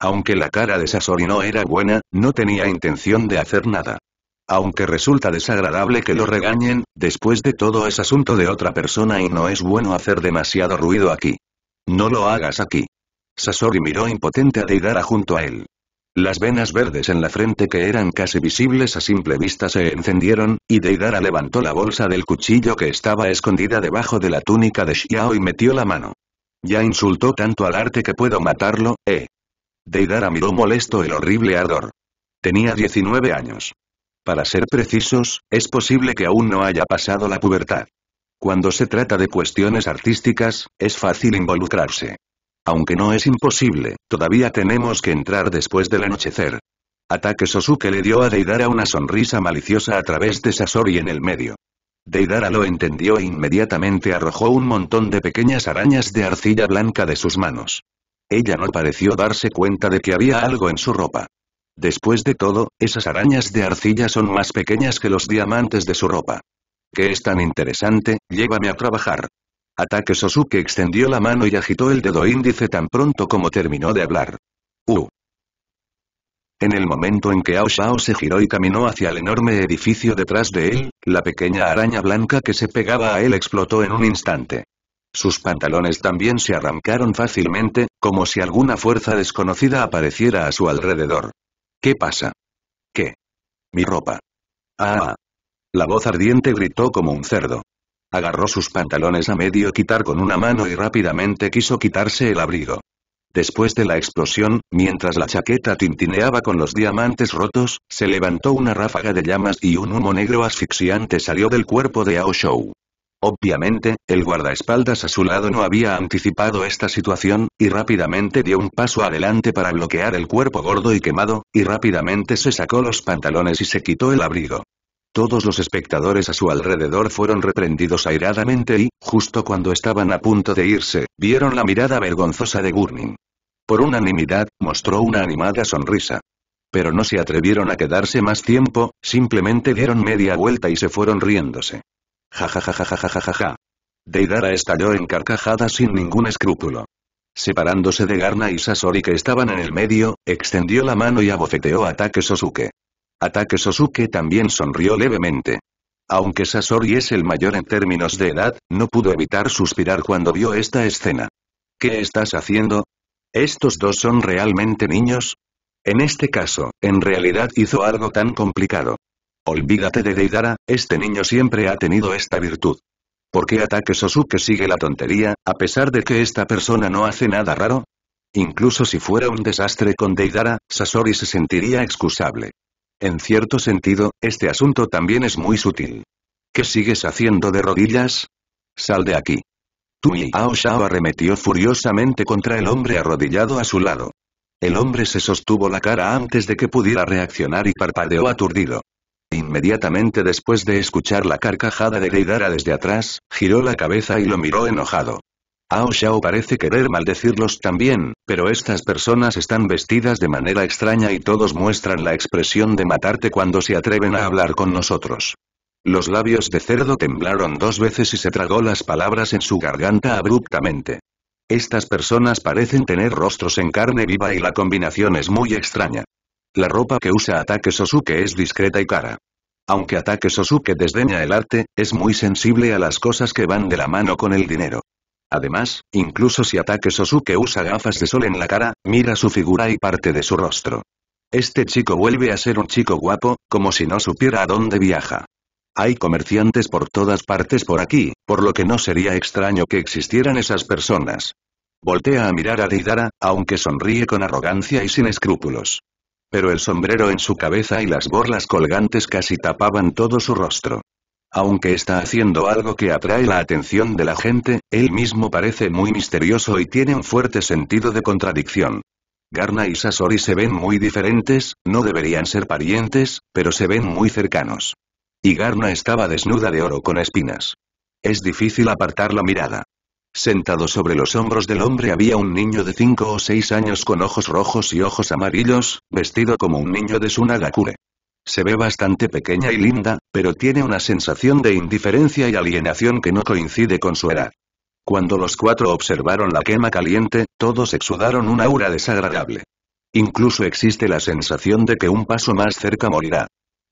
Aunque la cara de Sasori no era buena, no tenía intención de hacer nada. Aunque resulta desagradable que lo regañen, después de todo es asunto de otra persona y no es bueno hacer demasiado ruido aquí. No lo hagas aquí. Sasori miró impotente a Deidara junto a él. Las venas verdes en la frente que eran casi visibles a simple vista se encendieron, y Deidara levantó la bolsa del cuchillo que estaba escondida debajo de la túnica de Xiao y metió la mano. Ya insultó tanto al arte que puedo matarlo, eh. Deidara miró molesto el horrible ardor. Tenía 19 años. Para ser precisos, es posible que aún no haya pasado la pubertad. Cuando se trata de cuestiones artísticas, es fácil involucrarse. Aunque no es imposible, todavía tenemos que entrar después del anochecer. Ataque Sosuke le dio a Deidara una sonrisa maliciosa a través de Sasori en el medio. Deidara lo entendió e inmediatamente arrojó un montón de pequeñas arañas de arcilla blanca de sus manos. Ella no pareció darse cuenta de que había algo en su ropa. Después de todo, esas arañas de arcilla son más pequeñas que los diamantes de su ropa. ¿Qué es tan interesante? Llévame a trabajar. Ataque Sosuke extendió la mano y agitó el dedo índice tan pronto como terminó de hablar. ¡Uh! En el momento en que Ao Shao se giró y caminó hacia el enorme edificio detrás de él, la pequeña araña blanca que se pegaba a él explotó en un instante. Sus pantalones también se arrancaron fácilmente, como si alguna fuerza desconocida apareciera a su alrededor. ¿Qué pasa? ¿Qué? Mi ropa. ¡Ah! ah. La voz ardiente gritó como un cerdo. Agarró sus pantalones a medio quitar con una mano y rápidamente quiso quitarse el abrigo. Después de la explosión, mientras la chaqueta tintineaba con los diamantes rotos, se levantó una ráfaga de llamas y un humo negro asfixiante salió del cuerpo de Ao Shou. Obviamente, el guardaespaldas a su lado no había anticipado esta situación, y rápidamente dio un paso adelante para bloquear el cuerpo gordo y quemado, y rápidamente se sacó los pantalones y se quitó el abrigo. Todos los espectadores a su alrededor fueron reprendidos airadamente y, justo cuando estaban a punto de irse, vieron la mirada vergonzosa de Gurning. Por unanimidad, mostró una animada sonrisa. Pero no se atrevieron a quedarse más tiempo, simplemente dieron media vuelta y se fueron riéndose. Ja ja Deidara estalló en carcajadas sin ningún escrúpulo. Separándose de Garna y Sasori que estaban en el medio, extendió la mano y abofeteó a Take Ataque Sosuke también sonrió levemente. Aunque Sasori es el mayor en términos de edad, no pudo evitar suspirar cuando vio esta escena. ¿Qué estás haciendo? ¿Estos dos son realmente niños? En este caso, en realidad hizo algo tan complicado. Olvídate de Deidara, este niño siempre ha tenido esta virtud. ¿Por qué ataque Sosuke sigue la tontería, a pesar de que esta persona no hace nada raro? Incluso si fuera un desastre con Deidara, Sasori se sentiría excusable. En cierto sentido, este asunto también es muy sutil. ¿Qué sigues haciendo de rodillas? Sal de aquí. Tui Ao Shao arremetió furiosamente contra el hombre arrodillado a su lado. El hombre se sostuvo la cara antes de que pudiera reaccionar y parpadeó aturdido. Inmediatamente después de escuchar la carcajada de Deidara desde atrás, giró la cabeza y lo miró enojado. Ao Shao parece querer maldecirlos también, pero estas personas están vestidas de manera extraña y todos muestran la expresión de matarte cuando se atreven a hablar con nosotros. Los labios de cerdo temblaron dos veces y se tragó las palabras en su garganta abruptamente. Estas personas parecen tener rostros en carne viva y la combinación es muy extraña. La ropa que usa Ataque Sosuke es discreta y cara. Aunque Ataque Sosuke desdeña el arte, es muy sensible a las cosas que van de la mano con el dinero. Además, incluso si Ataque Sosuke usa gafas de sol en la cara, mira su figura y parte de su rostro. Este chico vuelve a ser un chico guapo, como si no supiera a dónde viaja. Hay comerciantes por todas partes por aquí, por lo que no sería extraño que existieran esas personas. Voltea a mirar a Deidara, aunque sonríe con arrogancia y sin escrúpulos. Pero el sombrero en su cabeza y las borlas colgantes casi tapaban todo su rostro. Aunque está haciendo algo que atrae la atención de la gente, él mismo parece muy misterioso y tiene un fuerte sentido de contradicción. Garna y Sasori se ven muy diferentes, no deberían ser parientes, pero se ven muy cercanos. Y Garna estaba desnuda de oro con espinas. Es difícil apartar la mirada. Sentado sobre los hombros del hombre había un niño de cinco o seis años con ojos rojos y ojos amarillos, vestido como un niño de Sunagakure. Se ve bastante pequeña y linda, pero tiene una sensación de indiferencia y alienación que no coincide con su edad. Cuando los cuatro observaron la quema caliente, todos exudaron un aura desagradable. Incluso existe la sensación de que un paso más cerca morirá.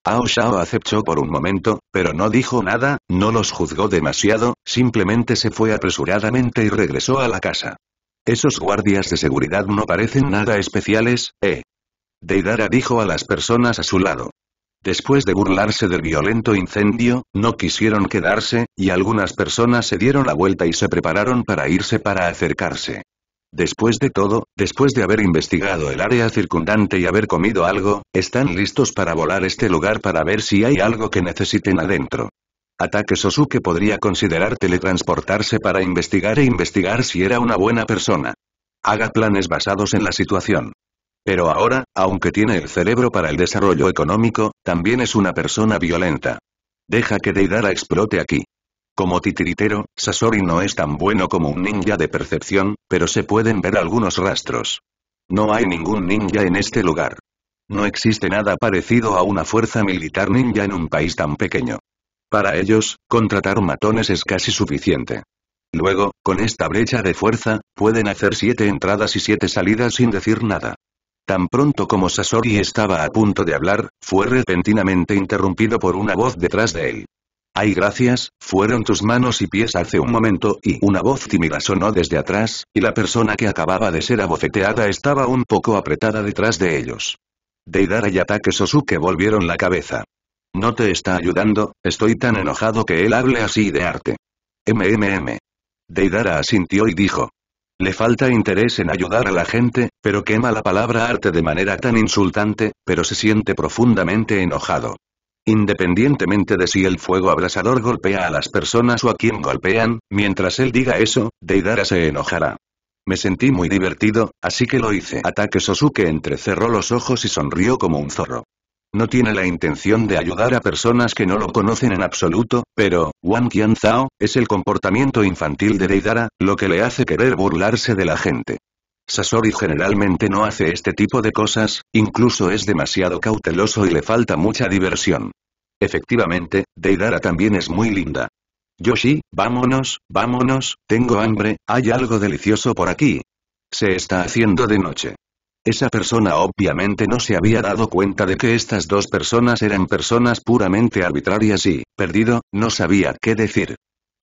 Ao Shao aceptó por un momento, pero no dijo nada, no los juzgó demasiado, simplemente se fue apresuradamente y regresó a la casa. Esos guardias de seguridad no parecen nada especiales, ¿eh? Deidara dijo a las personas a su lado. Después de burlarse del violento incendio, no quisieron quedarse, y algunas personas se dieron la vuelta y se prepararon para irse para acercarse. Después de todo, después de haber investigado el área circundante y haber comido algo, están listos para volar este lugar para ver si hay algo que necesiten adentro. Ataque Sosuke podría considerar teletransportarse para investigar e investigar si era una buena persona. Haga planes basados en la situación. Pero ahora, aunque tiene el cerebro para el desarrollo económico, también es una persona violenta. Deja que Deidara explote aquí. Como titiritero, Sasori no es tan bueno como un ninja de percepción, pero se pueden ver algunos rastros. No hay ningún ninja en este lugar. No existe nada parecido a una fuerza militar ninja en un país tan pequeño. Para ellos, contratar matones es casi suficiente. Luego, con esta brecha de fuerza, pueden hacer siete entradas y siete salidas sin decir nada. Tan pronto como Sasori estaba a punto de hablar, fue repentinamente interrumpido por una voz detrás de él. Ay gracias, fueron tus manos y pies hace un momento y una voz tímida sonó desde atrás, y la persona que acababa de ser abofeteada estaba un poco apretada detrás de ellos. Deidara y Atake Sosuke volvieron la cabeza. No te está ayudando, estoy tan enojado que él hable así de arte. MMM. Deidara asintió y dijo, le falta interés en ayudar a la gente, pero quema la palabra arte de manera tan insultante, pero se siente profundamente enojado. Independientemente de si el fuego abrasador golpea a las personas o a quien golpean, mientras él diga eso, Deidara se enojará. Me sentí muy divertido, así que lo hice. Ataque Sosuke entrecerró los ojos y sonrió como un zorro. No tiene la intención de ayudar a personas que no lo conocen en absoluto, pero, Wang Zhao es el comportamiento infantil de Deidara, lo que le hace querer burlarse de la gente. Sasori generalmente no hace este tipo de cosas, incluso es demasiado cauteloso y le falta mucha diversión. Efectivamente, Deidara también es muy linda. Yoshi, vámonos, vámonos, tengo hambre, hay algo delicioso por aquí. Se está haciendo de noche. Esa persona obviamente no se había dado cuenta de que estas dos personas eran personas puramente arbitrarias y, perdido, no sabía qué decir.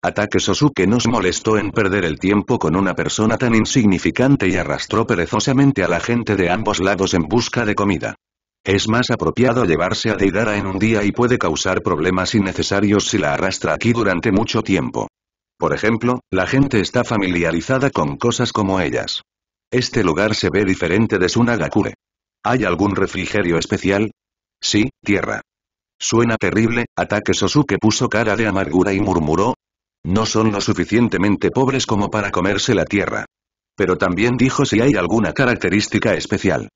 Ataque Sosuke nos molestó en perder el tiempo con una persona tan insignificante y arrastró perezosamente a la gente de ambos lados en busca de comida. Es más apropiado llevarse a Deidara en un día y puede causar problemas innecesarios si la arrastra aquí durante mucho tiempo. Por ejemplo, la gente está familiarizada con cosas como ellas. Este lugar se ve diferente de Sunagakure. ¿Hay algún refrigerio especial? Sí, tierra. Suena terrible, ataque Sosuke puso cara de amargura y murmuró. No son lo suficientemente pobres como para comerse la tierra. Pero también dijo si hay alguna característica especial.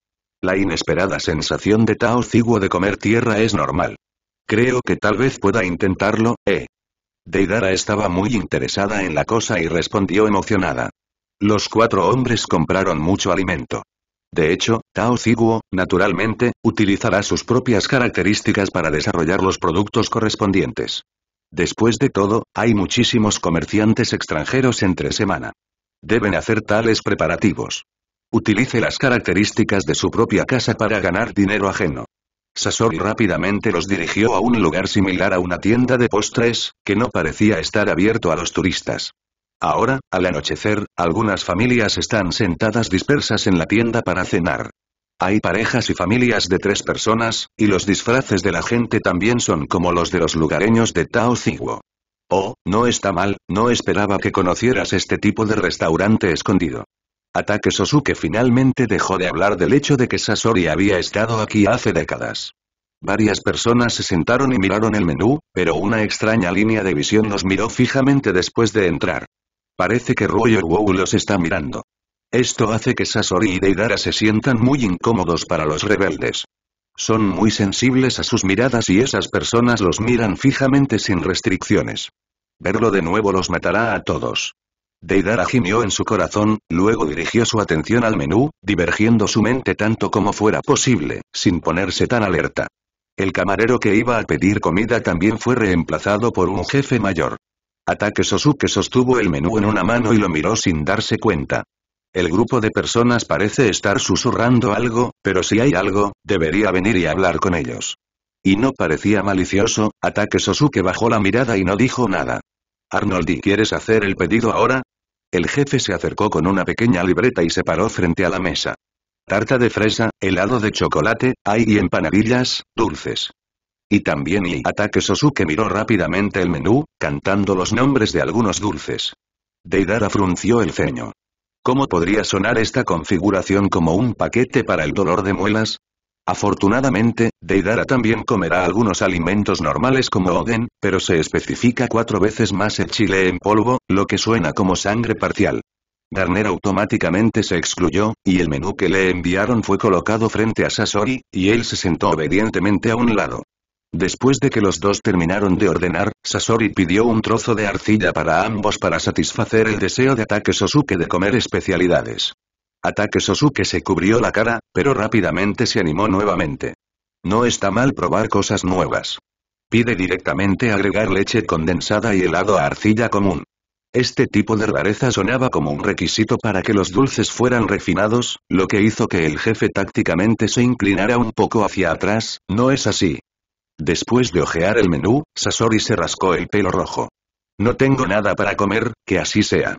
La inesperada sensación de Tao Ciguo de comer tierra es normal. Creo que tal vez pueda intentarlo, eh. Deidara estaba muy interesada en la cosa y respondió emocionada. Los cuatro hombres compraron mucho alimento. De hecho, Tao Ziguo, naturalmente, utilizará sus propias características para desarrollar los productos correspondientes. Después de todo, hay muchísimos comerciantes extranjeros entre semana. Deben hacer tales preparativos. Utilice las características de su propia casa para ganar dinero ajeno. Sasori rápidamente los dirigió a un lugar similar a una tienda de postres, que no parecía estar abierto a los turistas. Ahora, al anochecer, algunas familias están sentadas dispersas en la tienda para cenar. Hay parejas y familias de tres personas, y los disfraces de la gente también son como los de los lugareños de Tao Oh, no está mal, no esperaba que conocieras este tipo de restaurante escondido. Ataque Sosuke finalmente dejó de hablar del hecho de que Sasori había estado aquí hace décadas. Varias personas se sentaron y miraron el menú, pero una extraña línea de visión los miró fijamente después de entrar. Parece que Roger Wow los está mirando. Esto hace que Sasori y Deidara se sientan muy incómodos para los rebeldes. Son muy sensibles a sus miradas y esas personas los miran fijamente sin restricciones. Verlo de nuevo los matará a todos. Deidara gimió en su corazón, luego dirigió su atención al menú, divergiendo su mente tanto como fuera posible, sin ponerse tan alerta. El camarero que iba a pedir comida también fue reemplazado por un jefe mayor. Ataque Sosuke sostuvo el menú en una mano y lo miró sin darse cuenta. El grupo de personas parece estar susurrando algo, pero si hay algo, debería venir y hablar con ellos. Y no parecía malicioso, Ataque Sosuke bajó la mirada y no dijo nada. Arnoldi, ¿quieres hacer el pedido ahora? El jefe se acercó con una pequeña libreta y se paró frente a la mesa. Tarta de fresa, helado de chocolate, hay y empanadillas, dulces. Y también y ataque Sosuke miró rápidamente el menú, cantando los nombres de algunos dulces. Deidara frunció el ceño. ¿Cómo podría sonar esta configuración como un paquete para el dolor de muelas? Afortunadamente, Deidara también comerá algunos alimentos normales como Oden, pero se especifica cuatro veces más el chile en polvo, lo que suena como sangre parcial. Garner automáticamente se excluyó, y el menú que le enviaron fue colocado frente a Sasori, y él se sentó obedientemente a un lado. Después de que los dos terminaron de ordenar, Sasori pidió un trozo de arcilla para ambos para satisfacer el deseo de Ataque Sosuke de comer especialidades. Ataque Sosuke se cubrió la cara, pero rápidamente se animó nuevamente. No está mal probar cosas nuevas. Pide directamente agregar leche condensada y helado a arcilla común. Este tipo de rareza sonaba como un requisito para que los dulces fueran refinados, lo que hizo que el jefe tácticamente se inclinara un poco hacia atrás, no es así, Después de ojear el menú, Sasori se rascó el pelo rojo. No tengo nada para comer, que así sea.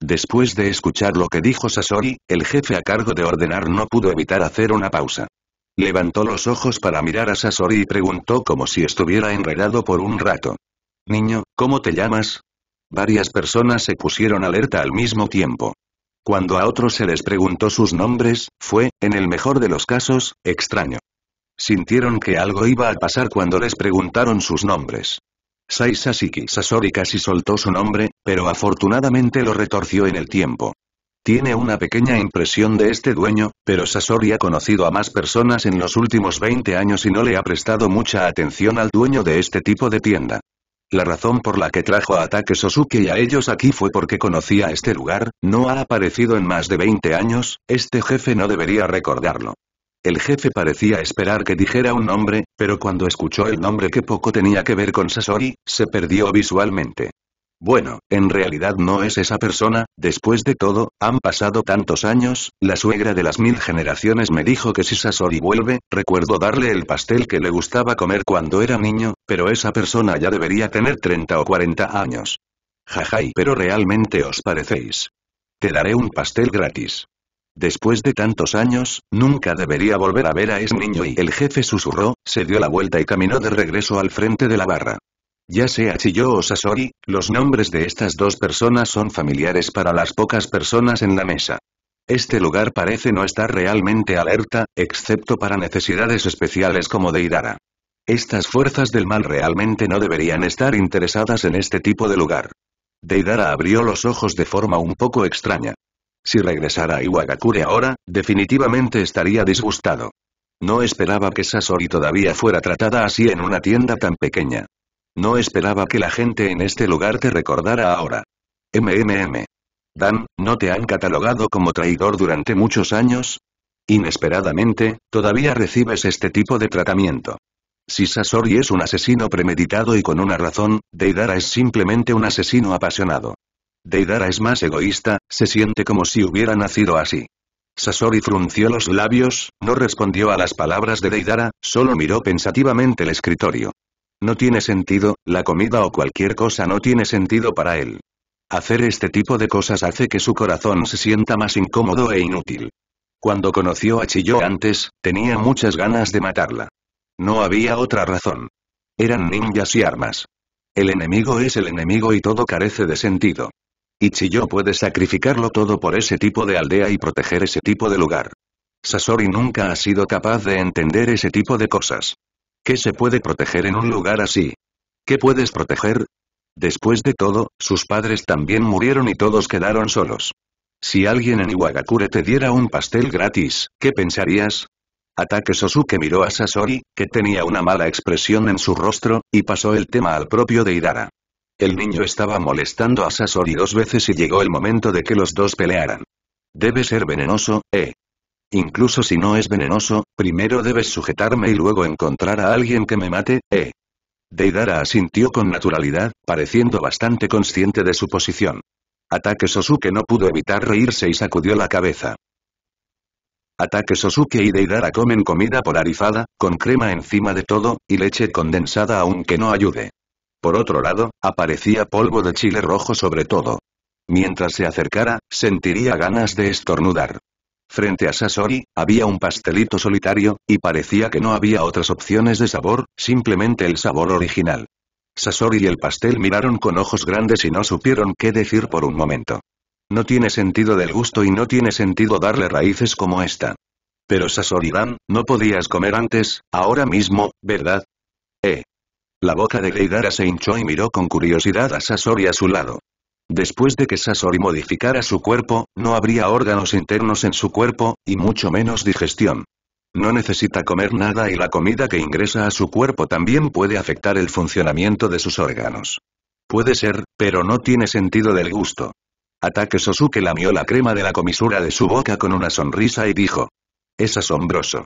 Después de escuchar lo que dijo Sasori, el jefe a cargo de ordenar no pudo evitar hacer una pausa. Levantó los ojos para mirar a Sasori y preguntó como si estuviera enredado por un rato. Niño, ¿cómo te llamas? Varias personas se pusieron alerta al mismo tiempo. Cuando a otros se les preguntó sus nombres, fue, en el mejor de los casos, extraño. Sintieron que algo iba a pasar cuando les preguntaron sus nombres. Sai Sasori casi soltó su nombre, pero afortunadamente lo retorció en el tiempo. Tiene una pequeña impresión de este dueño, pero Sasori ha conocido a más personas en los últimos 20 años y no le ha prestado mucha atención al dueño de este tipo de tienda. La razón por la que trajo a Ataque Sosuke y a ellos aquí fue porque conocía este lugar, no ha aparecido en más de 20 años, este jefe no debería recordarlo. El jefe parecía esperar que dijera un nombre, pero cuando escuchó el nombre que poco tenía que ver con Sasori, se perdió visualmente. Bueno, en realidad no es esa persona, después de todo, han pasado tantos años, la suegra de las mil generaciones me dijo que si Sasori vuelve, recuerdo darle el pastel que le gustaba comer cuando era niño, pero esa persona ya debería tener 30 o 40 años. Jajai pero realmente os parecéis. Te daré un pastel gratis. Después de tantos años, nunca debería volver a ver a ese niño y el jefe susurró, se dio la vuelta y caminó de regreso al frente de la barra. Ya sea Chiyo o Sasori, los nombres de estas dos personas son familiares para las pocas personas en la mesa. Este lugar parece no estar realmente alerta, excepto para necesidades especiales como de Estas fuerzas del mal realmente no deberían estar interesadas en este tipo de lugar. Deidara abrió los ojos de forma un poco extraña. Si regresara a Iwagakure ahora, definitivamente estaría disgustado. No esperaba que Sasori todavía fuera tratada así en una tienda tan pequeña. No esperaba que la gente en este lugar te recordara ahora. MMM. Dan, ¿no te han catalogado como traidor durante muchos años? Inesperadamente, todavía recibes este tipo de tratamiento. Si Sasori es un asesino premeditado y con una razón, Deidara es simplemente un asesino apasionado. Deidara es más egoísta, se siente como si hubiera nacido así. Sasori frunció los labios, no respondió a las palabras de Deidara, solo miró pensativamente el escritorio. No tiene sentido, la comida o cualquier cosa no tiene sentido para él. Hacer este tipo de cosas hace que su corazón se sienta más incómodo e inútil. Cuando conoció a Chiyo antes, tenía muchas ganas de matarla. No había otra razón. Eran ninjas y armas. El enemigo es el enemigo y todo carece de sentido. Ichiyo puede sacrificarlo todo por ese tipo de aldea y proteger ese tipo de lugar. Sasori nunca ha sido capaz de entender ese tipo de cosas. ¿Qué se puede proteger en un lugar así? ¿Qué puedes proteger? Después de todo, sus padres también murieron y todos quedaron solos. Si alguien en Iwagakure te diera un pastel gratis, ¿qué pensarías? Ataque Sosuke miró a Sasori, que tenía una mala expresión en su rostro, y pasó el tema al propio Deidara. El niño estaba molestando a Sasori dos veces y llegó el momento de que los dos pelearan. Debe ser venenoso, ¿eh? Incluso si no es venenoso, primero debes sujetarme y luego encontrar a alguien que me mate, ¿eh? Deidara asintió con naturalidad, pareciendo bastante consciente de su posición. Ataque Sosuke no pudo evitar reírse y sacudió la cabeza. Ataque Sosuke y Deidara comen comida por arifada, con crema encima de todo, y leche condensada aunque no ayude. Por otro lado, aparecía polvo de chile rojo sobre todo. Mientras se acercara, sentiría ganas de estornudar. Frente a Sasori, había un pastelito solitario, y parecía que no había otras opciones de sabor, simplemente el sabor original. Sasori y el pastel miraron con ojos grandes y no supieron qué decir por un momento. No tiene sentido del gusto y no tiene sentido darle raíces como esta. Pero Sasori-dan, no podías comer antes, ahora mismo, ¿verdad? Eh, la boca de Gaidara se hinchó y miró con curiosidad a Sasori a su lado. Después de que Sasori modificara su cuerpo, no habría órganos internos en su cuerpo, y mucho menos digestión. No necesita comer nada y la comida que ingresa a su cuerpo también puede afectar el funcionamiento de sus órganos. Puede ser, pero no tiene sentido del gusto. Ataque Sosuke lamió la crema de la comisura de su boca con una sonrisa y dijo. Es asombroso.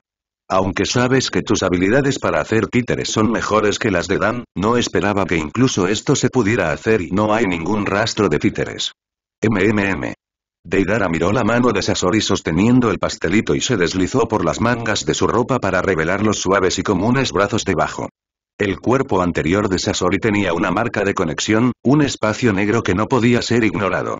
Aunque sabes que tus habilidades para hacer títeres son mejores que las de Dan, no esperaba que incluso esto se pudiera hacer y no hay ningún rastro de títeres. MMM. Deidara miró la mano de Sasori sosteniendo el pastelito y se deslizó por las mangas de su ropa para revelar los suaves y comunes brazos debajo. El cuerpo anterior de Sasori tenía una marca de conexión, un espacio negro que no podía ser ignorado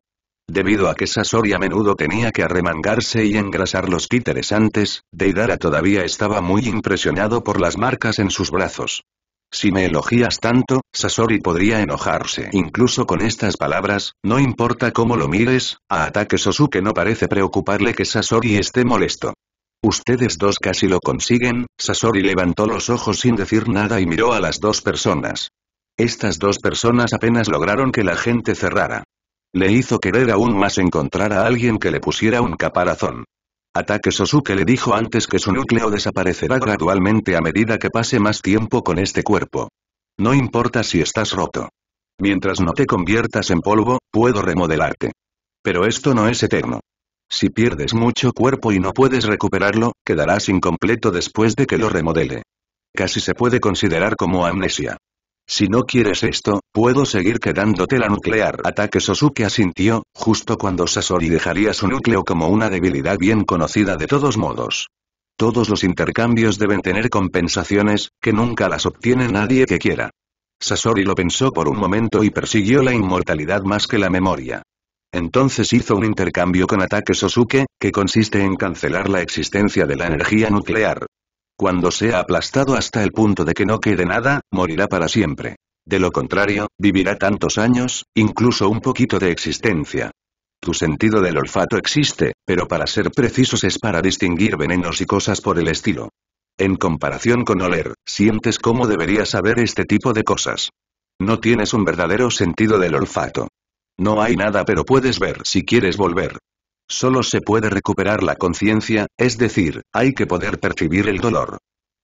debido a que Sasori a menudo tenía que arremangarse y engrasar los títeres antes, Deidara todavía estaba muy impresionado por las marcas en sus brazos. Si me elogías tanto, Sasori podría enojarse incluso con estas palabras, no importa cómo lo mires, a ataque Sosuke no parece preocuparle que Sasori esté molesto. Ustedes dos casi lo consiguen, Sasori levantó los ojos sin decir nada y miró a las dos personas. Estas dos personas apenas lograron que la gente cerrara. Le hizo querer aún más encontrar a alguien que le pusiera un caparazón. Ataque Sosuke le dijo antes que su núcleo desaparecerá gradualmente a medida que pase más tiempo con este cuerpo. No importa si estás roto. Mientras no te conviertas en polvo, puedo remodelarte. Pero esto no es eterno. Si pierdes mucho cuerpo y no puedes recuperarlo, quedarás incompleto después de que lo remodele. Casi se puede considerar como amnesia. Si no quieres esto, puedo seguir quedándote la nuclear ataque Sosuke asintió, justo cuando Sasori dejaría su núcleo como una debilidad bien conocida de todos modos. Todos los intercambios deben tener compensaciones, que nunca las obtiene nadie que quiera. Sasori lo pensó por un momento y persiguió la inmortalidad más que la memoria. Entonces hizo un intercambio con ataque Sosuke, que consiste en cancelar la existencia de la energía nuclear. Cuando sea aplastado hasta el punto de que no quede nada, morirá para siempre. De lo contrario, vivirá tantos años, incluso un poquito de existencia. Tu sentido del olfato existe, pero para ser precisos es para distinguir venenos y cosas por el estilo. En comparación con oler, sientes cómo deberías saber este tipo de cosas. No tienes un verdadero sentido del olfato. No hay nada pero puedes ver si quieres volver. Solo se puede recuperar la conciencia, es decir, hay que poder percibir el dolor.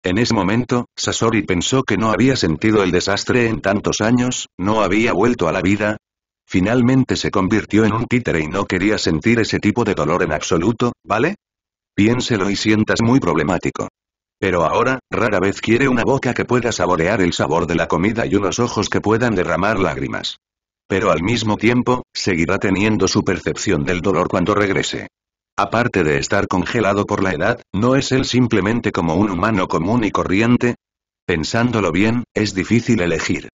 En ese momento, Sasori pensó que no había sentido el desastre en tantos años, no había vuelto a la vida. Finalmente se convirtió en un títere y no quería sentir ese tipo de dolor en absoluto, ¿vale? Piénselo y sientas muy problemático. Pero ahora, rara vez quiere una boca que pueda saborear el sabor de la comida y unos ojos que puedan derramar lágrimas. Pero al mismo tiempo, seguirá teniendo su percepción del dolor cuando regrese. Aparte de estar congelado por la edad, ¿no es él simplemente como un humano común y corriente? Pensándolo bien, es difícil elegir.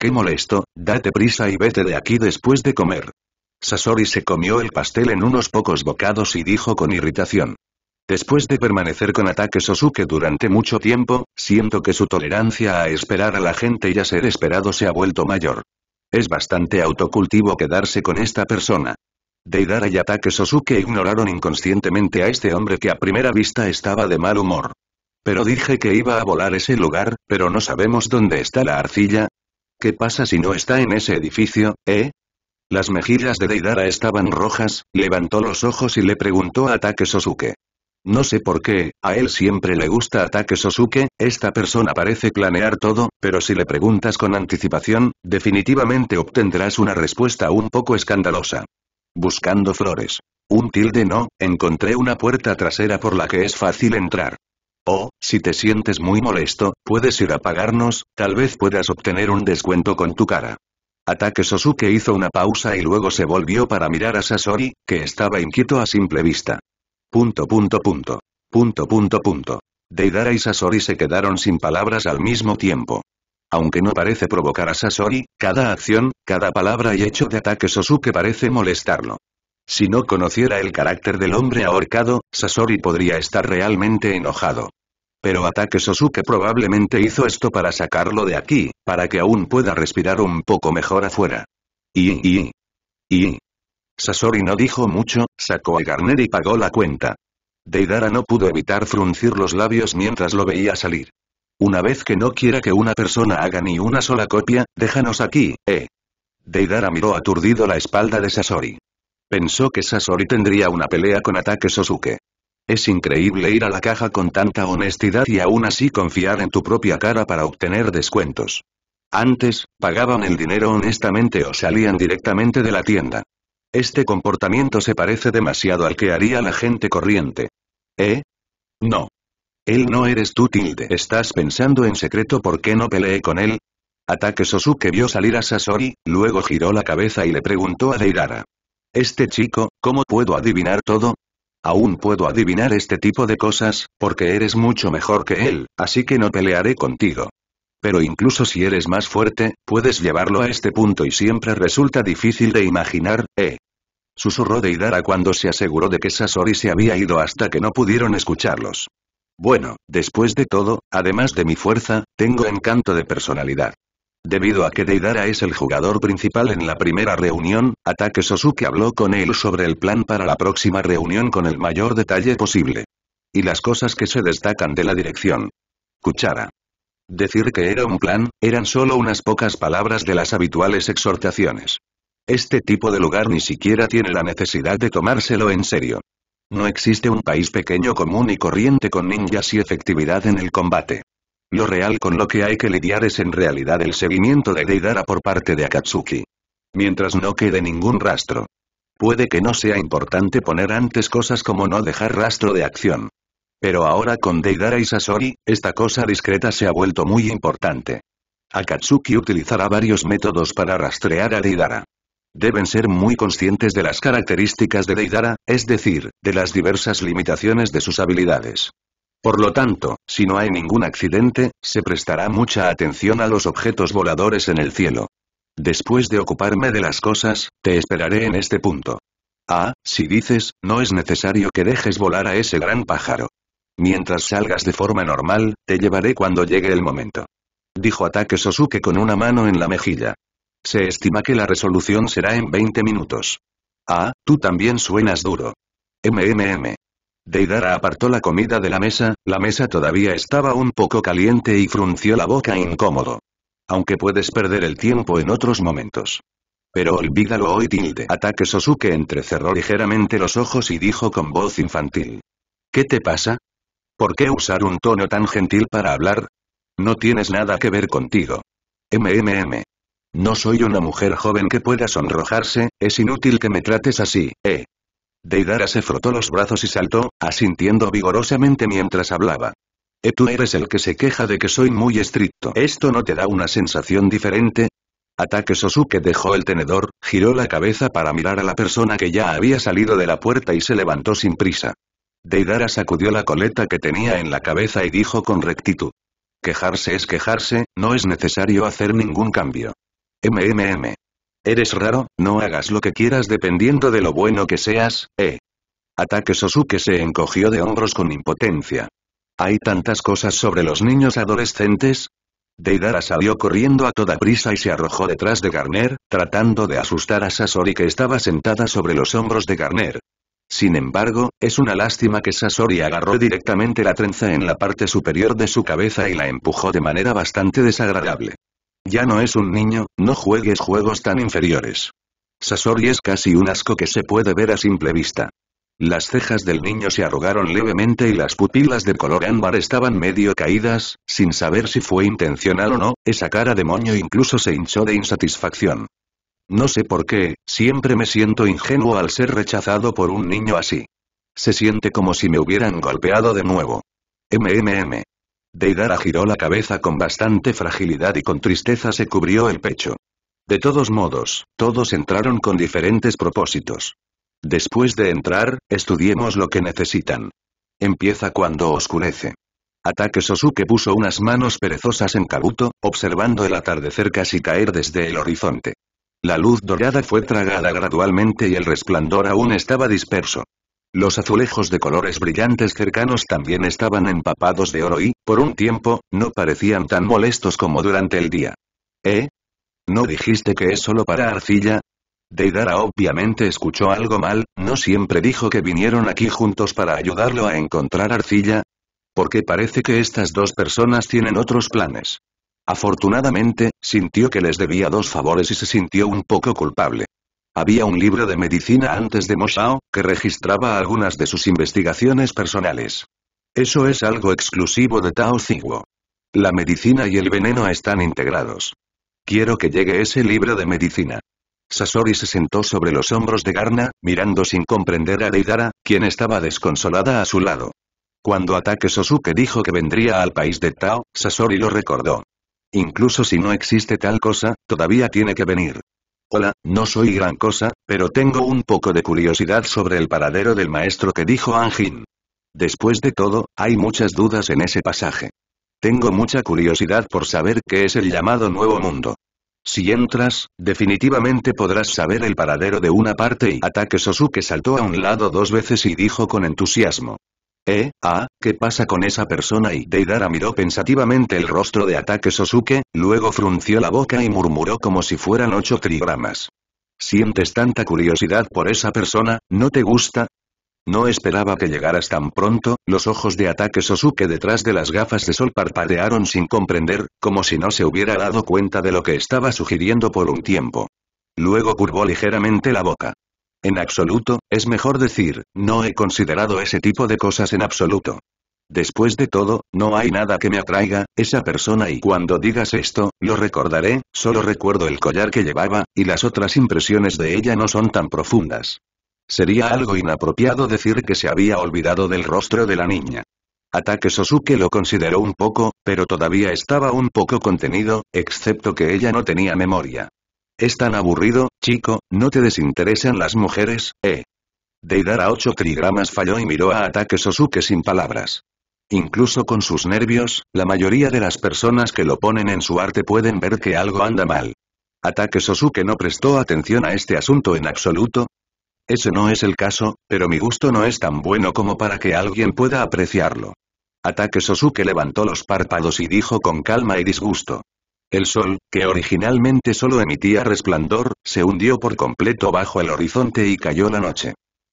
Qué molesto, date prisa y vete de aquí después de comer. Sasori se comió el pastel en unos pocos bocados y dijo con irritación. Después de permanecer con ataque Sosuke durante mucho tiempo, siento que su tolerancia a esperar a la gente y a ser esperado se ha vuelto mayor. Es bastante autocultivo quedarse con esta persona. Deidara y Ataque Sosuke ignoraron inconscientemente a este hombre que a primera vista estaba de mal humor. Pero dije que iba a volar ese lugar, pero no sabemos dónde está la arcilla. ¿Qué pasa si no está en ese edificio, eh? Las mejillas de Deidara estaban rojas, levantó los ojos y le preguntó a Ataque Sosuke. No sé por qué, a él siempre le gusta ataque Sosuke, esta persona parece planear todo, pero si le preguntas con anticipación, definitivamente obtendrás una respuesta un poco escandalosa. Buscando flores. Un tilde no, encontré una puerta trasera por la que es fácil entrar. Oh, si te sientes muy molesto, puedes ir a pagarnos, tal vez puedas obtener un descuento con tu cara. Ataque Sosuke hizo una pausa y luego se volvió para mirar a Sasori, que estaba inquieto a simple vista. Punto punto punto. Punto punto punto. Deidara y Sasori se quedaron sin palabras al mismo tiempo. Aunque no parece provocar a Sasori, cada acción, cada palabra y hecho de ataque Sosuke parece molestarlo. Si no conociera el carácter del hombre ahorcado, Sasori podría estar realmente enojado. Pero Ataque Sosuke probablemente hizo esto para sacarlo de aquí, para que aún pueda respirar un poco mejor afuera. Y, y, y, Sasori no dijo mucho, sacó el garner y pagó la cuenta. Deidara no pudo evitar fruncir los labios mientras lo veía salir. Una vez que no quiera que una persona haga ni una sola copia, déjanos aquí, eh. Deidara miró aturdido la espalda de Sasori. Pensó que Sasori tendría una pelea con ataque Sosuke. Es increíble ir a la caja con tanta honestidad y aún así confiar en tu propia cara para obtener descuentos. Antes, pagaban el dinero honestamente o salían directamente de la tienda. Este comportamiento se parece demasiado al que haría la gente corriente. ¿Eh? No. Él no eres tú tilde. ¿Estás pensando en secreto por qué no peleé con él? Ataque Sosuke vio salir a Sasori, luego giró la cabeza y le preguntó a Deidara. Este chico, ¿cómo puedo adivinar todo? Aún puedo adivinar este tipo de cosas, porque eres mucho mejor que él, así que no pelearé contigo. Pero incluso si eres más fuerte, puedes llevarlo a este punto y siempre resulta difícil de imaginar, ¿eh? Susurró Deidara cuando se aseguró de que Sasori se había ido hasta que no pudieron escucharlos. Bueno, después de todo, además de mi fuerza, tengo encanto de personalidad. Debido a que Deidara es el jugador principal en la primera reunión, Ataque Sosuke habló con él sobre el plan para la próxima reunión con el mayor detalle posible. Y las cosas que se destacan de la dirección. Cuchara. Decir que era un plan, eran solo unas pocas palabras de las habituales exhortaciones. Este tipo de lugar ni siquiera tiene la necesidad de tomárselo en serio. No existe un país pequeño común y corriente con ninjas y efectividad en el combate. Lo real con lo que hay que lidiar es en realidad el seguimiento de Deidara por parte de Akatsuki. Mientras no quede ningún rastro. Puede que no sea importante poner antes cosas como no dejar rastro de acción. Pero ahora con Deidara y Sasori, esta cosa discreta se ha vuelto muy importante. Akatsuki utilizará varios métodos para rastrear a Deidara. Deben ser muy conscientes de las características de Deidara, es decir, de las diversas limitaciones de sus habilidades. Por lo tanto, si no hay ningún accidente, se prestará mucha atención a los objetos voladores en el cielo. Después de ocuparme de las cosas, te esperaré en este punto. Ah, si dices, no es necesario que dejes volar a ese gran pájaro. Mientras salgas de forma normal, te llevaré cuando llegue el momento. Dijo Ataque Sosuke con una mano en la mejilla. Se estima que la resolución será en 20 minutos. Ah, tú también suenas duro. MMM. Deidara apartó la comida de la mesa, la mesa todavía estaba un poco caliente y frunció la boca incómodo. Aunque puedes perder el tiempo en otros momentos. Pero olvídalo hoy tilde. Ataque Sosuke entrecerró ligeramente los ojos y dijo con voz infantil. ¿Qué te pasa? ¿Por qué usar un tono tan gentil para hablar? No tienes nada que ver contigo. MMM. No soy una mujer joven que pueda sonrojarse, es inútil que me trates así, eh. Deidara se frotó los brazos y saltó, asintiendo vigorosamente mientras hablaba. Eh, tú eres el que se queja de que soy muy estricto. ¿Esto no te da una sensación diferente? Ataque Sosuke dejó el tenedor, giró la cabeza para mirar a la persona que ya había salido de la puerta y se levantó sin prisa. Deidara sacudió la coleta que tenía en la cabeza y dijo con rectitud. Quejarse es quejarse, no es necesario hacer ningún cambio. MMM. Eres raro, no hagas lo que quieras dependiendo de lo bueno que seas, eh. Ataque Sosuke se encogió de hombros con impotencia. Hay tantas cosas sobre los niños adolescentes, Deidara salió corriendo a toda prisa y se arrojó detrás de Garner, tratando de asustar a Sasori que estaba sentada sobre los hombros de Garner. Sin embargo, es una lástima que Sasori agarró directamente la trenza en la parte superior de su cabeza y la empujó de manera bastante desagradable. Ya no es un niño, no juegues juegos tan inferiores. Sasori es casi un asco que se puede ver a simple vista. Las cejas del niño se arrugaron levemente y las pupilas de color ámbar estaban medio caídas, sin saber si fue intencional o no, esa cara de moño incluso se hinchó de insatisfacción. No sé por qué, siempre me siento ingenuo al ser rechazado por un niño así. Se siente como si me hubieran golpeado de nuevo. MMM. Deidara giró la cabeza con bastante fragilidad y con tristeza se cubrió el pecho. De todos modos, todos entraron con diferentes propósitos. Después de entrar, estudiemos lo que necesitan. Empieza cuando oscurece. Ataque Sosuke puso unas manos perezosas en Kabuto, observando el atardecer casi caer desde el horizonte. La luz dorada fue tragada gradualmente y el resplandor aún estaba disperso. Los azulejos de colores brillantes cercanos también estaban empapados de oro y, por un tiempo, no parecían tan molestos como durante el día. ¿Eh? ¿No dijiste que es solo para arcilla? Deidara obviamente escuchó algo mal, no siempre dijo que vinieron aquí juntos para ayudarlo a encontrar arcilla. Porque parece que estas dos personas tienen otros planes. Afortunadamente, sintió que les debía dos favores y se sintió un poco culpable. Había un libro de medicina antes de Moshao, que registraba algunas de sus investigaciones personales. Eso es algo exclusivo de Tao Ziguo. La medicina y el veneno están integrados. Quiero que llegue ese libro de medicina. Sasori se sentó sobre los hombros de Garna, mirando sin comprender a Deidara, quien estaba desconsolada a su lado. Cuando Ataque Sosuke dijo que vendría al país de Tao, Sasori lo recordó. Incluso si no existe tal cosa, todavía tiene que venir. Hola, no soy gran cosa, pero tengo un poco de curiosidad sobre el paradero del maestro que dijo Anjin. Después de todo, hay muchas dudas en ese pasaje. Tengo mucha curiosidad por saber qué es el llamado Nuevo Mundo. Si entras, definitivamente podrás saber el paradero de una parte y ataque Sosuke saltó a un lado dos veces y dijo con entusiasmo. Eh, ah, ¿qué pasa con esa persona? Y Deidara miró pensativamente el rostro de ataque Sosuke, luego frunció la boca y murmuró como si fueran ocho trigramas. ¿Sientes tanta curiosidad por esa persona, no te gusta? No esperaba que llegaras tan pronto, los ojos de ataque Sosuke detrás de las gafas de sol parpadearon sin comprender, como si no se hubiera dado cuenta de lo que estaba sugiriendo por un tiempo. Luego curvó ligeramente la boca. En absoluto, es mejor decir, no he considerado ese tipo de cosas en absoluto. Después de todo, no hay nada que me atraiga, esa persona y cuando digas esto, lo recordaré, solo recuerdo el collar que llevaba, y las otras impresiones de ella no son tan profundas. Sería algo inapropiado decir que se había olvidado del rostro de la niña. Ataque Sosuke lo consideró un poco, pero todavía estaba un poco contenido, excepto que ella no tenía memoria. Es tan aburrido, chico, no te desinteresan las mujeres, eh. Deidara 8 trigramas falló y miró a Ataque Sosuke sin palabras. Incluso con sus nervios, la mayoría de las personas que lo ponen en su arte pueden ver que algo anda mal. Ataque Sosuke no prestó atención a este asunto en absoluto. Ese no es el caso, pero mi gusto no es tan bueno como para que alguien pueda apreciarlo. Ataque Sosuke levantó los párpados y dijo con calma y disgusto. El sol, que originalmente solo emitía resplandor, se hundió por completo bajo el horizonte y cayó la noche.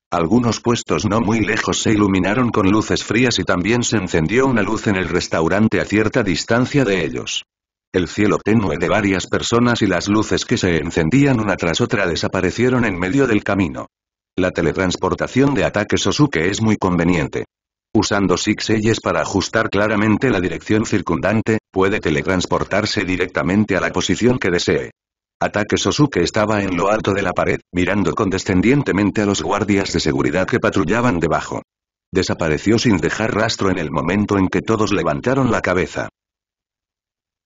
Algunos puestos no muy lejos se iluminaron con luces frías y también se encendió una luz en el restaurante a cierta distancia de ellos. El cielo tenue de varias personas y las luces que se encendían una tras otra desaparecieron en medio del camino. La teletransportación de ataque Sosuke es muy conveniente. Usando Six Eyes para ajustar claramente la dirección circundante, puede teletransportarse directamente a la posición que desee. Ataque Sosuke estaba en lo alto de la pared, mirando condescendientemente a los guardias de seguridad que patrullaban debajo. Desapareció sin dejar rastro en el momento en que todos levantaron la cabeza.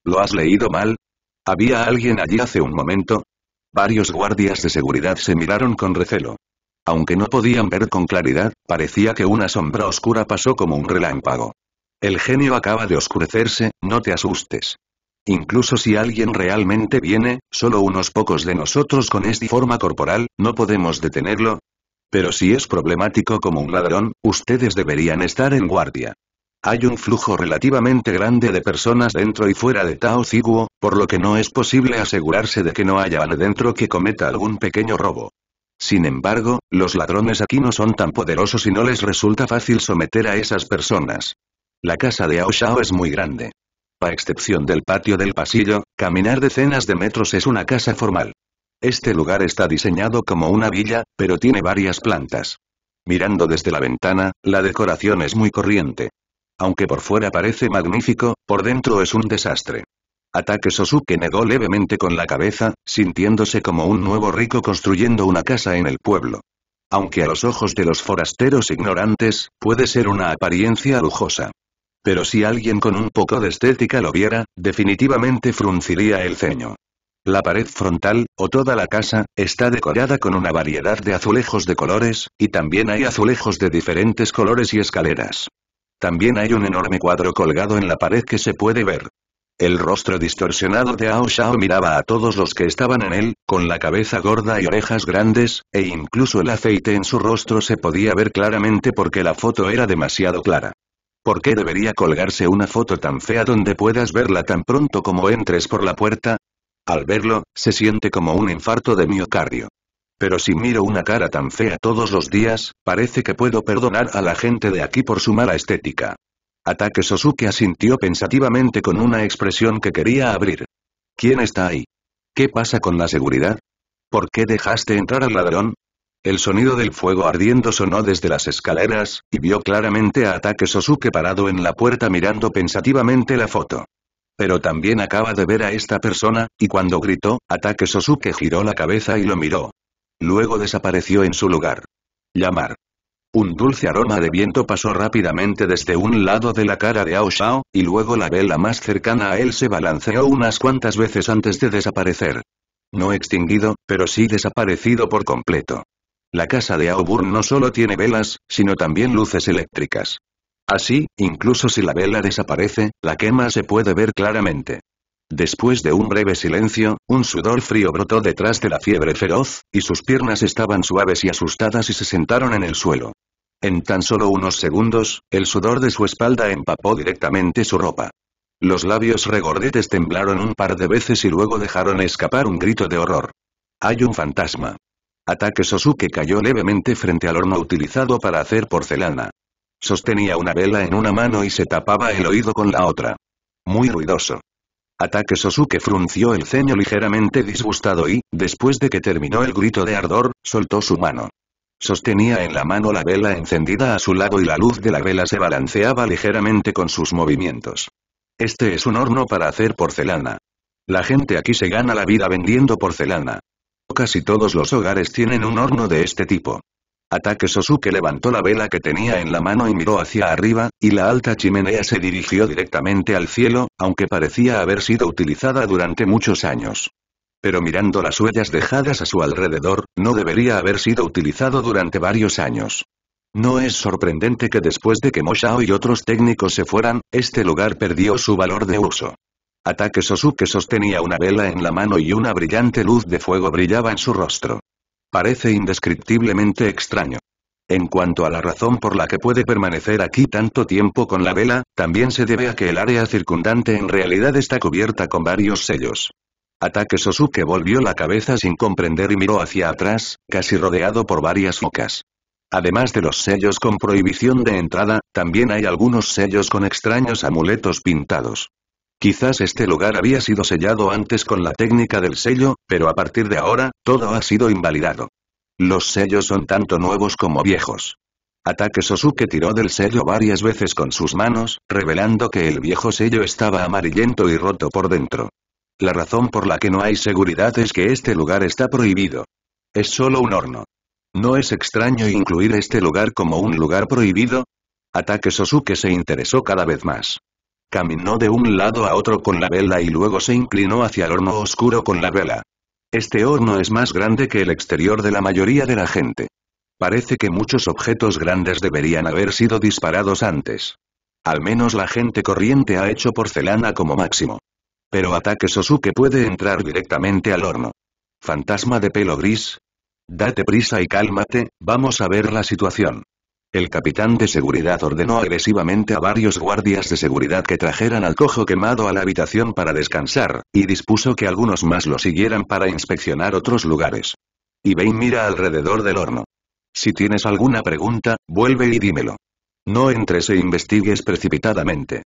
¿Lo has leído mal? ¿Había alguien allí hace un momento? Varios guardias de seguridad se miraron con recelo. Aunque no podían ver con claridad, parecía que una sombra oscura pasó como un relámpago. El genio acaba de oscurecerse, no te asustes. Incluso si alguien realmente viene, solo unos pocos de nosotros con esta forma corporal, no podemos detenerlo. Pero si es problemático como un ladrón, ustedes deberían estar en guardia. Hay un flujo relativamente grande de personas dentro y fuera de Tao Ciguo, por lo que no es posible asegurarse de que no haya dentro que cometa algún pequeño robo. Sin embargo, los ladrones aquí no son tan poderosos y no les resulta fácil someter a esas personas. La casa de Aoshao es muy grande. A excepción del patio del pasillo, caminar decenas de metros es una casa formal. Este lugar está diseñado como una villa, pero tiene varias plantas. Mirando desde la ventana, la decoración es muy corriente. Aunque por fuera parece magnífico, por dentro es un desastre. Ataque Sosuke negó levemente con la cabeza, sintiéndose como un nuevo rico construyendo una casa en el pueblo. Aunque a los ojos de los forasteros ignorantes, puede ser una apariencia lujosa. Pero si alguien con un poco de estética lo viera, definitivamente frunciría el ceño. La pared frontal, o toda la casa, está decorada con una variedad de azulejos de colores, y también hay azulejos de diferentes colores y escaleras. También hay un enorme cuadro colgado en la pared que se puede ver. El rostro distorsionado de Ao Shao miraba a todos los que estaban en él, con la cabeza gorda y orejas grandes, e incluso el aceite en su rostro se podía ver claramente porque la foto era demasiado clara. ¿Por qué debería colgarse una foto tan fea donde puedas verla tan pronto como entres por la puerta? Al verlo, se siente como un infarto de miocardio. Pero si miro una cara tan fea todos los días, parece que puedo perdonar a la gente de aquí por su mala estética. Ataque Sosuke asintió pensativamente con una expresión que quería abrir. ¿Quién está ahí? ¿Qué pasa con la seguridad? ¿Por qué dejaste entrar al ladrón? El sonido del fuego ardiendo sonó desde las escaleras, y vio claramente a Ataque Sosuke parado en la puerta mirando pensativamente la foto. Pero también acaba de ver a esta persona, y cuando gritó, Ataque Sosuke giró la cabeza y lo miró. Luego desapareció en su lugar. Llamar. Un dulce aroma de viento pasó rápidamente desde un lado de la cara de Ao Shao, y luego la vela más cercana a él se balanceó unas cuantas veces antes de desaparecer. No extinguido, pero sí desaparecido por completo. La casa de Auburn no solo tiene velas, sino también luces eléctricas. Así, incluso si la vela desaparece, la quema se puede ver claramente. Después de un breve silencio, un sudor frío brotó detrás de la fiebre feroz, y sus piernas estaban suaves y asustadas y se sentaron en el suelo. En tan solo unos segundos, el sudor de su espalda empapó directamente su ropa. Los labios regordetes temblaron un par de veces y luego dejaron escapar un grito de horror. Hay un fantasma. Ataque Sosuke cayó levemente frente al horno utilizado para hacer porcelana. Sostenía una vela en una mano y se tapaba el oído con la otra. Muy ruidoso. Ataque Sosuke frunció el ceño ligeramente disgustado y, después de que terminó el grito de ardor, soltó su mano. Sostenía en la mano la vela encendida a su lado y la luz de la vela se balanceaba ligeramente con sus movimientos. Este es un horno para hacer porcelana. La gente aquí se gana la vida vendiendo porcelana. Casi todos los hogares tienen un horno de este tipo. Ataque Sosuke levantó la vela que tenía en la mano y miró hacia arriba, y la alta chimenea se dirigió directamente al cielo, aunque parecía haber sido utilizada durante muchos años. Pero mirando las huellas dejadas a su alrededor, no debería haber sido utilizado durante varios años. No es sorprendente que después de que Moshao y otros técnicos se fueran, este lugar perdió su valor de uso. Ataque Sosuke sostenía una vela en la mano y una brillante luz de fuego brillaba en su rostro. Parece indescriptiblemente extraño. En cuanto a la razón por la que puede permanecer aquí tanto tiempo con la vela, también se debe a que el área circundante en realidad está cubierta con varios sellos. Ataque Sosuke volvió la cabeza sin comprender y miró hacia atrás, casi rodeado por varias focas. Además de los sellos con prohibición de entrada, también hay algunos sellos con extraños amuletos pintados. Quizás este lugar había sido sellado antes con la técnica del sello, pero a partir de ahora, todo ha sido invalidado. Los sellos son tanto nuevos como viejos. Ataque Sosuke tiró del sello varias veces con sus manos, revelando que el viejo sello estaba amarillento y roto por dentro. La razón por la que no hay seguridad es que este lugar está prohibido. Es solo un horno. ¿No es extraño incluir este lugar como un lugar prohibido? Ataque Sosuke se interesó cada vez más. Caminó de un lado a otro con la vela y luego se inclinó hacia el horno oscuro con la vela. Este horno es más grande que el exterior de la mayoría de la gente. Parece que muchos objetos grandes deberían haber sido disparados antes. Al menos la gente corriente ha hecho porcelana como máximo. Pero ataque Sosuke puede entrar directamente al horno. Fantasma de pelo gris. Date prisa y cálmate, vamos a ver la situación. El capitán de seguridad ordenó agresivamente a varios guardias de seguridad que trajeran al cojo quemado a la habitación para descansar, y dispuso que algunos más lo siguieran para inspeccionar otros lugares. Y Bain mira alrededor del horno. Si tienes alguna pregunta, vuelve y dímelo. No entres e investigues precipitadamente.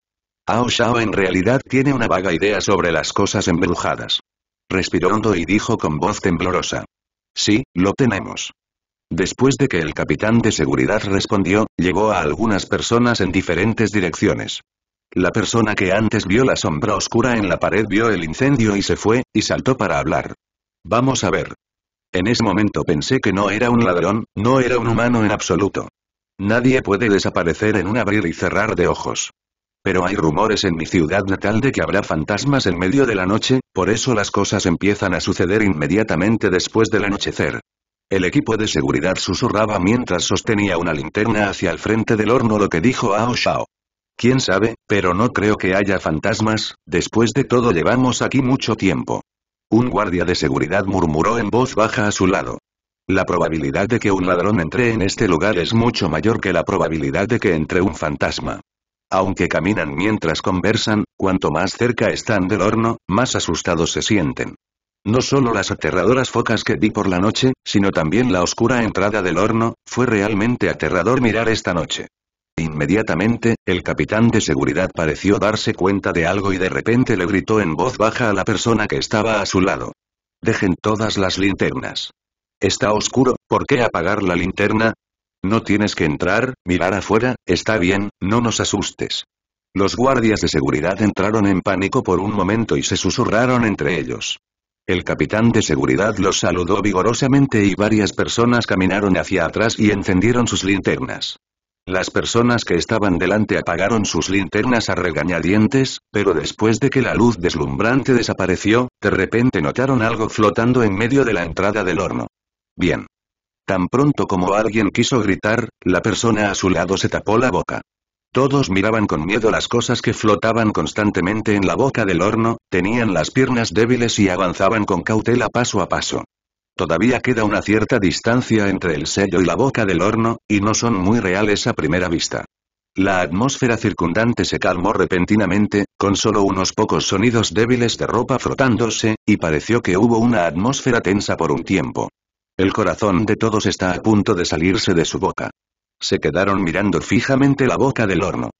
Ao Shao en realidad tiene una vaga idea sobre las cosas embrujadas. Respiró hondo y dijo con voz temblorosa. Sí, lo tenemos. Después de que el capitán de seguridad respondió, llegó a algunas personas en diferentes direcciones. La persona que antes vio la sombra oscura en la pared vio el incendio y se fue, y saltó para hablar. Vamos a ver. En ese momento pensé que no era un ladrón, no era un humano en absoluto. Nadie puede desaparecer en un abrir y cerrar de ojos. Pero hay rumores en mi ciudad natal de que habrá fantasmas en medio de la noche, por eso las cosas empiezan a suceder inmediatamente después del anochecer. El equipo de seguridad susurraba mientras sostenía una linterna hacia el frente del horno lo que dijo Ao Shao. Quién sabe, pero no creo que haya fantasmas, después de todo llevamos aquí mucho tiempo. Un guardia de seguridad murmuró en voz baja a su lado. La probabilidad de que un ladrón entre en este lugar es mucho mayor que la probabilidad de que entre un fantasma. Aunque caminan mientras conversan, cuanto más cerca están del horno, más asustados se sienten. No solo las aterradoras focas que vi por la noche, sino también la oscura entrada del horno, fue realmente aterrador mirar esta noche. Inmediatamente, el capitán de seguridad pareció darse cuenta de algo y de repente le gritó en voz baja a la persona que estaba a su lado. Dejen todas las linternas. Está oscuro, ¿por qué apagar la linterna? No tienes que entrar, mirar afuera, está bien, no nos asustes. Los guardias de seguridad entraron en pánico por un momento y se susurraron entre ellos. El capitán de seguridad los saludó vigorosamente y varias personas caminaron hacia atrás y encendieron sus linternas. Las personas que estaban delante apagaron sus linternas a regañadientes, pero después de que la luz deslumbrante desapareció, de repente notaron algo flotando en medio de la entrada del horno. Bien. Tan pronto como alguien quiso gritar, la persona a su lado se tapó la boca. Todos miraban con miedo las cosas que flotaban constantemente en la boca del horno, tenían las piernas débiles y avanzaban con cautela paso a paso. Todavía queda una cierta distancia entre el sello y la boca del horno, y no son muy reales a primera vista. La atmósfera circundante se calmó repentinamente, con solo unos pocos sonidos débiles de ropa frotándose, y pareció que hubo una atmósfera tensa por un tiempo. El corazón de todos está a punto de salirse de su boca. Se quedaron mirando fijamente la boca del horno.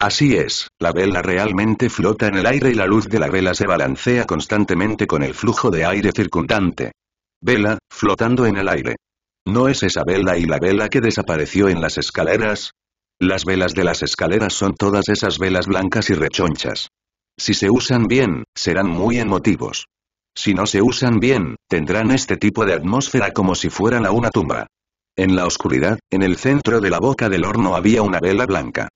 Así es, la vela realmente flota en el aire y la luz de la vela se balancea constantemente con el flujo de aire circundante. Vela, flotando en el aire. ¿No es esa vela y la vela que desapareció en las escaleras? Las velas de las escaleras son todas esas velas blancas y rechonchas. Si se usan bien, serán muy emotivos. Si no se usan bien, tendrán este tipo de atmósfera como si fueran a una tumba. En la oscuridad, en el centro de la boca del horno había una vela blanca.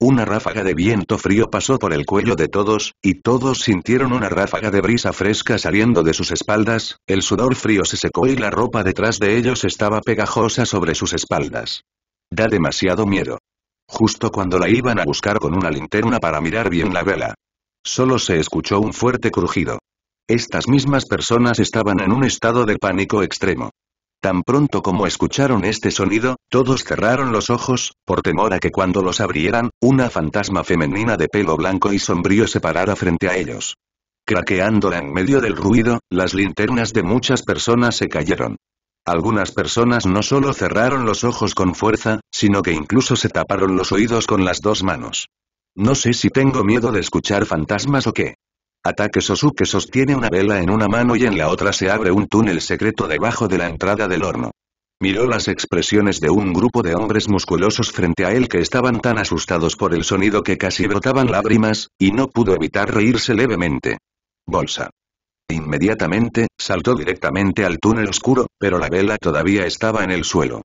Una ráfaga de viento frío pasó por el cuello de todos, y todos sintieron una ráfaga de brisa fresca saliendo de sus espaldas, el sudor frío se secó y la ropa detrás de ellos estaba pegajosa sobre sus espaldas. Da demasiado miedo. Justo cuando la iban a buscar con una linterna para mirar bien la vela. Solo se escuchó un fuerte crujido. Estas mismas personas estaban en un estado de pánico extremo. Tan pronto como escucharon este sonido, todos cerraron los ojos, por temor a que cuando los abrieran, una fantasma femenina de pelo blanco y sombrío se parara frente a ellos. Craqueándola en medio del ruido, las linternas de muchas personas se cayeron. Algunas personas no solo cerraron los ojos con fuerza, sino que incluso se taparon los oídos con las dos manos. No sé si tengo miedo de escuchar fantasmas o qué. Ataque Sosuke sostiene una vela en una mano y en la otra se abre un túnel secreto debajo de la entrada del horno. Miró las expresiones de un grupo de hombres musculosos frente a él que estaban tan asustados por el sonido que casi brotaban lágrimas, y no pudo evitar reírse levemente. Bolsa. Inmediatamente, saltó directamente al túnel oscuro, pero la vela todavía estaba en el suelo.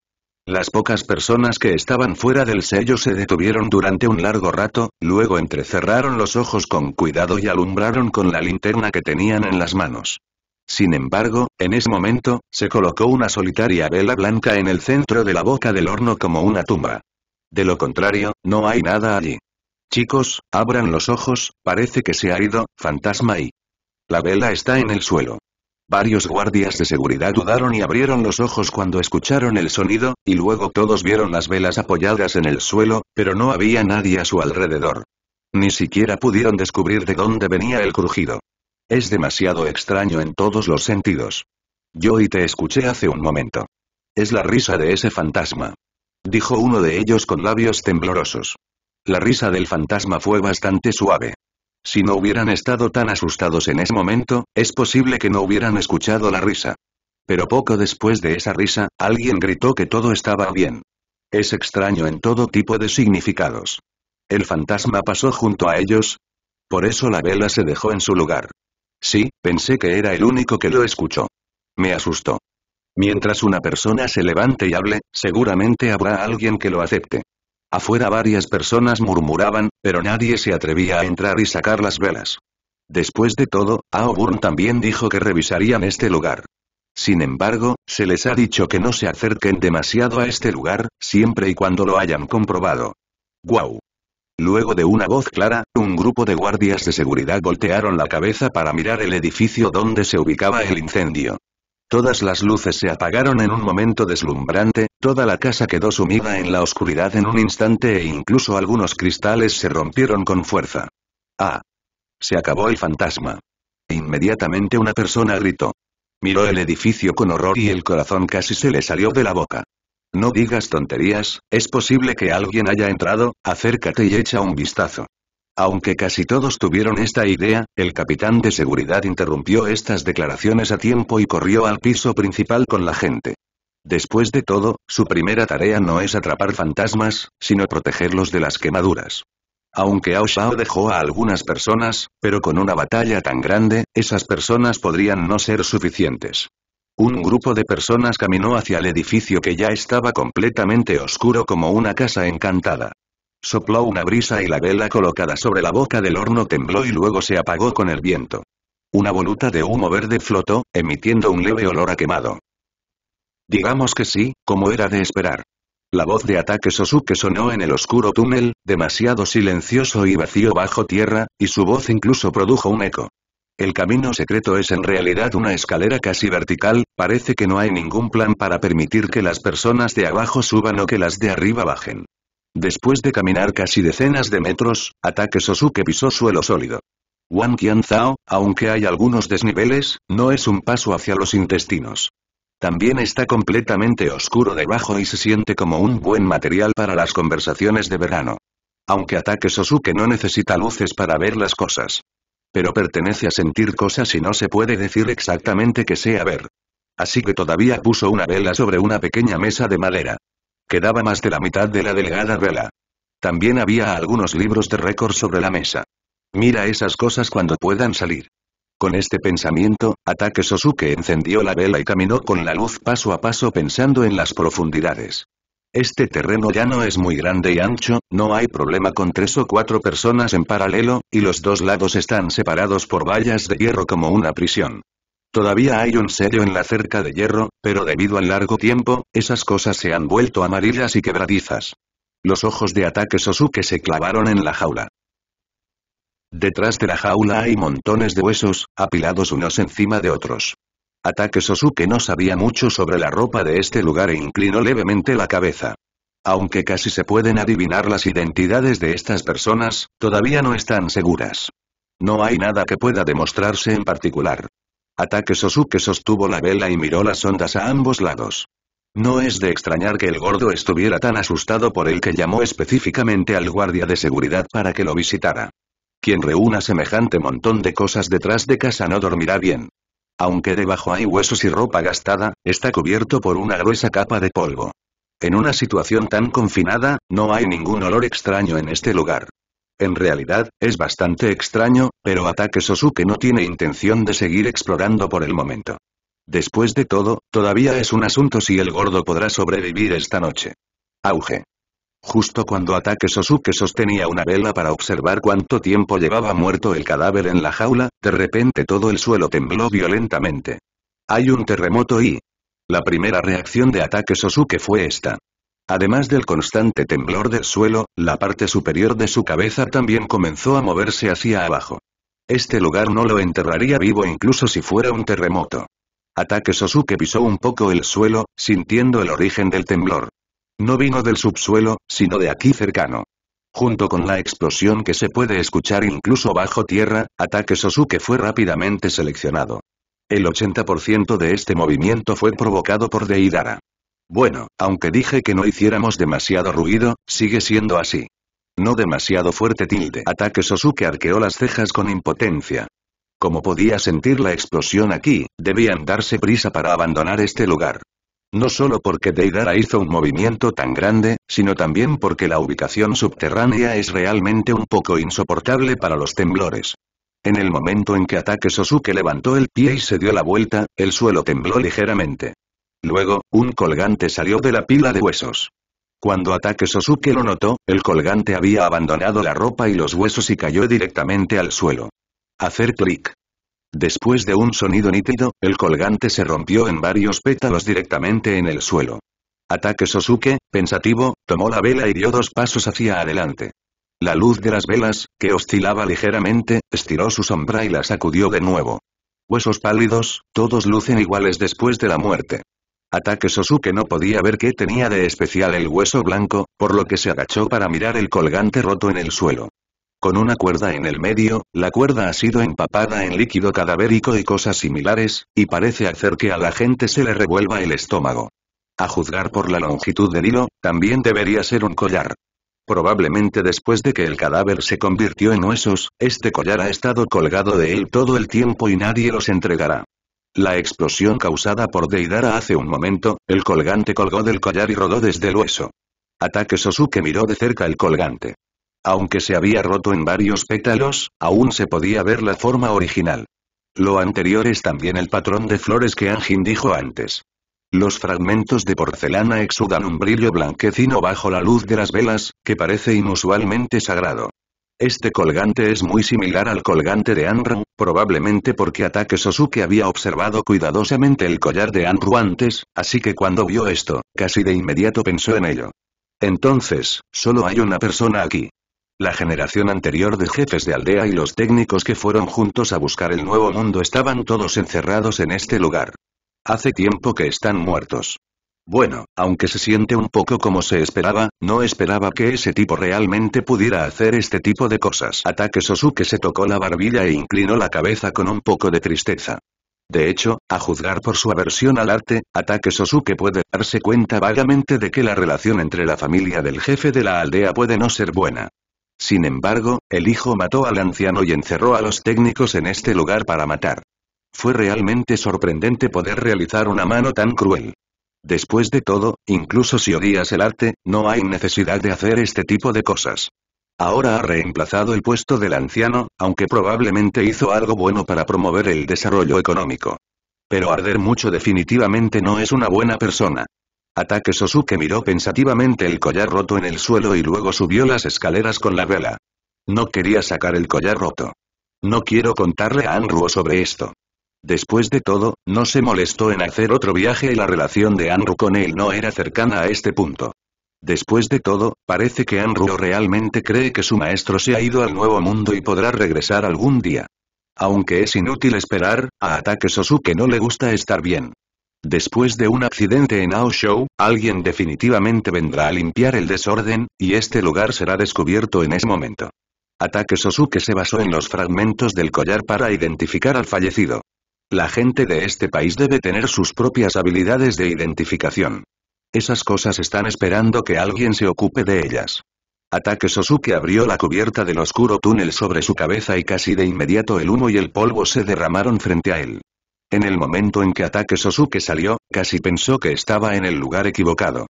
Las pocas personas que estaban fuera del sello se detuvieron durante un largo rato, luego entrecerraron los ojos con cuidado y alumbraron con la linterna que tenían en las manos. Sin embargo, en ese momento, se colocó una solitaria vela blanca en el centro de la boca del horno como una tumba. De lo contrario, no hay nada allí. Chicos, abran los ojos, parece que se ha ido, fantasma y... La vela está en el suelo. Varios guardias de seguridad dudaron y abrieron los ojos cuando escucharon el sonido, y luego todos vieron las velas apoyadas en el suelo, pero no había nadie a su alrededor. Ni siquiera pudieron descubrir de dónde venía el crujido. Es demasiado extraño en todos los sentidos. Yo y te escuché hace un momento. Es la risa de ese fantasma. Dijo uno de ellos con labios temblorosos. La risa del fantasma fue bastante suave. Si no hubieran estado tan asustados en ese momento, es posible que no hubieran escuchado la risa. Pero poco después de esa risa, alguien gritó que todo estaba bien. Es extraño en todo tipo de significados. El fantasma pasó junto a ellos. Por eso la vela se dejó en su lugar. Sí, pensé que era el único que lo escuchó. Me asustó. Mientras una persona se levante y hable, seguramente habrá alguien que lo acepte. Afuera varias personas murmuraban, pero nadie se atrevía a entrar y sacar las velas. Después de todo, Auburn también dijo que revisarían este lugar. Sin embargo, se les ha dicho que no se acerquen demasiado a este lugar, siempre y cuando lo hayan comprobado. ¡Guau! Luego de una voz clara, un grupo de guardias de seguridad voltearon la cabeza para mirar el edificio donde se ubicaba el incendio. Todas las luces se apagaron en un momento deslumbrante, Toda la casa quedó sumida en la oscuridad en un instante e incluso algunos cristales se rompieron con fuerza. ¡Ah! Se acabó el fantasma. Inmediatamente una persona gritó. Miró el edificio con horror y el corazón casi se le salió de la boca. No digas tonterías, es posible que alguien haya entrado, acércate y echa un vistazo. Aunque casi todos tuvieron esta idea, el capitán de seguridad interrumpió estas declaraciones a tiempo y corrió al piso principal con la gente. Después de todo, su primera tarea no es atrapar fantasmas, sino protegerlos de las quemaduras. Aunque Ao Shao dejó a algunas personas, pero con una batalla tan grande, esas personas podrían no ser suficientes. Un grupo de personas caminó hacia el edificio que ya estaba completamente oscuro como una casa encantada. Sopló una brisa y la vela colocada sobre la boca del horno tembló y luego se apagó con el viento. Una voluta de humo verde flotó, emitiendo un leve olor a quemado. Digamos que sí, como era de esperar. La voz de ataque Sosuke sonó en el oscuro túnel, demasiado silencioso y vacío bajo tierra, y su voz incluso produjo un eco. El camino secreto es en realidad una escalera casi vertical, parece que no hay ningún plan para permitir que las personas de abajo suban o que las de arriba bajen. Después de caminar casi decenas de metros, ataque Sosuke pisó suelo sólido. Wang Qianzao, aunque hay algunos desniveles, no es un paso hacia los intestinos. También está completamente oscuro debajo y se siente como un buen material para las conversaciones de verano. Aunque ataque Sosuke no necesita luces para ver las cosas. Pero pertenece a sentir cosas y no se puede decir exactamente que sea ver. Así que todavía puso una vela sobre una pequeña mesa de madera. Quedaba más de la mitad de la delgada vela. También había algunos libros de récord sobre la mesa. Mira esas cosas cuando puedan salir. Con este pensamiento, Ataque Sosuke encendió la vela y caminó con la luz paso a paso pensando en las profundidades. Este terreno ya no es muy grande y ancho, no hay problema con tres o cuatro personas en paralelo, y los dos lados están separados por vallas de hierro como una prisión. Todavía hay un sello en la cerca de hierro, pero debido al largo tiempo, esas cosas se han vuelto amarillas y quebradizas. Los ojos de ataque Sosuke se clavaron en la jaula. Detrás de la jaula hay montones de huesos, apilados unos encima de otros. Ataque Sosuke no sabía mucho sobre la ropa de este lugar e inclinó levemente la cabeza. Aunque casi se pueden adivinar las identidades de estas personas, todavía no están seguras. No hay nada que pueda demostrarse en particular. Ataque Sosuke sostuvo la vela y miró las ondas a ambos lados. No es de extrañar que el gordo estuviera tan asustado por el que llamó específicamente al guardia de seguridad para que lo visitara. Quien reúna semejante montón de cosas detrás de casa no dormirá bien. Aunque debajo hay huesos y ropa gastada, está cubierto por una gruesa capa de polvo. En una situación tan confinada, no hay ningún olor extraño en este lugar. En realidad, es bastante extraño, pero Ataque Sosuke no tiene intención de seguir explorando por el momento. Después de todo, todavía es un asunto si el gordo podrá sobrevivir esta noche. Auge. Justo cuando ataque Sosuke sostenía una vela para observar cuánto tiempo llevaba muerto el cadáver en la jaula, de repente todo el suelo tembló violentamente. Hay un terremoto y... La primera reacción de ataque Sosuke fue esta. Además del constante temblor del suelo, la parte superior de su cabeza también comenzó a moverse hacia abajo. Este lugar no lo enterraría vivo incluso si fuera un terremoto. Ataque Sosuke pisó un poco el suelo, sintiendo el origen del temblor. No vino del subsuelo, sino de aquí cercano. Junto con la explosión que se puede escuchar incluso bajo tierra, Ataque Sosuke fue rápidamente seleccionado. El 80% de este movimiento fue provocado por Deidara. Bueno, aunque dije que no hiciéramos demasiado ruido, sigue siendo así. No demasiado fuerte tilde. Ataque Sosuke arqueó las cejas con impotencia. Como podía sentir la explosión aquí, debían darse prisa para abandonar este lugar. No solo porque Deidara hizo un movimiento tan grande, sino también porque la ubicación subterránea es realmente un poco insoportable para los temblores. En el momento en que Ataque Sosuke levantó el pie y se dio la vuelta, el suelo tembló ligeramente. Luego, un colgante salió de la pila de huesos. Cuando Ataque Sosuke lo notó, el colgante había abandonado la ropa y los huesos y cayó directamente al suelo. Hacer clic. Después de un sonido nítido, el colgante se rompió en varios pétalos directamente en el suelo. Ataque Sosuke, pensativo, tomó la vela y dio dos pasos hacia adelante. La luz de las velas, que oscilaba ligeramente, estiró su sombra y la sacudió de nuevo. Huesos pálidos, todos lucen iguales después de la muerte. Ataque Sosuke no podía ver qué tenía de especial el hueso blanco, por lo que se agachó para mirar el colgante roto en el suelo con una cuerda en el medio, la cuerda ha sido empapada en líquido cadavérico y cosas similares, y parece hacer que a la gente se le revuelva el estómago. A juzgar por la longitud del hilo, también debería ser un collar. Probablemente después de que el cadáver se convirtió en huesos, este collar ha estado colgado de él todo el tiempo y nadie los entregará. La explosión causada por Deidara hace un momento, el colgante colgó del collar y rodó desde el hueso. Ataque Sosuke miró de cerca el colgante. Aunque se había roto en varios pétalos, aún se podía ver la forma original. Lo anterior es también el patrón de flores que Anjin dijo antes. Los fragmentos de porcelana exudan un brillo blanquecino bajo la luz de las velas, que parece inusualmente sagrado. Este colgante es muy similar al colgante de Anru, probablemente porque ataque Sosuke había observado cuidadosamente el collar de Anru antes, así que cuando vio esto, casi de inmediato pensó en ello. Entonces, solo hay una persona aquí. La generación anterior de jefes de aldea y los técnicos que fueron juntos a buscar el nuevo mundo estaban todos encerrados en este lugar. Hace tiempo que están muertos. Bueno, aunque se siente un poco como se esperaba, no esperaba que ese tipo realmente pudiera hacer este tipo de cosas. Ataque Sosuke se tocó la barbilla e inclinó la cabeza con un poco de tristeza. De hecho, a juzgar por su aversión al arte, Ataque Sosuke puede darse cuenta vagamente de que la relación entre la familia del jefe de la aldea puede no ser buena. Sin embargo, el hijo mató al anciano y encerró a los técnicos en este lugar para matar. Fue realmente sorprendente poder realizar una mano tan cruel. Después de todo, incluso si odias el arte, no hay necesidad de hacer este tipo de cosas. Ahora ha reemplazado el puesto del anciano, aunque probablemente hizo algo bueno para promover el desarrollo económico. Pero arder mucho definitivamente no es una buena persona. Ataque Sosuke miró pensativamente el collar roto en el suelo y luego subió las escaleras con la vela. No quería sacar el collar roto. No quiero contarle a Anruo sobre esto. Después de todo, no se molestó en hacer otro viaje y la relación de Anru con él no era cercana a este punto. Después de todo, parece que Anru realmente cree que su maestro se ha ido al nuevo mundo y podrá regresar algún día. Aunque es inútil esperar, a Ataque Sosuke no le gusta estar bien. Después de un accidente en Aoshou, alguien definitivamente vendrá a limpiar el desorden, y este lugar será descubierto en ese momento. Ataque Sosuke se basó en los fragmentos del collar para identificar al fallecido. La gente de este país debe tener sus propias habilidades de identificación. Esas cosas están esperando que alguien se ocupe de ellas. Ataque Sosuke abrió la cubierta del oscuro túnel sobre su cabeza y casi de inmediato el humo y el polvo se derramaron frente a él. En el momento en que Ataque Sosuke salió, casi pensó que estaba en el lugar equivocado.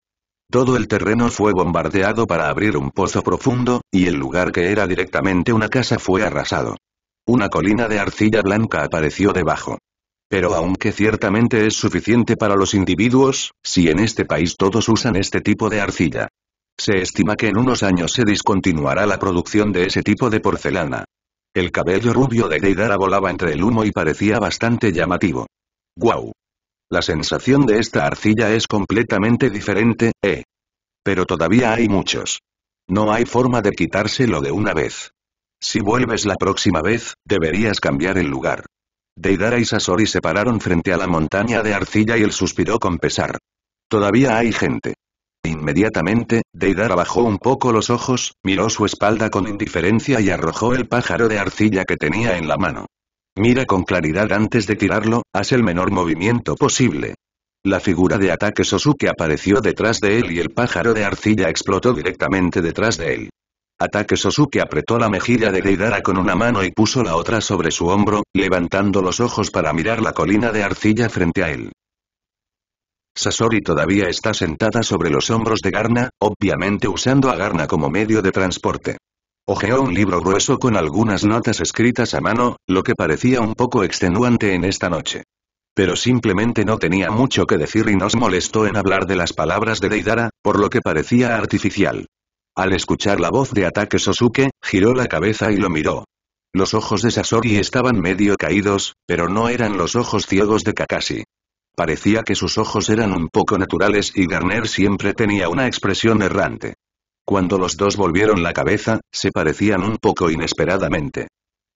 Todo el terreno fue bombardeado para abrir un pozo profundo, y el lugar que era directamente una casa fue arrasado. Una colina de arcilla blanca apareció debajo. Pero aunque ciertamente es suficiente para los individuos, si en este país todos usan este tipo de arcilla. Se estima que en unos años se discontinuará la producción de ese tipo de porcelana. El cabello rubio de Deidara volaba entre el humo y parecía bastante llamativo. ¡Guau! La sensación de esta arcilla es completamente diferente, ¿eh? Pero todavía hay muchos. No hay forma de quitárselo de una vez. Si vuelves la próxima vez, deberías cambiar el lugar. Deidara y Sasori se pararon frente a la montaña de arcilla y él suspiró con pesar. Todavía hay gente. Inmediatamente, Deidara bajó un poco los ojos, miró su espalda con indiferencia y arrojó el pájaro de arcilla que tenía en la mano. Mira con claridad antes de tirarlo, haz el menor movimiento posible. La figura de ataque Sosuke apareció detrás de él y el pájaro de arcilla explotó directamente detrás de él. Ataque Sosuke apretó la mejilla de Deidara con una mano y puso la otra sobre su hombro, levantando los ojos para mirar la colina de arcilla frente a él. Sasori todavía está sentada sobre los hombros de Garna, obviamente usando a Garna como medio de transporte. Ojeó un libro grueso con algunas notas escritas a mano, lo que parecía un poco extenuante en esta noche. Pero simplemente no tenía mucho que decir y nos molestó en hablar de las palabras de Deidara, por lo que parecía artificial. Al escuchar la voz de ataque Sosuke, giró la cabeza y lo miró. Los ojos de Sasori estaban medio caídos, pero no eran los ojos ciegos de Kakashi. Parecía que sus ojos eran un poco naturales y Garner siempre tenía una expresión errante. Cuando los dos volvieron la cabeza, se parecían un poco inesperadamente.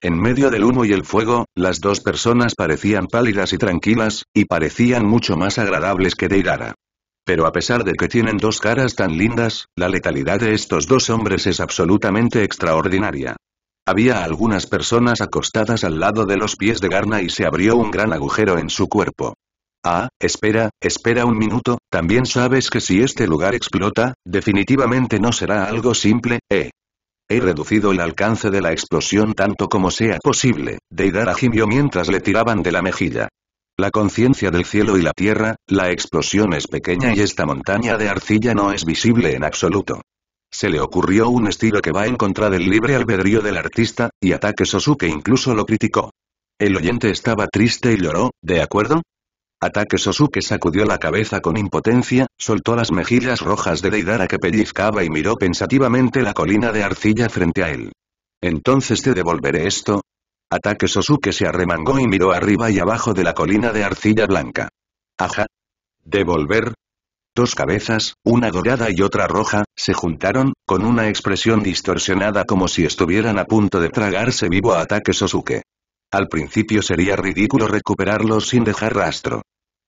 En medio del humo y el fuego, las dos personas parecían pálidas y tranquilas, y parecían mucho más agradables que Deidara. Pero a pesar de que tienen dos caras tan lindas, la letalidad de estos dos hombres es absolutamente extraordinaria. Había algunas personas acostadas al lado de los pies de Garna y se abrió un gran agujero en su cuerpo. Ah, espera, espera un minuto, también sabes que si este lugar explota, definitivamente no será algo simple, ¿eh? He reducido el alcance de la explosión tanto como sea posible, Deidara gimió mientras le tiraban de la mejilla. La conciencia del cielo y la tierra, la explosión es pequeña y esta montaña de arcilla no es visible en absoluto. Se le ocurrió un estilo que va en contra del libre albedrío del artista, y Ataque Sosuke incluso lo criticó. El oyente estaba triste y lloró, ¿de acuerdo? Ataque Sosuke sacudió la cabeza con impotencia, soltó las mejillas rojas de Deidara que pellizcaba y miró pensativamente la colina de arcilla frente a él. ¿Entonces te devolveré esto? Ataque Sosuke se arremangó y miró arriba y abajo de la colina de arcilla blanca. Ajá. ¿Devolver? Dos cabezas, una dorada y otra roja, se juntaron, con una expresión distorsionada como si estuvieran a punto de tragarse vivo a ataque Sosuke. Al principio sería ridículo recuperarlos sin dejar rastro.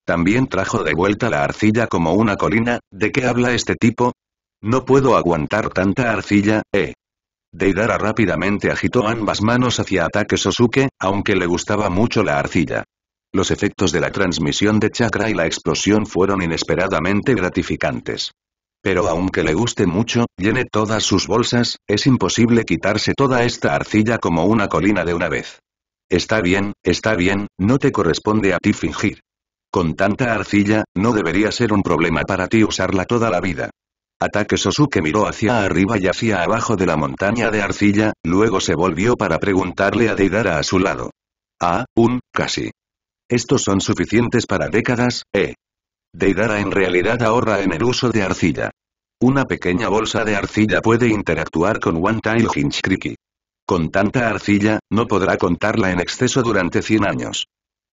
También trajo de vuelta la arcilla como una colina, ¿de qué habla este tipo? No puedo aguantar tanta arcilla, eh. Deidara rápidamente agitó ambas manos hacia ataque Sosuke, aunque le gustaba mucho la arcilla. Los efectos de la transmisión de chakra y la explosión fueron inesperadamente gratificantes. Pero aunque le guste mucho, llene todas sus bolsas, es imposible quitarse toda esta arcilla como una colina de una vez. Está bien, está bien, no te corresponde a ti fingir. Con tanta arcilla, no debería ser un problema para ti usarla toda la vida. Ataque Sosuke miró hacia arriba y hacia abajo de la montaña de arcilla, luego se volvió para preguntarle a Deidara a su lado. Ah, un, casi. Estos son suficientes para décadas, eh. Deidara en realidad ahorra en el uso de arcilla. Una pequeña bolsa de arcilla puede interactuar con One Tile Hinch Con tanta arcilla, no podrá contarla en exceso durante 100 años.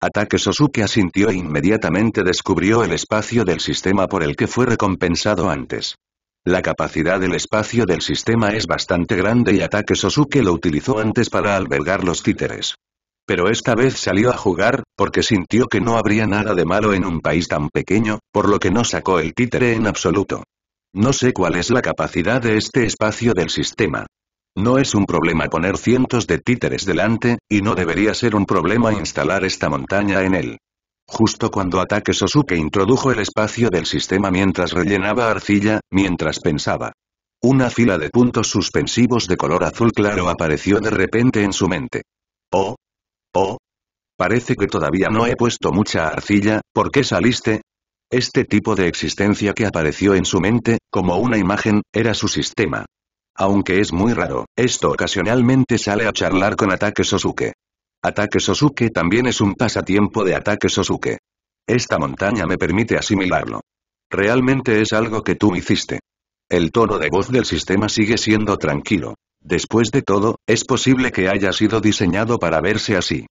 Ataque Sosuke asintió e inmediatamente descubrió el espacio del sistema por el que fue recompensado antes. La capacidad del espacio del sistema es bastante grande y Ataque Sosuke lo utilizó antes para albergar los títeres. Pero esta vez salió a jugar, porque sintió que no habría nada de malo en un país tan pequeño, por lo que no sacó el títere en absoluto. No sé cuál es la capacidad de este espacio del sistema. No es un problema poner cientos de títeres delante, y no debería ser un problema instalar esta montaña en él. Justo cuando ataque Sosuke introdujo el espacio del sistema mientras rellenaba arcilla, mientras pensaba. Una fila de puntos suspensivos de color azul claro apareció de repente en su mente. Oh. Oh. Parece que todavía no he puesto mucha arcilla, ¿por qué saliste? Este tipo de existencia que apareció en su mente, como una imagen, era su sistema. Aunque es muy raro, esto ocasionalmente sale a charlar con Ataque Sosuke. Ataque Sosuke también es un pasatiempo de Ataque Sosuke. Esta montaña me permite asimilarlo. Realmente es algo que tú hiciste. El tono de voz del sistema sigue siendo tranquilo. Después de todo, es posible que haya sido diseñado para verse así.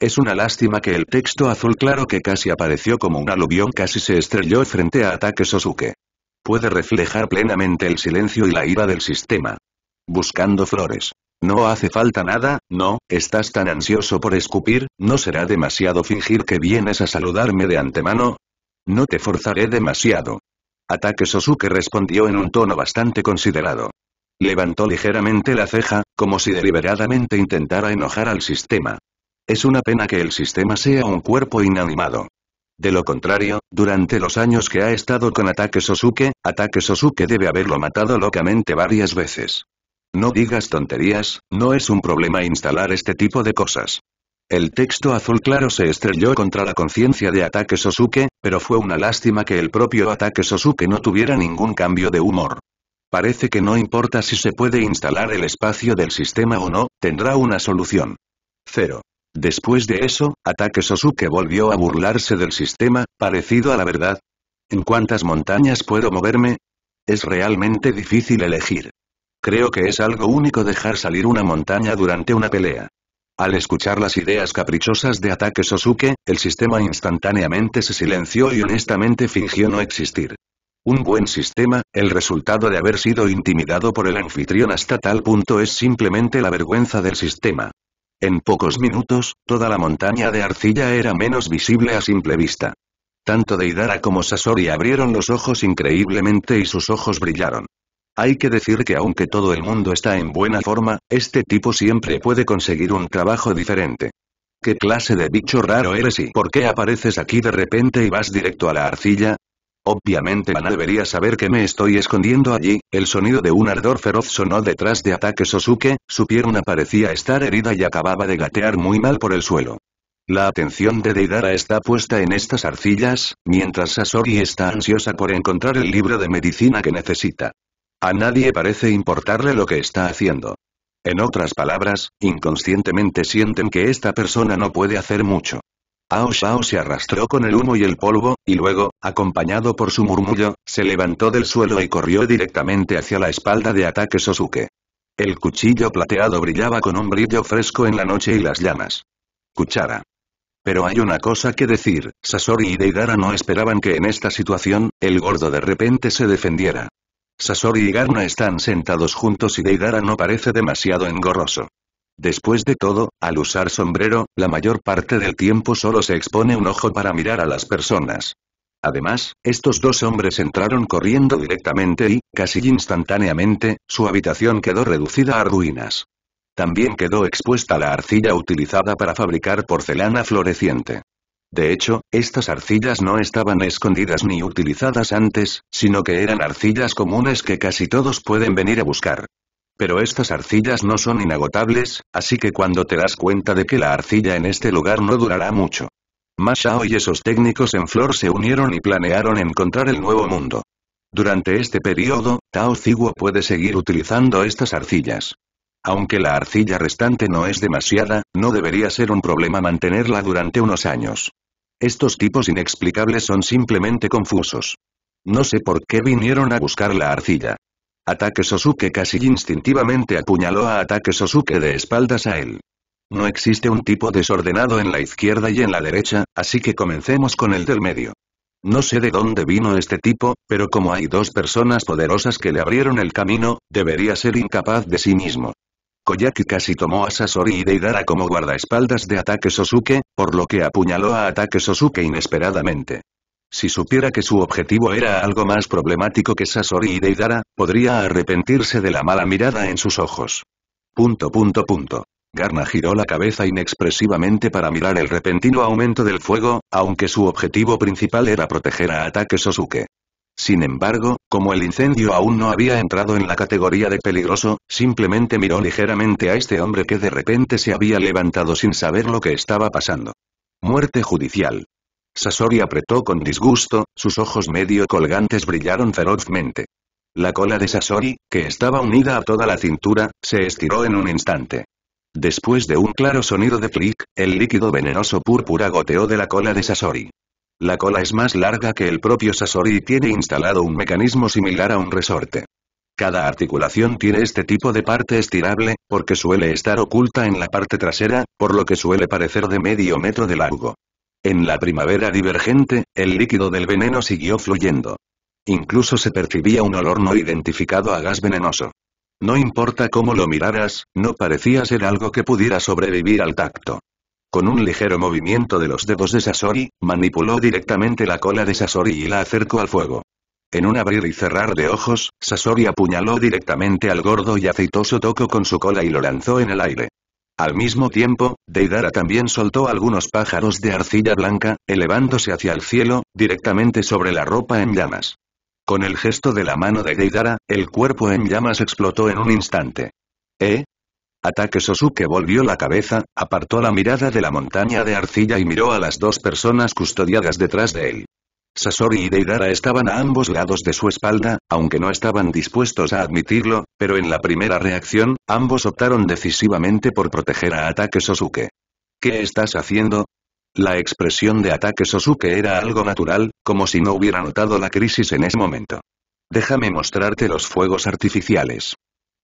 Es una lástima que el texto azul claro que casi apareció como un aluvión casi se estrelló frente a Ataque Sosuke puede reflejar plenamente el silencio y la ira del sistema. Buscando flores. No hace falta nada, no, estás tan ansioso por escupir, ¿no será demasiado fingir que vienes a saludarme de antemano? No te forzaré demasiado. Ataque Sosuke respondió en un tono bastante considerado. Levantó ligeramente la ceja, como si deliberadamente intentara enojar al sistema. Es una pena que el sistema sea un cuerpo inanimado. De lo contrario, durante los años que ha estado con Ataque Sosuke, Ataque Sosuke debe haberlo matado locamente varias veces. No digas tonterías, no es un problema instalar este tipo de cosas. El texto azul claro se estrelló contra la conciencia de Ataque Sosuke, pero fue una lástima que el propio Ataque Sosuke no tuviera ningún cambio de humor. Parece que no importa si se puede instalar el espacio del sistema o no, tendrá una solución. Cero. Después de eso, Ataque Sosuke volvió a burlarse del sistema, parecido a la verdad. ¿En cuántas montañas puedo moverme? Es realmente difícil elegir. Creo que es algo único dejar salir una montaña durante una pelea. Al escuchar las ideas caprichosas de Ataque Sosuke, el sistema instantáneamente se silenció y honestamente fingió no existir. Un buen sistema, el resultado de haber sido intimidado por el anfitrión hasta tal punto es simplemente la vergüenza del sistema. En pocos minutos, toda la montaña de arcilla era menos visible a simple vista. Tanto Deidara como Sasori abrieron los ojos increíblemente y sus ojos brillaron. Hay que decir que aunque todo el mundo está en buena forma, este tipo siempre puede conseguir un trabajo diferente. ¿Qué clase de bicho raro eres y por qué apareces aquí de repente y vas directo a la arcilla? Obviamente Ana debería saber que me estoy escondiendo allí, el sonido de un ardor feroz sonó detrás de ataque Sosuke, su pierna parecía estar herida y acababa de gatear muy mal por el suelo. La atención de Deidara está puesta en estas arcillas, mientras Sasori está ansiosa por encontrar el libro de medicina que necesita. A nadie parece importarle lo que está haciendo. En otras palabras, inconscientemente sienten que esta persona no puede hacer mucho. Ao Shao se arrastró con el humo y el polvo, y luego, acompañado por su murmullo, se levantó del suelo y corrió directamente hacia la espalda de ataque Sosuke. El cuchillo plateado brillaba con un brillo fresco en la noche y las llamas. Cuchara. Pero hay una cosa que decir, Sasori y Deidara no esperaban que en esta situación, el gordo de repente se defendiera. Sasori y Garna están sentados juntos y Deidara no parece demasiado engorroso. Después de todo, al usar sombrero, la mayor parte del tiempo solo se expone un ojo para mirar a las personas. Además, estos dos hombres entraron corriendo directamente y, casi instantáneamente, su habitación quedó reducida a ruinas. También quedó expuesta la arcilla utilizada para fabricar porcelana floreciente. De hecho, estas arcillas no estaban escondidas ni utilizadas antes, sino que eran arcillas comunes que casi todos pueden venir a buscar. Pero estas arcillas no son inagotables, así que cuando te das cuenta de que la arcilla en este lugar no durará mucho. Mashao y esos técnicos en flor se unieron y planearon encontrar el nuevo mundo. Durante este periodo, Tao Ziguo puede seguir utilizando estas arcillas. Aunque la arcilla restante no es demasiada, no debería ser un problema mantenerla durante unos años. Estos tipos inexplicables son simplemente confusos. No sé por qué vinieron a buscar la arcilla. Ataque Sosuke casi instintivamente apuñaló a Ataque Sosuke de espaldas a él. No existe un tipo desordenado en la izquierda y en la derecha, así que comencemos con el del medio. No sé de dónde vino este tipo, pero como hay dos personas poderosas que le abrieron el camino, debería ser incapaz de sí mismo. Koyaki casi tomó a Sasori y Deidara como guardaespaldas de ataque Sosuke, por lo que apuñaló a ataque Sosuke inesperadamente. Si supiera que su objetivo era algo más problemático que Sasori y Deidara, podría arrepentirse de la mala mirada en sus ojos. Punto punto punto. Garna giró la cabeza inexpresivamente para mirar el repentino aumento del fuego, aunque su objetivo principal era proteger a ataque Sosuke. Sin embargo, como el incendio aún no había entrado en la categoría de peligroso, simplemente miró ligeramente a este hombre que de repente se había levantado sin saber lo que estaba pasando. Muerte judicial. Sasori apretó con disgusto, sus ojos medio colgantes brillaron ferozmente. La cola de Sasori, que estaba unida a toda la cintura, se estiró en un instante. Después de un claro sonido de clic, el líquido venenoso púrpura goteó de la cola de Sasori. La cola es más larga que el propio Sasori y tiene instalado un mecanismo similar a un resorte. Cada articulación tiene este tipo de parte estirable, porque suele estar oculta en la parte trasera, por lo que suele parecer de medio metro de largo. En la primavera divergente, el líquido del veneno siguió fluyendo. Incluso se percibía un olor no identificado a gas venenoso. No importa cómo lo miraras, no parecía ser algo que pudiera sobrevivir al tacto. Con un ligero movimiento de los dedos de Sasori, manipuló directamente la cola de Sasori y la acercó al fuego. En un abrir y cerrar de ojos, Sasori apuñaló directamente al gordo y aceitoso toco con su cola y lo lanzó en el aire. Al mismo tiempo, Deidara también soltó algunos pájaros de arcilla blanca, elevándose hacia el cielo, directamente sobre la ropa en llamas. Con el gesto de la mano de Deidara, el cuerpo en llamas explotó en un instante. ¿Eh? Ataque Sosuke volvió la cabeza, apartó la mirada de la montaña de arcilla y miró a las dos personas custodiadas detrás de él. Sasori y Deidara estaban a ambos lados de su espalda, aunque no estaban dispuestos a admitirlo, pero en la primera reacción, ambos optaron decisivamente por proteger a Ataque Sosuke. ¿Qué estás haciendo? La expresión de Ataque Sosuke era algo natural, como si no hubiera notado la crisis en ese momento. Déjame mostrarte los fuegos artificiales.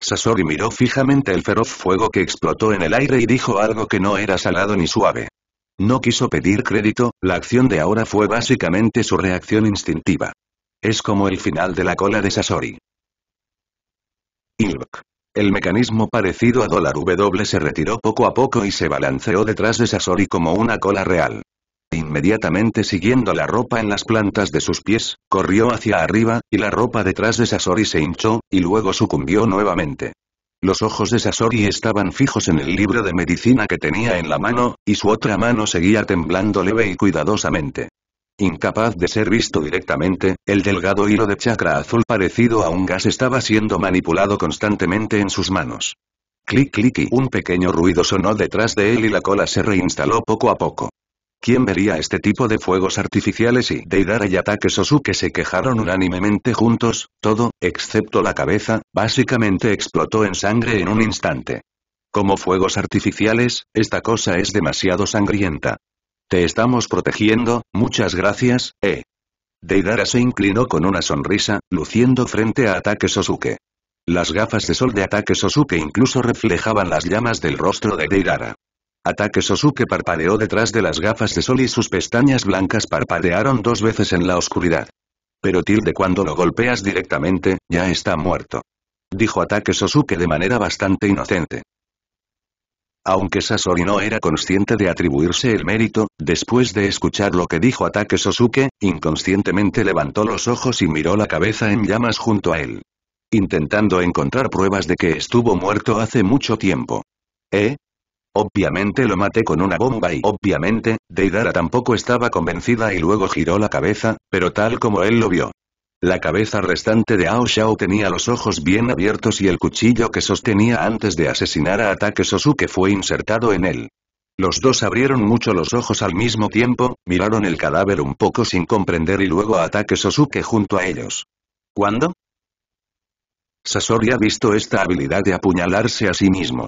Sasori miró fijamente el feroz fuego que explotó en el aire y dijo algo que no era salado ni suave. No quiso pedir crédito, la acción de ahora fue básicamente su reacción instintiva. Es como el final de la cola de Sasori. Ilk. El mecanismo parecido a dólar W se retiró poco a poco y se balanceó detrás de Sasori como una cola real. Inmediatamente siguiendo la ropa en las plantas de sus pies, corrió hacia arriba, y la ropa detrás de Sasori se hinchó, y luego sucumbió nuevamente. Los ojos de Sasori estaban fijos en el libro de medicina que tenía en la mano, y su otra mano seguía temblando leve y cuidadosamente. Incapaz de ser visto directamente, el delgado hilo de chakra azul parecido a un gas estaba siendo manipulado constantemente en sus manos. Clic clic y un pequeño ruido sonó detrás de él y la cola se reinstaló poco a poco. ¿Quién vería este tipo de fuegos artificiales y Deidara y Atake Sosuke se quejaron unánimemente juntos, todo, excepto la cabeza, básicamente explotó en sangre en un instante. Como fuegos artificiales, esta cosa es demasiado sangrienta. Te estamos protegiendo, muchas gracias, eh. Deidara se inclinó con una sonrisa, luciendo frente a Atake Sosuke. Las gafas de sol de Ataque Sosuke incluso reflejaban las llamas del rostro de Deidara. Ataque Sosuke parpadeó detrás de las gafas de sol y sus pestañas blancas parpadearon dos veces en la oscuridad. Pero tilde cuando lo golpeas directamente, ya está muerto. Dijo Ataque Sosuke de manera bastante inocente. Aunque Sasori no era consciente de atribuirse el mérito, después de escuchar lo que dijo Ataque Sosuke, inconscientemente levantó los ojos y miró la cabeza en llamas junto a él. Intentando encontrar pruebas de que estuvo muerto hace mucho tiempo. ¿Eh? Obviamente lo maté con una bomba y obviamente, Deidara tampoco estaba convencida y luego giró la cabeza, pero tal como él lo vio. La cabeza restante de Ao Shao tenía los ojos bien abiertos y el cuchillo que sostenía antes de asesinar a Ataque Sosuke fue insertado en él. Los dos abrieron mucho los ojos al mismo tiempo, miraron el cadáver un poco sin comprender y luego Ataque Sosuke junto a ellos. ¿Cuándo? Sasori ha visto esta habilidad de apuñalarse a sí mismo.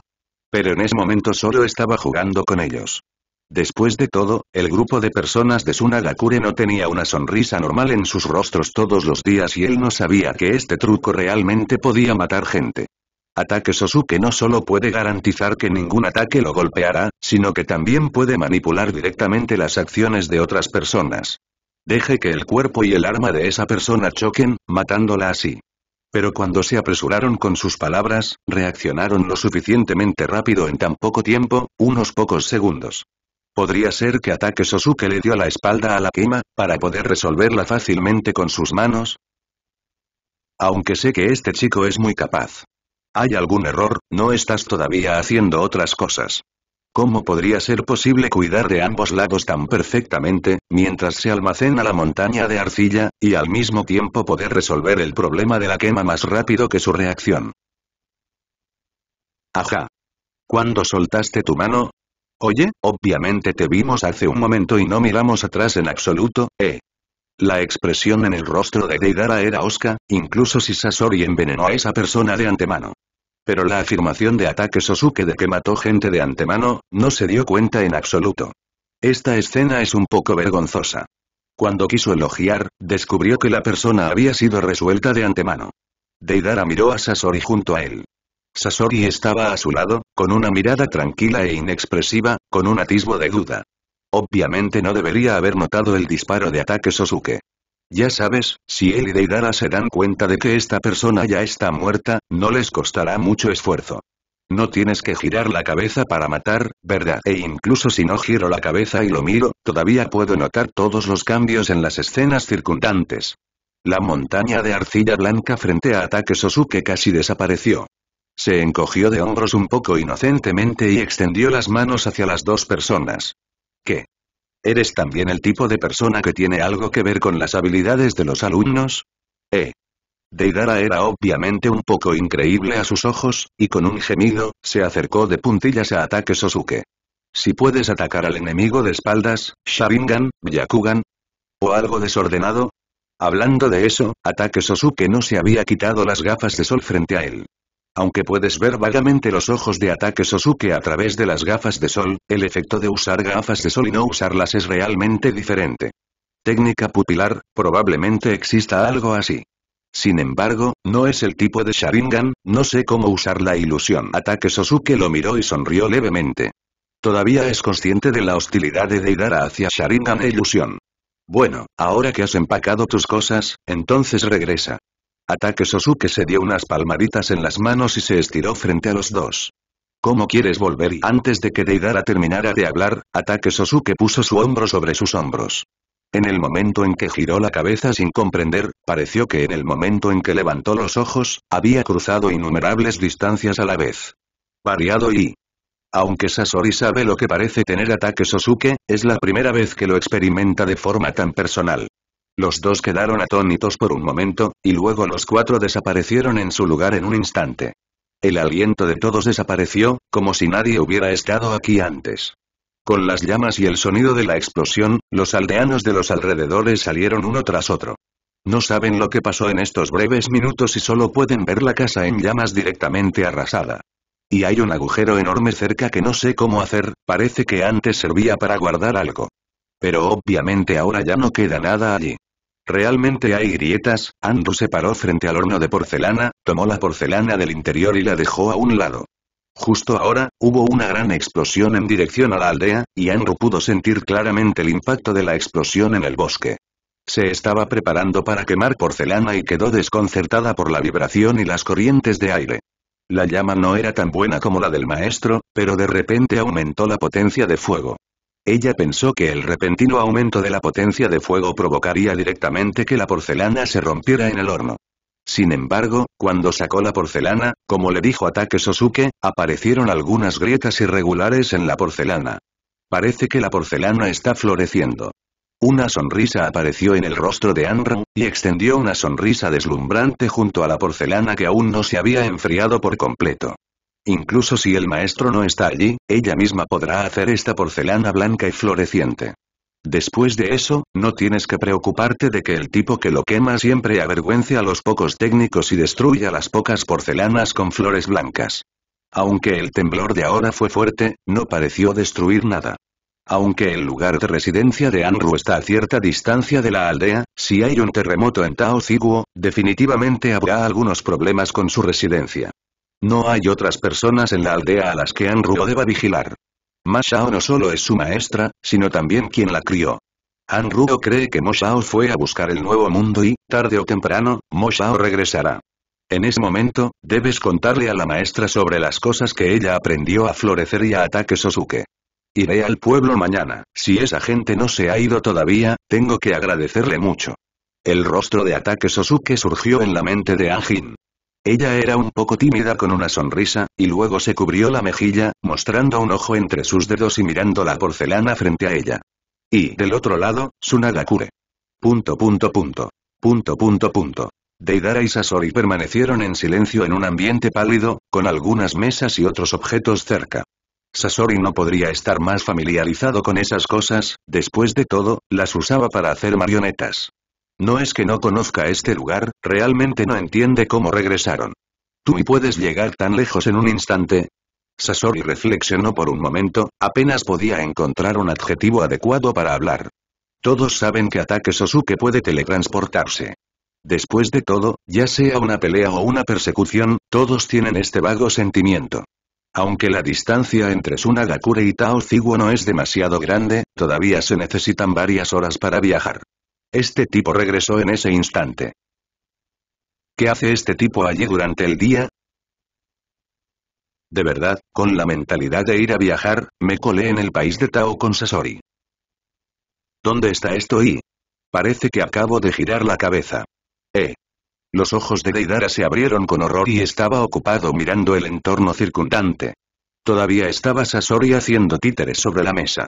Pero en ese momento solo estaba jugando con ellos. Después de todo, el grupo de personas de Sunagakure no tenía una sonrisa normal en sus rostros todos los días y él no sabía que este truco realmente podía matar gente. Ataque Sosuke no solo puede garantizar que ningún ataque lo golpeará, sino que también puede manipular directamente las acciones de otras personas. Deje que el cuerpo y el arma de esa persona choquen, matándola así. Pero cuando se apresuraron con sus palabras, reaccionaron lo suficientemente rápido en tan poco tiempo, unos pocos segundos. Podría ser que ataque Sosuke le dio la espalda a la quema, para poder resolverla fácilmente con sus manos. Aunque sé que este chico es muy capaz. Hay algún error, no estás todavía haciendo otras cosas. ¿Cómo podría ser posible cuidar de ambos lados tan perfectamente, mientras se almacena la montaña de arcilla, y al mismo tiempo poder resolver el problema de la quema más rápido que su reacción? Ajá. ¿Cuándo soltaste tu mano? Oye, obviamente te vimos hace un momento y no miramos atrás en absoluto, ¿eh? La expresión en el rostro de Deidara era osca, incluso si Sasori envenenó a esa persona de antemano. Pero la afirmación de ataque Sosuke de que mató gente de antemano, no se dio cuenta en absoluto. Esta escena es un poco vergonzosa. Cuando quiso elogiar, descubrió que la persona había sido resuelta de antemano. Deidara miró a Sasori junto a él. Sasori estaba a su lado, con una mirada tranquila e inexpresiva, con un atisbo de duda. Obviamente no debería haber notado el disparo de ataque Sosuke. Ya sabes, si él y Deidara se dan cuenta de que esta persona ya está muerta, no les costará mucho esfuerzo. No tienes que girar la cabeza para matar, ¿verdad? E incluso si no giro la cabeza y lo miro, todavía puedo notar todos los cambios en las escenas circundantes. La montaña de arcilla blanca frente a ataque Sosuke casi desapareció. Se encogió de hombros un poco inocentemente y extendió las manos hacia las dos personas. ¿Qué? ¿Eres también el tipo de persona que tiene algo que ver con las habilidades de los alumnos? Eh. Deidara era obviamente un poco increíble a sus ojos, y con un gemido, se acercó de puntillas a ataque Sosuke. Si puedes atacar al enemigo de espaldas, Sharingan, Yakugan O algo desordenado. Hablando de eso, ataque Sosuke no se había quitado las gafas de sol frente a él. Aunque puedes ver vagamente los ojos de ataque Sosuke a través de las gafas de sol, el efecto de usar gafas de sol y no usarlas es realmente diferente. Técnica pupilar, probablemente exista algo así. Sin embargo, no es el tipo de Sharingan, no sé cómo usar la ilusión. Ataque Sosuke lo miró y sonrió levemente. Todavía es consciente de la hostilidad de Deidara hacia Sharingan e ilusión. Bueno, ahora que has empacado tus cosas, entonces regresa. Ataque Sosuke se dio unas palmaditas en las manos y se estiró frente a los dos. ¿Cómo quieres volver? Y antes de que Deidara terminara de hablar, Ataque Sosuke puso su hombro sobre sus hombros. En el momento en que giró la cabeza sin comprender, pareció que en el momento en que levantó los ojos, había cruzado innumerables distancias a la vez. Variado y... Aunque Sasori sabe lo que parece tener ataque Sosuke, es la primera vez que lo experimenta de forma tan personal. Los dos quedaron atónitos por un momento, y luego los cuatro desaparecieron en su lugar en un instante. El aliento de todos desapareció, como si nadie hubiera estado aquí antes. Con las llamas y el sonido de la explosión, los aldeanos de los alrededores salieron uno tras otro. No saben lo que pasó en estos breves minutos y solo pueden ver la casa en llamas directamente arrasada. Y hay un agujero enorme cerca que no sé cómo hacer, parece que antes servía para guardar algo. Pero obviamente ahora ya no queda nada allí. Realmente hay grietas, Andrew se paró frente al horno de porcelana, tomó la porcelana del interior y la dejó a un lado. Justo ahora, hubo una gran explosión en dirección a la aldea, y Andrew pudo sentir claramente el impacto de la explosión en el bosque. Se estaba preparando para quemar porcelana y quedó desconcertada por la vibración y las corrientes de aire. La llama no era tan buena como la del maestro, pero de repente aumentó la potencia de fuego. Ella pensó que el repentino aumento de la potencia de fuego provocaría directamente que la porcelana se rompiera en el horno. Sin embargo, cuando sacó la porcelana, como le dijo Ataque Sosuke, aparecieron algunas grietas irregulares en la porcelana. Parece que la porcelana está floreciendo. Una sonrisa apareció en el rostro de Anron, y extendió una sonrisa deslumbrante junto a la porcelana que aún no se había enfriado por completo. Incluso si el maestro no está allí, ella misma podrá hacer esta porcelana blanca y floreciente. Después de eso, no tienes que preocuparte de que el tipo que lo quema siempre avergüence a los pocos técnicos y destruya las pocas porcelanas con flores blancas. Aunque el temblor de ahora fue fuerte, no pareció destruir nada. Aunque el lugar de residencia de Anru está a cierta distancia de la aldea, si hay un terremoto en Tao definitivamente habrá algunos problemas con su residencia. No hay otras personas en la aldea a las que Anruo deba vigilar. Mashao no solo es su maestra, sino también quien la crió. Anruo cree que Moshao fue a buscar el nuevo mundo y, tarde o temprano, Moshao regresará. En ese momento, debes contarle a la maestra sobre las cosas que ella aprendió a florecer y a ataque Sosuke. Iré al pueblo mañana, si esa gente no se ha ido todavía, tengo que agradecerle mucho. El rostro de ataque Sosuke surgió en la mente de Ajin. Ella era un poco tímida con una sonrisa, y luego se cubrió la mejilla, mostrando un ojo entre sus dedos y mirando la porcelana frente a ella. Y del otro lado, Sunagakure. Punto punto punto. Punto punto punto. Deidara y Sasori permanecieron en silencio en un ambiente pálido, con algunas mesas y otros objetos cerca. Sasori no podría estar más familiarizado con esas cosas, después de todo, las usaba para hacer marionetas. No es que no conozca este lugar, realmente no entiende cómo regresaron. ¿Tú y puedes llegar tan lejos en un instante? Sasori reflexionó por un momento, apenas podía encontrar un adjetivo adecuado para hablar. Todos saben que ataque Sosuke puede teletransportarse. Después de todo, ya sea una pelea o una persecución, todos tienen este vago sentimiento. Aunque la distancia entre Sunagakure y Tao Ziguo no es demasiado grande, todavía se necesitan varias horas para viajar. Este tipo regresó en ese instante. ¿Qué hace este tipo allí durante el día? De verdad, con la mentalidad de ir a viajar, me colé en el país de Tao con Sasori. ¿Dónde está esto y? Parece que acabo de girar la cabeza. Eh. Los ojos de Deidara se abrieron con horror y estaba ocupado mirando el entorno circundante. Todavía estaba Sasori haciendo títeres sobre la mesa.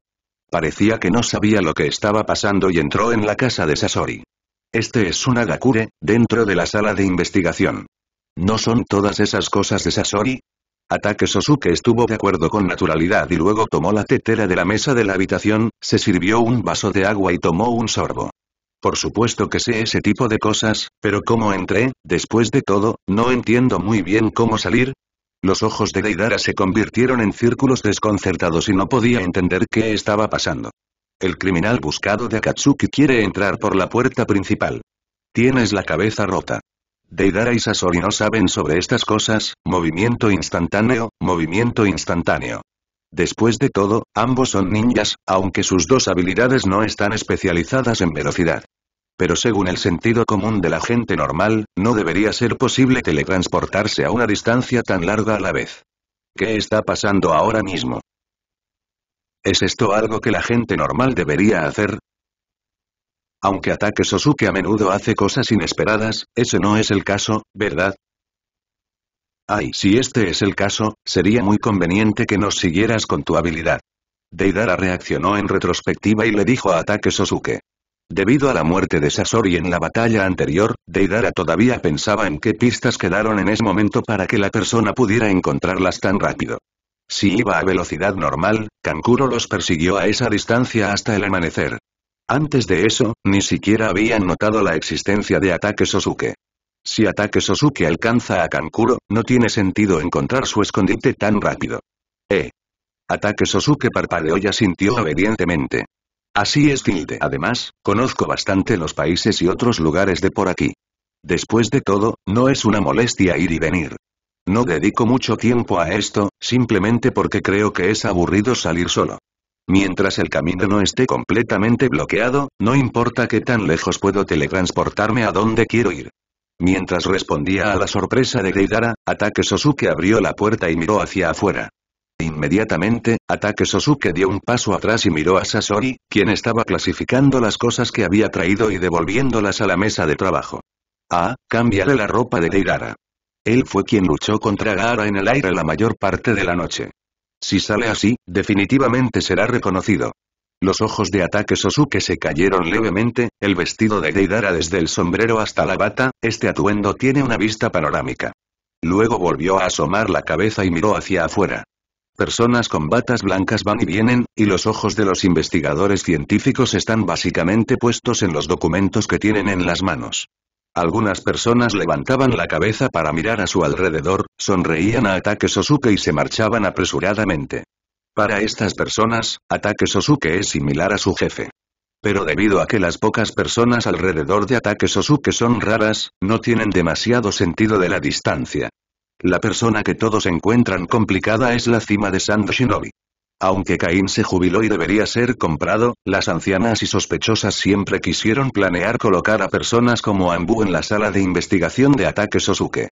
Parecía que no sabía lo que estaba pasando y entró en la casa de Sasori. Este es un Agakure, dentro de la sala de investigación. ¿No son todas esas cosas de Sasori? Ataque Sosuke estuvo de acuerdo con naturalidad y luego tomó la tetera de la mesa de la habitación, se sirvió un vaso de agua y tomó un sorbo. Por supuesto que sé ese tipo de cosas, pero como entré, después de todo, no entiendo muy bien cómo salir, los ojos de Deidara se convirtieron en círculos desconcertados y no podía entender qué estaba pasando. El criminal buscado de Akatsuki quiere entrar por la puerta principal. Tienes la cabeza rota. Deidara y Sasori no saben sobre estas cosas, movimiento instantáneo, movimiento instantáneo. Después de todo, ambos son ninjas, aunque sus dos habilidades no están especializadas en velocidad. Pero según el sentido común de la gente normal, no debería ser posible teletransportarse a una distancia tan larga a la vez. ¿Qué está pasando ahora mismo? ¿Es esto algo que la gente normal debería hacer? Aunque ataque Sosuke a menudo hace cosas inesperadas, ese no es el caso, ¿verdad? Ay, si este es el caso, sería muy conveniente que nos siguieras con tu habilidad. Deidara reaccionó en retrospectiva y le dijo a Ataque Sosuke. Debido a la muerte de Sasori en la batalla anterior, Deidara todavía pensaba en qué pistas quedaron en ese momento para que la persona pudiera encontrarlas tan rápido. Si iba a velocidad normal, Kankuro los persiguió a esa distancia hasta el amanecer. Antes de eso, ni siquiera habían notado la existencia de ataque Sosuke. Si ataque Sosuke alcanza a Kankuro, no tiene sentido encontrar su escondite tan rápido. Eh. Ataque Sosuke parpadeó y asintió obedientemente. Así es Tilde. Además, conozco bastante los países y otros lugares de por aquí. Después de todo, no es una molestia ir y venir. No dedico mucho tiempo a esto, simplemente porque creo que es aburrido salir solo. Mientras el camino no esté completamente bloqueado, no importa qué tan lejos puedo teletransportarme a donde quiero ir. Mientras respondía a la sorpresa de Gaidara, Ataque Sosuke abrió la puerta y miró hacia afuera. Inmediatamente, Atake Sosuke dio un paso atrás y miró a Sasori, quien estaba clasificando las cosas que había traído y devolviéndolas a la mesa de trabajo. Ah, cámbiale la ropa de Deidara. Él fue quien luchó contra Gaara en el aire la mayor parte de la noche. Si sale así, definitivamente será reconocido. Los ojos de ataque Sosuke se cayeron levemente, el vestido de Deidara desde el sombrero hasta la bata, este atuendo tiene una vista panorámica. Luego volvió a asomar la cabeza y miró hacia afuera. Personas con batas blancas van y vienen, y los ojos de los investigadores científicos están básicamente puestos en los documentos que tienen en las manos. Algunas personas levantaban la cabeza para mirar a su alrededor, sonreían a Ataque Sosuke y se marchaban apresuradamente. Para estas personas, Ataque Sosuke es similar a su jefe. Pero debido a que las pocas personas alrededor de Ataque Sosuke son raras, no tienen demasiado sentido de la distancia. La persona que todos encuentran complicada es la cima de Sand Shinobi. Aunque Caín se jubiló y debería ser comprado, las ancianas y sospechosas siempre quisieron planear colocar a personas como Ambu en la sala de investigación de ataque Sosuke.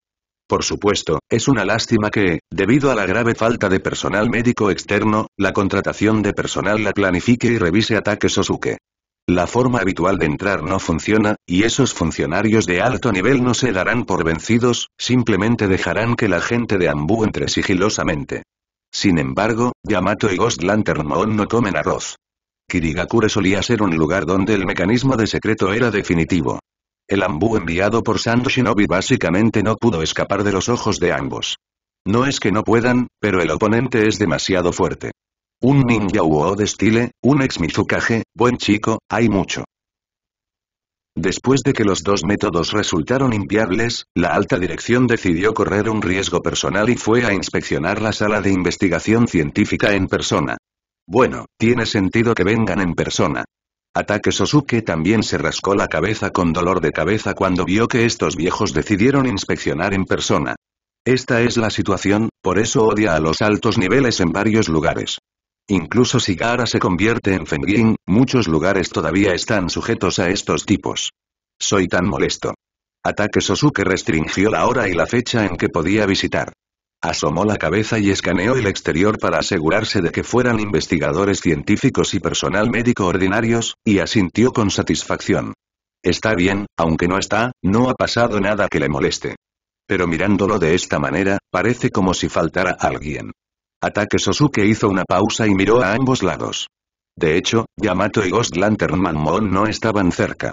Por supuesto, es una lástima que, debido a la grave falta de personal médico externo, la contratación de personal la planifique y revise ataque Sosuke. La forma habitual de entrar no funciona, y esos funcionarios de alto nivel no se darán por vencidos, simplemente dejarán que la gente de Ambu entre sigilosamente. Sin embargo, Yamato y Ghost Lantern Moon no comen arroz. Kirigakure solía ser un lugar donde el mecanismo de secreto era definitivo. El Ambu enviado por Sando Shinobi básicamente no pudo escapar de los ojos de ambos. No es que no puedan, pero el oponente es demasiado fuerte. Un ninja O de estile, un ex Mizukage, buen chico, hay mucho. Después de que los dos métodos resultaron inviables, la alta dirección decidió correr un riesgo personal y fue a inspeccionar la sala de investigación científica en persona. Bueno, tiene sentido que vengan en persona. Ataque Sosuke también se rascó la cabeza con dolor de cabeza cuando vio que estos viejos decidieron inspeccionar en persona. Esta es la situación, por eso odia a los altos niveles en varios lugares. Incluso si Gara se convierte en Fengying, muchos lugares todavía están sujetos a estos tipos. Soy tan molesto. Ataque Sosuke restringió la hora y la fecha en que podía visitar. Asomó la cabeza y escaneó el exterior para asegurarse de que fueran investigadores científicos y personal médico ordinarios, y asintió con satisfacción. Está bien, aunque no está, no ha pasado nada que le moleste. Pero mirándolo de esta manera, parece como si faltara alguien. Ataque Sosuke hizo una pausa y miró a ambos lados. De hecho, Yamato y Ghost Lantern Manmon no estaban cerca.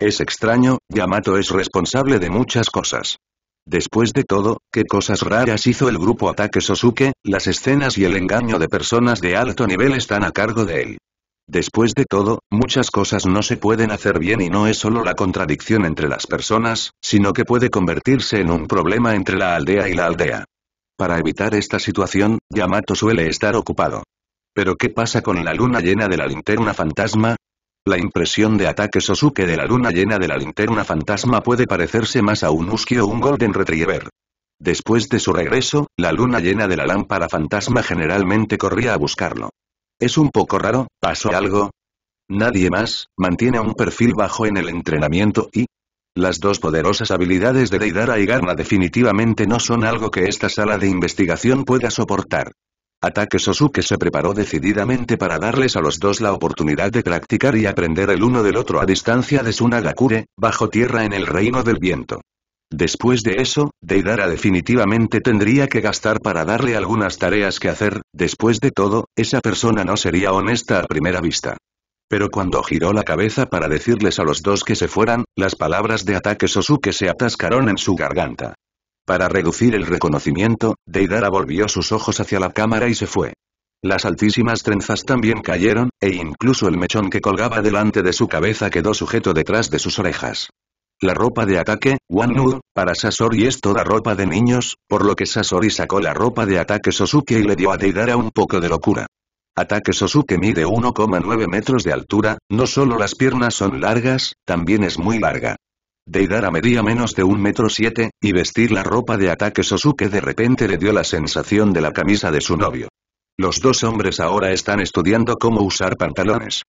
Es extraño, Yamato es responsable de muchas cosas. Después de todo, ¿qué cosas raras hizo el grupo Ataque Sosuke? Las escenas y el engaño de personas de alto nivel están a cargo de él. Después de todo, muchas cosas no se pueden hacer bien y no es solo la contradicción entre las personas, sino que puede convertirse en un problema entre la aldea y la aldea. Para evitar esta situación, Yamato suele estar ocupado. Pero ¿qué pasa con la luna llena de la linterna fantasma? La impresión de ataque Sosuke de la luna llena de la linterna fantasma puede parecerse más a un Husky o un Golden Retriever. Después de su regreso, la luna llena de la lámpara fantasma generalmente corría a buscarlo. Es un poco raro, ¿pasó algo? Nadie más, mantiene un perfil bajo en el entrenamiento y, las dos poderosas habilidades de Deidara y Garma definitivamente no son algo que esta sala de investigación pueda soportar. Ataque Sosuke se preparó decididamente para darles a los dos la oportunidad de practicar y aprender el uno del otro a distancia de Sunagakure, bajo tierra en el reino del viento. Después de eso, Deidara definitivamente tendría que gastar para darle algunas tareas que hacer, después de todo, esa persona no sería honesta a primera vista. Pero cuando giró la cabeza para decirles a los dos que se fueran, las palabras de ataque Sosuke se atascaron en su garganta. Para reducir el reconocimiento, Deidara volvió sus ojos hacia la cámara y se fue. Las altísimas trenzas también cayeron, e incluso el mechón que colgaba delante de su cabeza quedó sujeto detrás de sus orejas. La ropa de ataque, One para Sasori es toda ropa de niños, por lo que Sasori sacó la ropa de ataque Sosuke y le dio a Deidara un poco de locura. Ataque Sosuke mide 1,9 metros de altura, no solo las piernas son largas, también es muy larga. Deidara medía menos de un metro siete, y vestir la ropa de ataque Sosuke de repente le dio la sensación de la camisa de su novio. Los dos hombres ahora están estudiando cómo usar pantalones.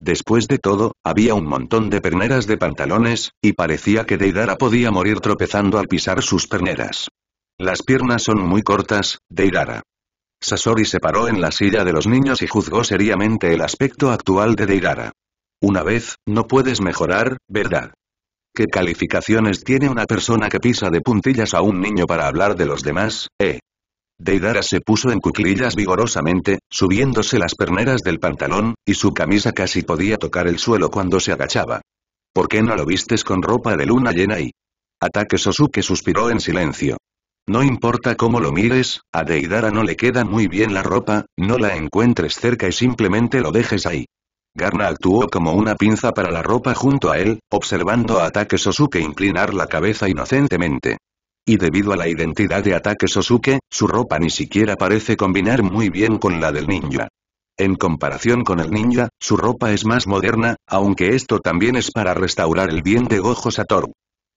Después de todo, había un montón de perneras de pantalones, y parecía que Deidara podía morir tropezando al pisar sus perneras. Las piernas son muy cortas, Deidara. Sasori se paró en la silla de los niños y juzgó seriamente el aspecto actual de Deidara. Una vez, no puedes mejorar, ¿verdad? ¿Qué calificaciones tiene una persona que pisa de puntillas a un niño para hablar de los demás, eh? Deidara se puso en cuclillas vigorosamente, subiéndose las perneras del pantalón, y su camisa casi podía tocar el suelo cuando se agachaba. ¿Por qué no lo vistes con ropa de luna llena y...? Ataque Sosuke suspiró en silencio. No importa cómo lo mires, a Deidara no le queda muy bien la ropa, no la encuentres cerca y simplemente lo dejes ahí. Garna actuó como una pinza para la ropa junto a él, observando a Ataque Sosuke inclinar la cabeza inocentemente. Y debido a la identidad de Ataque Sosuke, su ropa ni siquiera parece combinar muy bien con la del ninja. En comparación con el ninja, su ropa es más moderna, aunque esto también es para restaurar el bien de Gojo Satoru.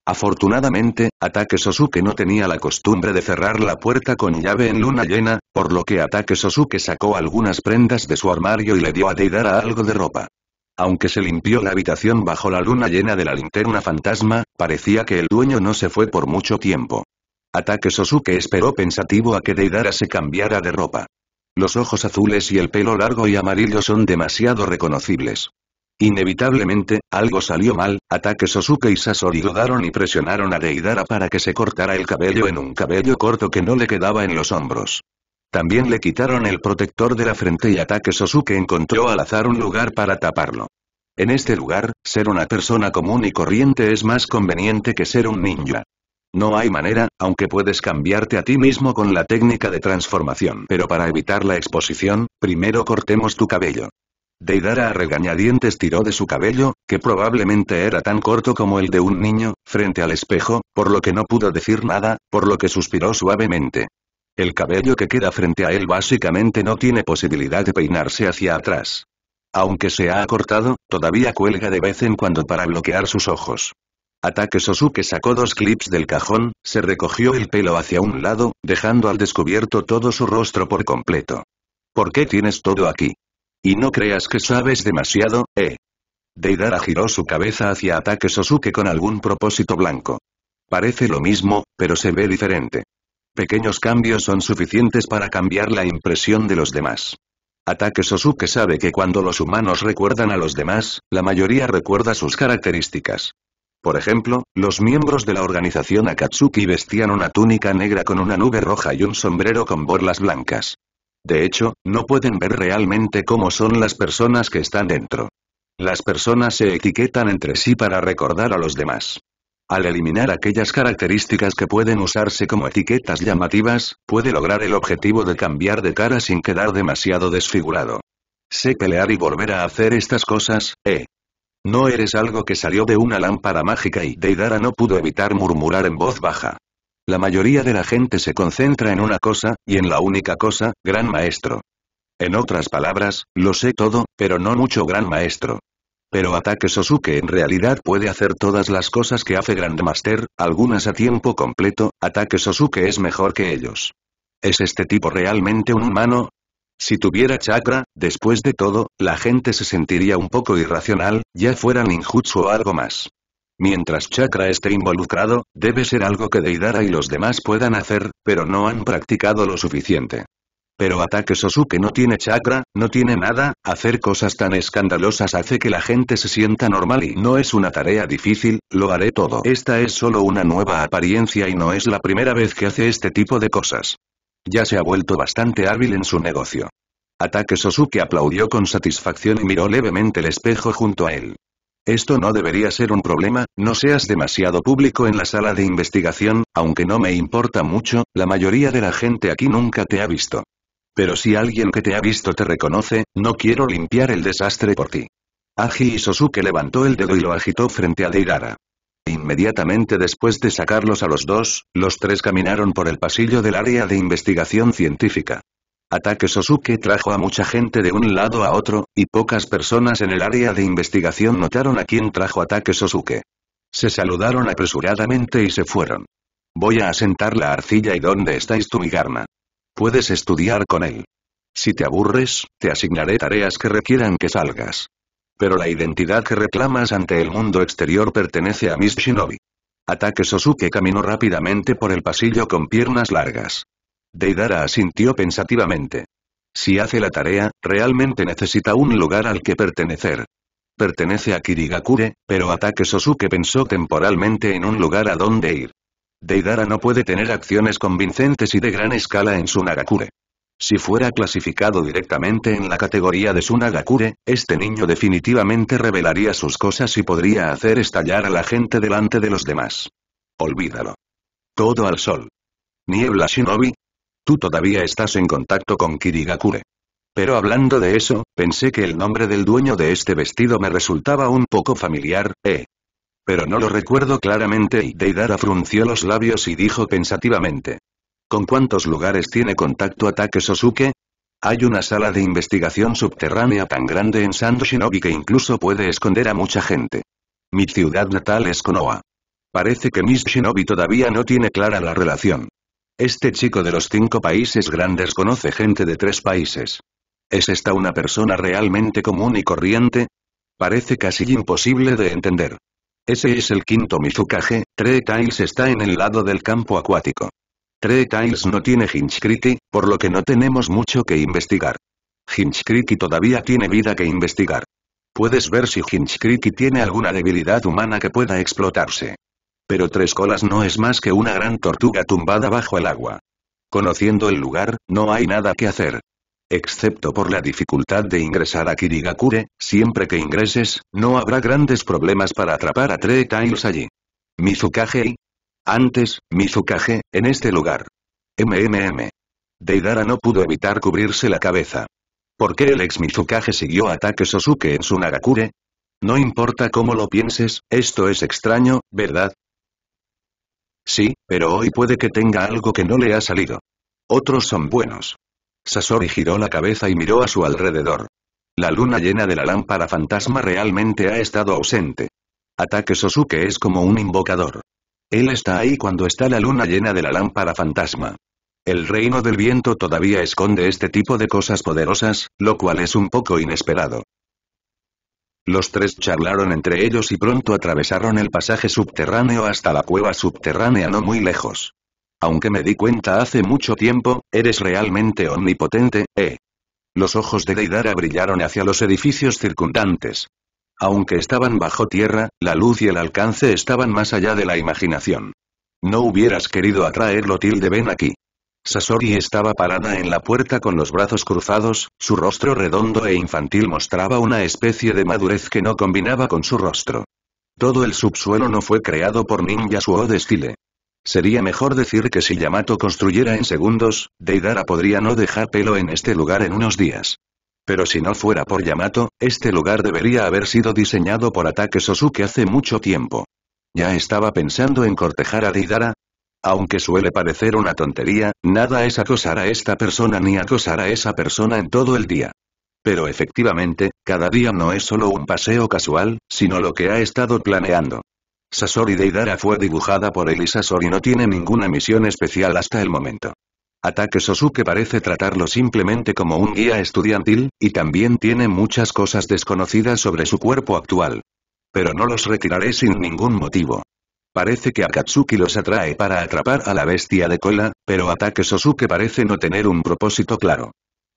Afortunadamente, Ataque Sosuke no tenía la costumbre de cerrar la puerta con llave en luna llena, por lo que Ataque Sosuke sacó algunas prendas de su armario y le dio a Deidara algo de ropa. Aunque se limpió la habitación bajo la luna llena de la linterna fantasma, parecía que el dueño no se fue por mucho tiempo. Ataque Sosuke esperó pensativo a que Deidara se cambiara de ropa. Los ojos azules y el pelo largo y amarillo son demasiado reconocibles. Inevitablemente, algo salió mal, ataque Sosuke y Sasori daron y presionaron a Deidara para que se cortara el cabello en un cabello corto que no le quedaba en los hombros. También le quitaron el protector de la frente y ataque Sosuke encontró al azar un lugar para taparlo. En este lugar, ser una persona común y corriente es más conveniente que ser un ninja. No hay manera, aunque puedes cambiarte a ti mismo con la técnica de transformación. Pero para evitar la exposición, primero cortemos tu cabello. Deidara a regañadientes tiró de su cabello, que probablemente era tan corto como el de un niño, frente al espejo, por lo que no pudo decir nada, por lo que suspiró suavemente. El cabello que queda frente a él básicamente no tiene posibilidad de peinarse hacia atrás. Aunque se ha acortado, todavía cuelga de vez en cuando para bloquear sus ojos. Ataque Sosuke sacó dos clips del cajón, se recogió el pelo hacia un lado, dejando al descubierto todo su rostro por completo. ¿Por qué tienes todo aquí? Y no creas que sabes demasiado, eh. Deidara giró su cabeza hacia ataque Sosuke con algún propósito blanco. Parece lo mismo, pero se ve diferente. Pequeños cambios son suficientes para cambiar la impresión de los demás. Ataque Sosuke sabe que cuando los humanos recuerdan a los demás, la mayoría recuerda sus características. Por ejemplo, los miembros de la organización Akatsuki vestían una túnica negra con una nube roja y un sombrero con borlas blancas. De hecho, no pueden ver realmente cómo son las personas que están dentro. Las personas se etiquetan entre sí para recordar a los demás. Al eliminar aquellas características que pueden usarse como etiquetas llamativas, puede lograr el objetivo de cambiar de cara sin quedar demasiado desfigurado. Sé pelear y volver a hacer estas cosas, eh. No eres algo que salió de una lámpara mágica y Deidara no pudo evitar murmurar en voz baja. La mayoría de la gente se concentra en una cosa, y en la única cosa, gran maestro. En otras palabras, lo sé todo, pero no mucho gran maestro. Pero Ataque Sosuke en realidad puede hacer todas las cosas que hace Grandmaster, algunas a tiempo completo, Ataque Sosuke es mejor que ellos. ¿Es este tipo realmente un humano? Si tuviera chakra, después de todo, la gente se sentiría un poco irracional, ya fuera ninjutsu o algo más. Mientras chakra esté involucrado, debe ser algo que Deidara y los demás puedan hacer, pero no han practicado lo suficiente. Pero ataque Sosuke no tiene chakra, no tiene nada, hacer cosas tan escandalosas hace que la gente se sienta normal y no es una tarea difícil, lo haré todo. Esta es solo una nueva apariencia y no es la primera vez que hace este tipo de cosas. Ya se ha vuelto bastante hábil en su negocio. Ataque Sosuke aplaudió con satisfacción y miró levemente el espejo junto a él. Esto no debería ser un problema, no seas demasiado público en la sala de investigación, aunque no me importa mucho, la mayoría de la gente aquí nunca te ha visto. Pero si alguien que te ha visto te reconoce, no quiero limpiar el desastre por ti. Aji y Sosuke levantó el dedo y lo agitó frente a Deidara. Inmediatamente después de sacarlos a los dos, los tres caminaron por el pasillo del área de investigación científica. Ataque Sosuke trajo a mucha gente de un lado a otro, y pocas personas en el área de investigación notaron a quién trajo ataque Sosuke. Se saludaron apresuradamente y se fueron. Voy a asentar la arcilla y ¿dónde estáis tú Puedes estudiar con él. Si te aburres, te asignaré tareas que requieran que salgas. Pero la identidad que reclamas ante el mundo exterior pertenece a Miss Shinobi. Ataque Sosuke caminó rápidamente por el pasillo con piernas largas. Deidara asintió pensativamente. Si hace la tarea, realmente necesita un lugar al que pertenecer. Pertenece a Kirigakure, pero Ataque Sosuke pensó temporalmente en un lugar a donde ir. Deidara no puede tener acciones convincentes y de gran escala en su Nagakure. Si fuera clasificado directamente en la categoría de su Nagakure, este niño definitivamente revelaría sus cosas y podría hacer estallar a la gente delante de los demás. Olvídalo. Todo al sol. Niebla Shinobi, Tú todavía estás en contacto con Kirigakure. Pero hablando de eso, pensé que el nombre del dueño de este vestido me resultaba un poco familiar, ¿eh? Pero no lo recuerdo claramente y Deidara frunció los labios y dijo pensativamente. ¿Con cuántos lugares tiene contacto ataque Sosuke? Hay una sala de investigación subterránea tan grande en Sando Shinobi que incluso puede esconder a mucha gente. Mi ciudad natal es Konoha. Parece que Miss Shinobi todavía no tiene clara la relación. Este chico de los cinco países grandes conoce gente de tres países. ¿Es esta una persona realmente común y corriente? Parece casi imposible de entender. Ese es el quinto Mizukage, Tree Tiles está en el lado del campo acuático. Tree no tiene Hinchcriti, por lo que no tenemos mucho que investigar. Hinchcriti todavía tiene vida que investigar. Puedes ver si Hinchcriti tiene alguna debilidad humana que pueda explotarse. Pero Tres Colas no es más que una gran tortuga tumbada bajo el agua. Conociendo el lugar, no hay nada que hacer. Excepto por la dificultad de ingresar a Kirigakure, siempre que ingreses, no habrá grandes problemas para atrapar a tres Tails allí. Mizukage y... Antes, Mizukage, en este lugar. MMM. Deidara no pudo evitar cubrirse la cabeza. ¿Por qué el ex Mizukage siguió ataque Sosuke en su Nagakure? No importa cómo lo pienses, esto es extraño, ¿verdad? Sí, pero hoy puede que tenga algo que no le ha salido. Otros son buenos. Sasori giró la cabeza y miró a su alrededor. La luna llena de la lámpara fantasma realmente ha estado ausente. Ataque Sosuke es como un invocador. Él está ahí cuando está la luna llena de la lámpara fantasma. El reino del viento todavía esconde este tipo de cosas poderosas, lo cual es un poco inesperado. Los tres charlaron entre ellos y pronto atravesaron el pasaje subterráneo hasta la cueva subterránea no muy lejos. Aunque me di cuenta hace mucho tiempo, eres realmente omnipotente, ¿eh? Los ojos de Deidara brillaron hacia los edificios circundantes. Aunque estaban bajo tierra, la luz y el alcance estaban más allá de la imaginación. No hubieras querido atraerlo tilde ven aquí. Sasori estaba parada en la puerta con los brazos cruzados, su rostro redondo e infantil mostraba una especie de madurez que no combinaba con su rostro. Todo el subsuelo no fue creado por ninjas o de estilo. Sería mejor decir que si Yamato construyera en segundos, Deidara podría no dejar pelo en este lugar en unos días. Pero si no fuera por Yamato, este lugar debería haber sido diseñado por Ataque Sosuke hace mucho tiempo. Ya estaba pensando en cortejar a Deidara, aunque suele parecer una tontería, nada es acosar a esta persona ni acosar a esa persona en todo el día. Pero efectivamente, cada día no es solo un paseo casual, sino lo que ha estado planeando. Sasori Deidara fue dibujada por Sori y no tiene ninguna misión especial hasta el momento. Ataque Sosuke parece tratarlo simplemente como un guía estudiantil, y también tiene muchas cosas desconocidas sobre su cuerpo actual. Pero no los retiraré sin ningún motivo. Parece que Akatsuki los atrae para atrapar a la bestia de cola, pero Ataque Sosuke parece no tener un propósito claro.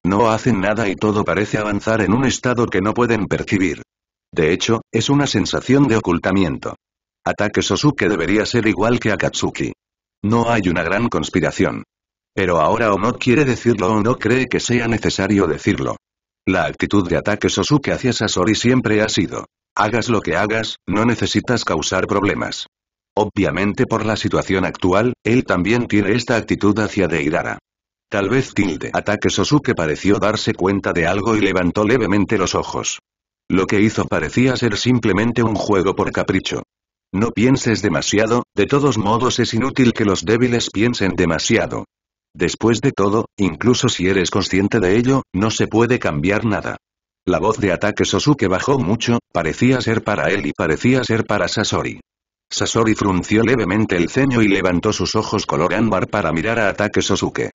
No hacen nada y todo parece avanzar en un estado que no pueden percibir. De hecho, es una sensación de ocultamiento. Ataque Sosuke debería ser igual que Akatsuki. No hay una gran conspiración. Pero ahora o no quiere decirlo o no cree que sea necesario decirlo. La actitud de ataque Sosuke hacia Sasori siempre ha sido. Hagas lo que hagas, no necesitas causar problemas. Obviamente por la situación actual, él también tiene esta actitud hacia Deidara. Tal vez tilde ataque Sosuke pareció darse cuenta de algo y levantó levemente los ojos. Lo que hizo parecía ser simplemente un juego por capricho. No pienses demasiado, de todos modos es inútil que los débiles piensen demasiado. Después de todo, incluso si eres consciente de ello, no se puede cambiar nada. La voz de ataque Sosuke bajó mucho, parecía ser para él y parecía ser para Sasori. Sasori frunció levemente el ceño y levantó sus ojos color ámbar para mirar a Ataque Sosuke.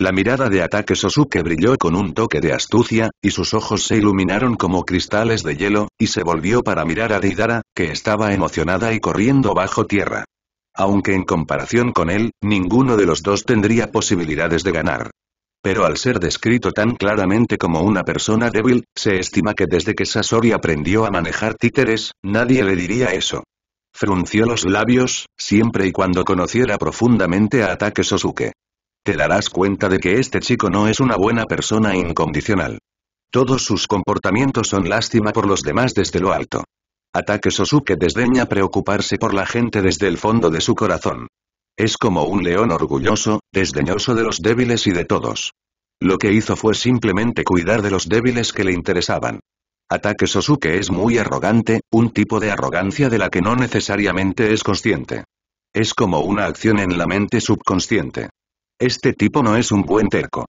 La mirada de ataque Sosuke brilló con un toque de astucia, y sus ojos se iluminaron como cristales de hielo, y se volvió para mirar a Deidara, que estaba emocionada y corriendo bajo tierra. Aunque en comparación con él, ninguno de los dos tendría posibilidades de ganar. Pero al ser descrito tan claramente como una persona débil, se estima que desde que Sasori aprendió a manejar títeres, nadie le diría eso frunció los labios, siempre y cuando conociera profundamente a Ataque Sosuke. Te darás cuenta de que este chico no es una buena persona incondicional. Todos sus comportamientos son lástima por los demás desde lo alto. Ataque Sosuke desdeña preocuparse por la gente desde el fondo de su corazón. Es como un león orgulloso, desdeñoso de los débiles y de todos. Lo que hizo fue simplemente cuidar de los débiles que le interesaban. Ataque Sosuke es muy arrogante, un tipo de arrogancia de la que no necesariamente es consciente. Es como una acción en la mente subconsciente. Este tipo no es un buen terco.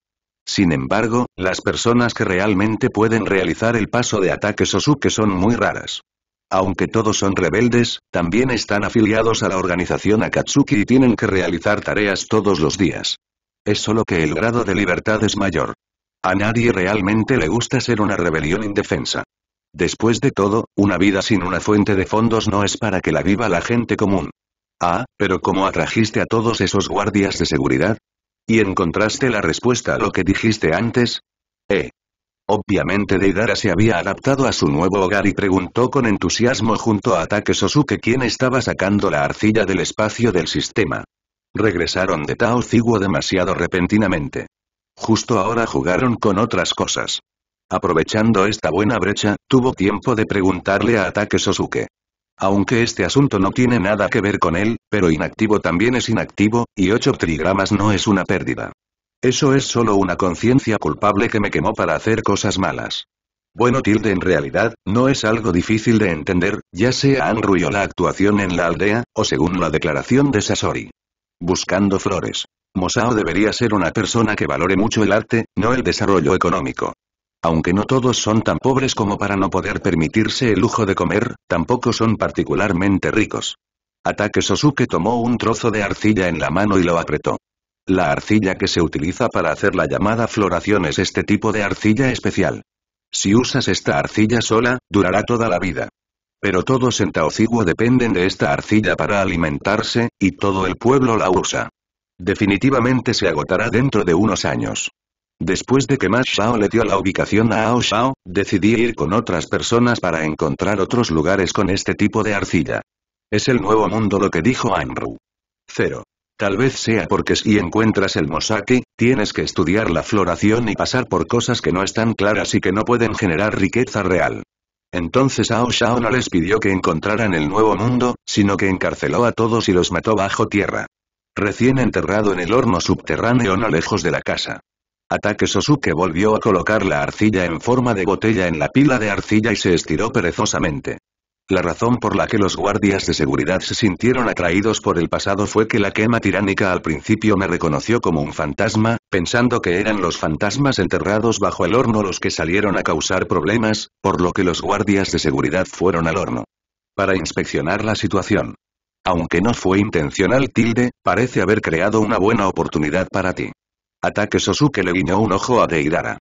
Sin embargo, las personas que realmente pueden realizar el paso de ataque Sosuke son muy raras. Aunque todos son rebeldes, también están afiliados a la organización Akatsuki y tienen que realizar tareas todos los días. Es solo que el grado de libertad es mayor. A nadie realmente le gusta ser una rebelión indefensa. Después de todo, una vida sin una fuente de fondos no es para que la viva la gente común. Ah, pero ¿cómo atrajiste a todos esos guardias de seguridad? ¿Y encontraste la respuesta a lo que dijiste antes? Eh. Obviamente Deidara se había adaptado a su nuevo hogar y preguntó con entusiasmo junto a ataque Sosuke quién estaba sacando la arcilla del espacio del sistema. Regresaron de Tao Ciguo demasiado repentinamente. Justo ahora jugaron con otras cosas. Aprovechando esta buena brecha, tuvo tiempo de preguntarle a Ataque Sosuke. Aunque este asunto no tiene nada que ver con él, pero inactivo también es inactivo, y 8 trigramas no es una pérdida. Eso es solo una conciencia culpable que me quemó para hacer cosas malas. Bueno tilde en realidad, no es algo difícil de entender, ya sea Anru o la actuación en la aldea, o según la declaración de Sasori. Buscando flores. Mosao debería ser una persona que valore mucho el arte, no el desarrollo económico. Aunque no todos son tan pobres como para no poder permitirse el lujo de comer, tampoco son particularmente ricos. Ataque Sosuke tomó un trozo de arcilla en la mano y lo apretó. La arcilla que se utiliza para hacer la llamada floración es este tipo de arcilla especial. Si usas esta arcilla sola, durará toda la vida. Pero todos en Taocibo dependen de esta arcilla para alimentarse, y todo el pueblo la usa. Definitivamente se agotará dentro de unos años. Después de que Ma Shao le dio la ubicación a Ao Shao, decidí ir con otras personas para encontrar otros lugares con este tipo de arcilla. Es el nuevo mundo lo que dijo Anru. Cero. Tal vez sea porque si encuentras el Mosaki, tienes que estudiar la floración y pasar por cosas que no están claras y que no pueden generar riqueza real. Entonces Ao Shao no les pidió que encontraran el nuevo mundo, sino que encarceló a todos y los mató bajo tierra recién enterrado en el horno subterráneo no lejos de la casa. Ataque Sosuke volvió a colocar la arcilla en forma de botella en la pila de arcilla y se estiró perezosamente. La razón por la que los guardias de seguridad se sintieron atraídos por el pasado fue que la quema tiránica al principio me reconoció como un fantasma, pensando que eran los fantasmas enterrados bajo el horno los que salieron a causar problemas, por lo que los guardias de seguridad fueron al horno. Para inspeccionar la situación. Aunque no fue intencional tilde, parece haber creado una buena oportunidad para ti. Ataque Sosuke le guiñó un ojo a Deidara.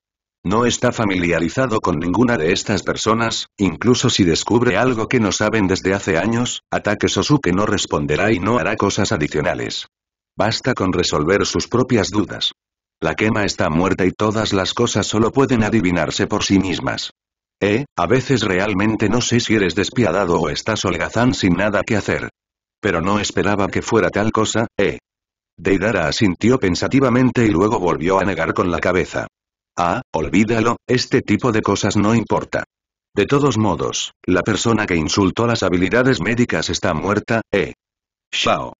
No está familiarizado con ninguna de estas personas, incluso si descubre algo que no saben desde hace años, Ataque Sosuke no responderá y no hará cosas adicionales. Basta con resolver sus propias dudas. La quema está muerta y todas las cosas solo pueden adivinarse por sí mismas. Eh, a veces realmente no sé si eres despiadado o estás holgazán sin nada que hacer pero no esperaba que fuera tal cosa, ¿eh? Deidara asintió pensativamente y luego volvió a negar con la cabeza. Ah, olvídalo, este tipo de cosas no importa. De todos modos, la persona que insultó las habilidades médicas está muerta, ¿eh? Shao.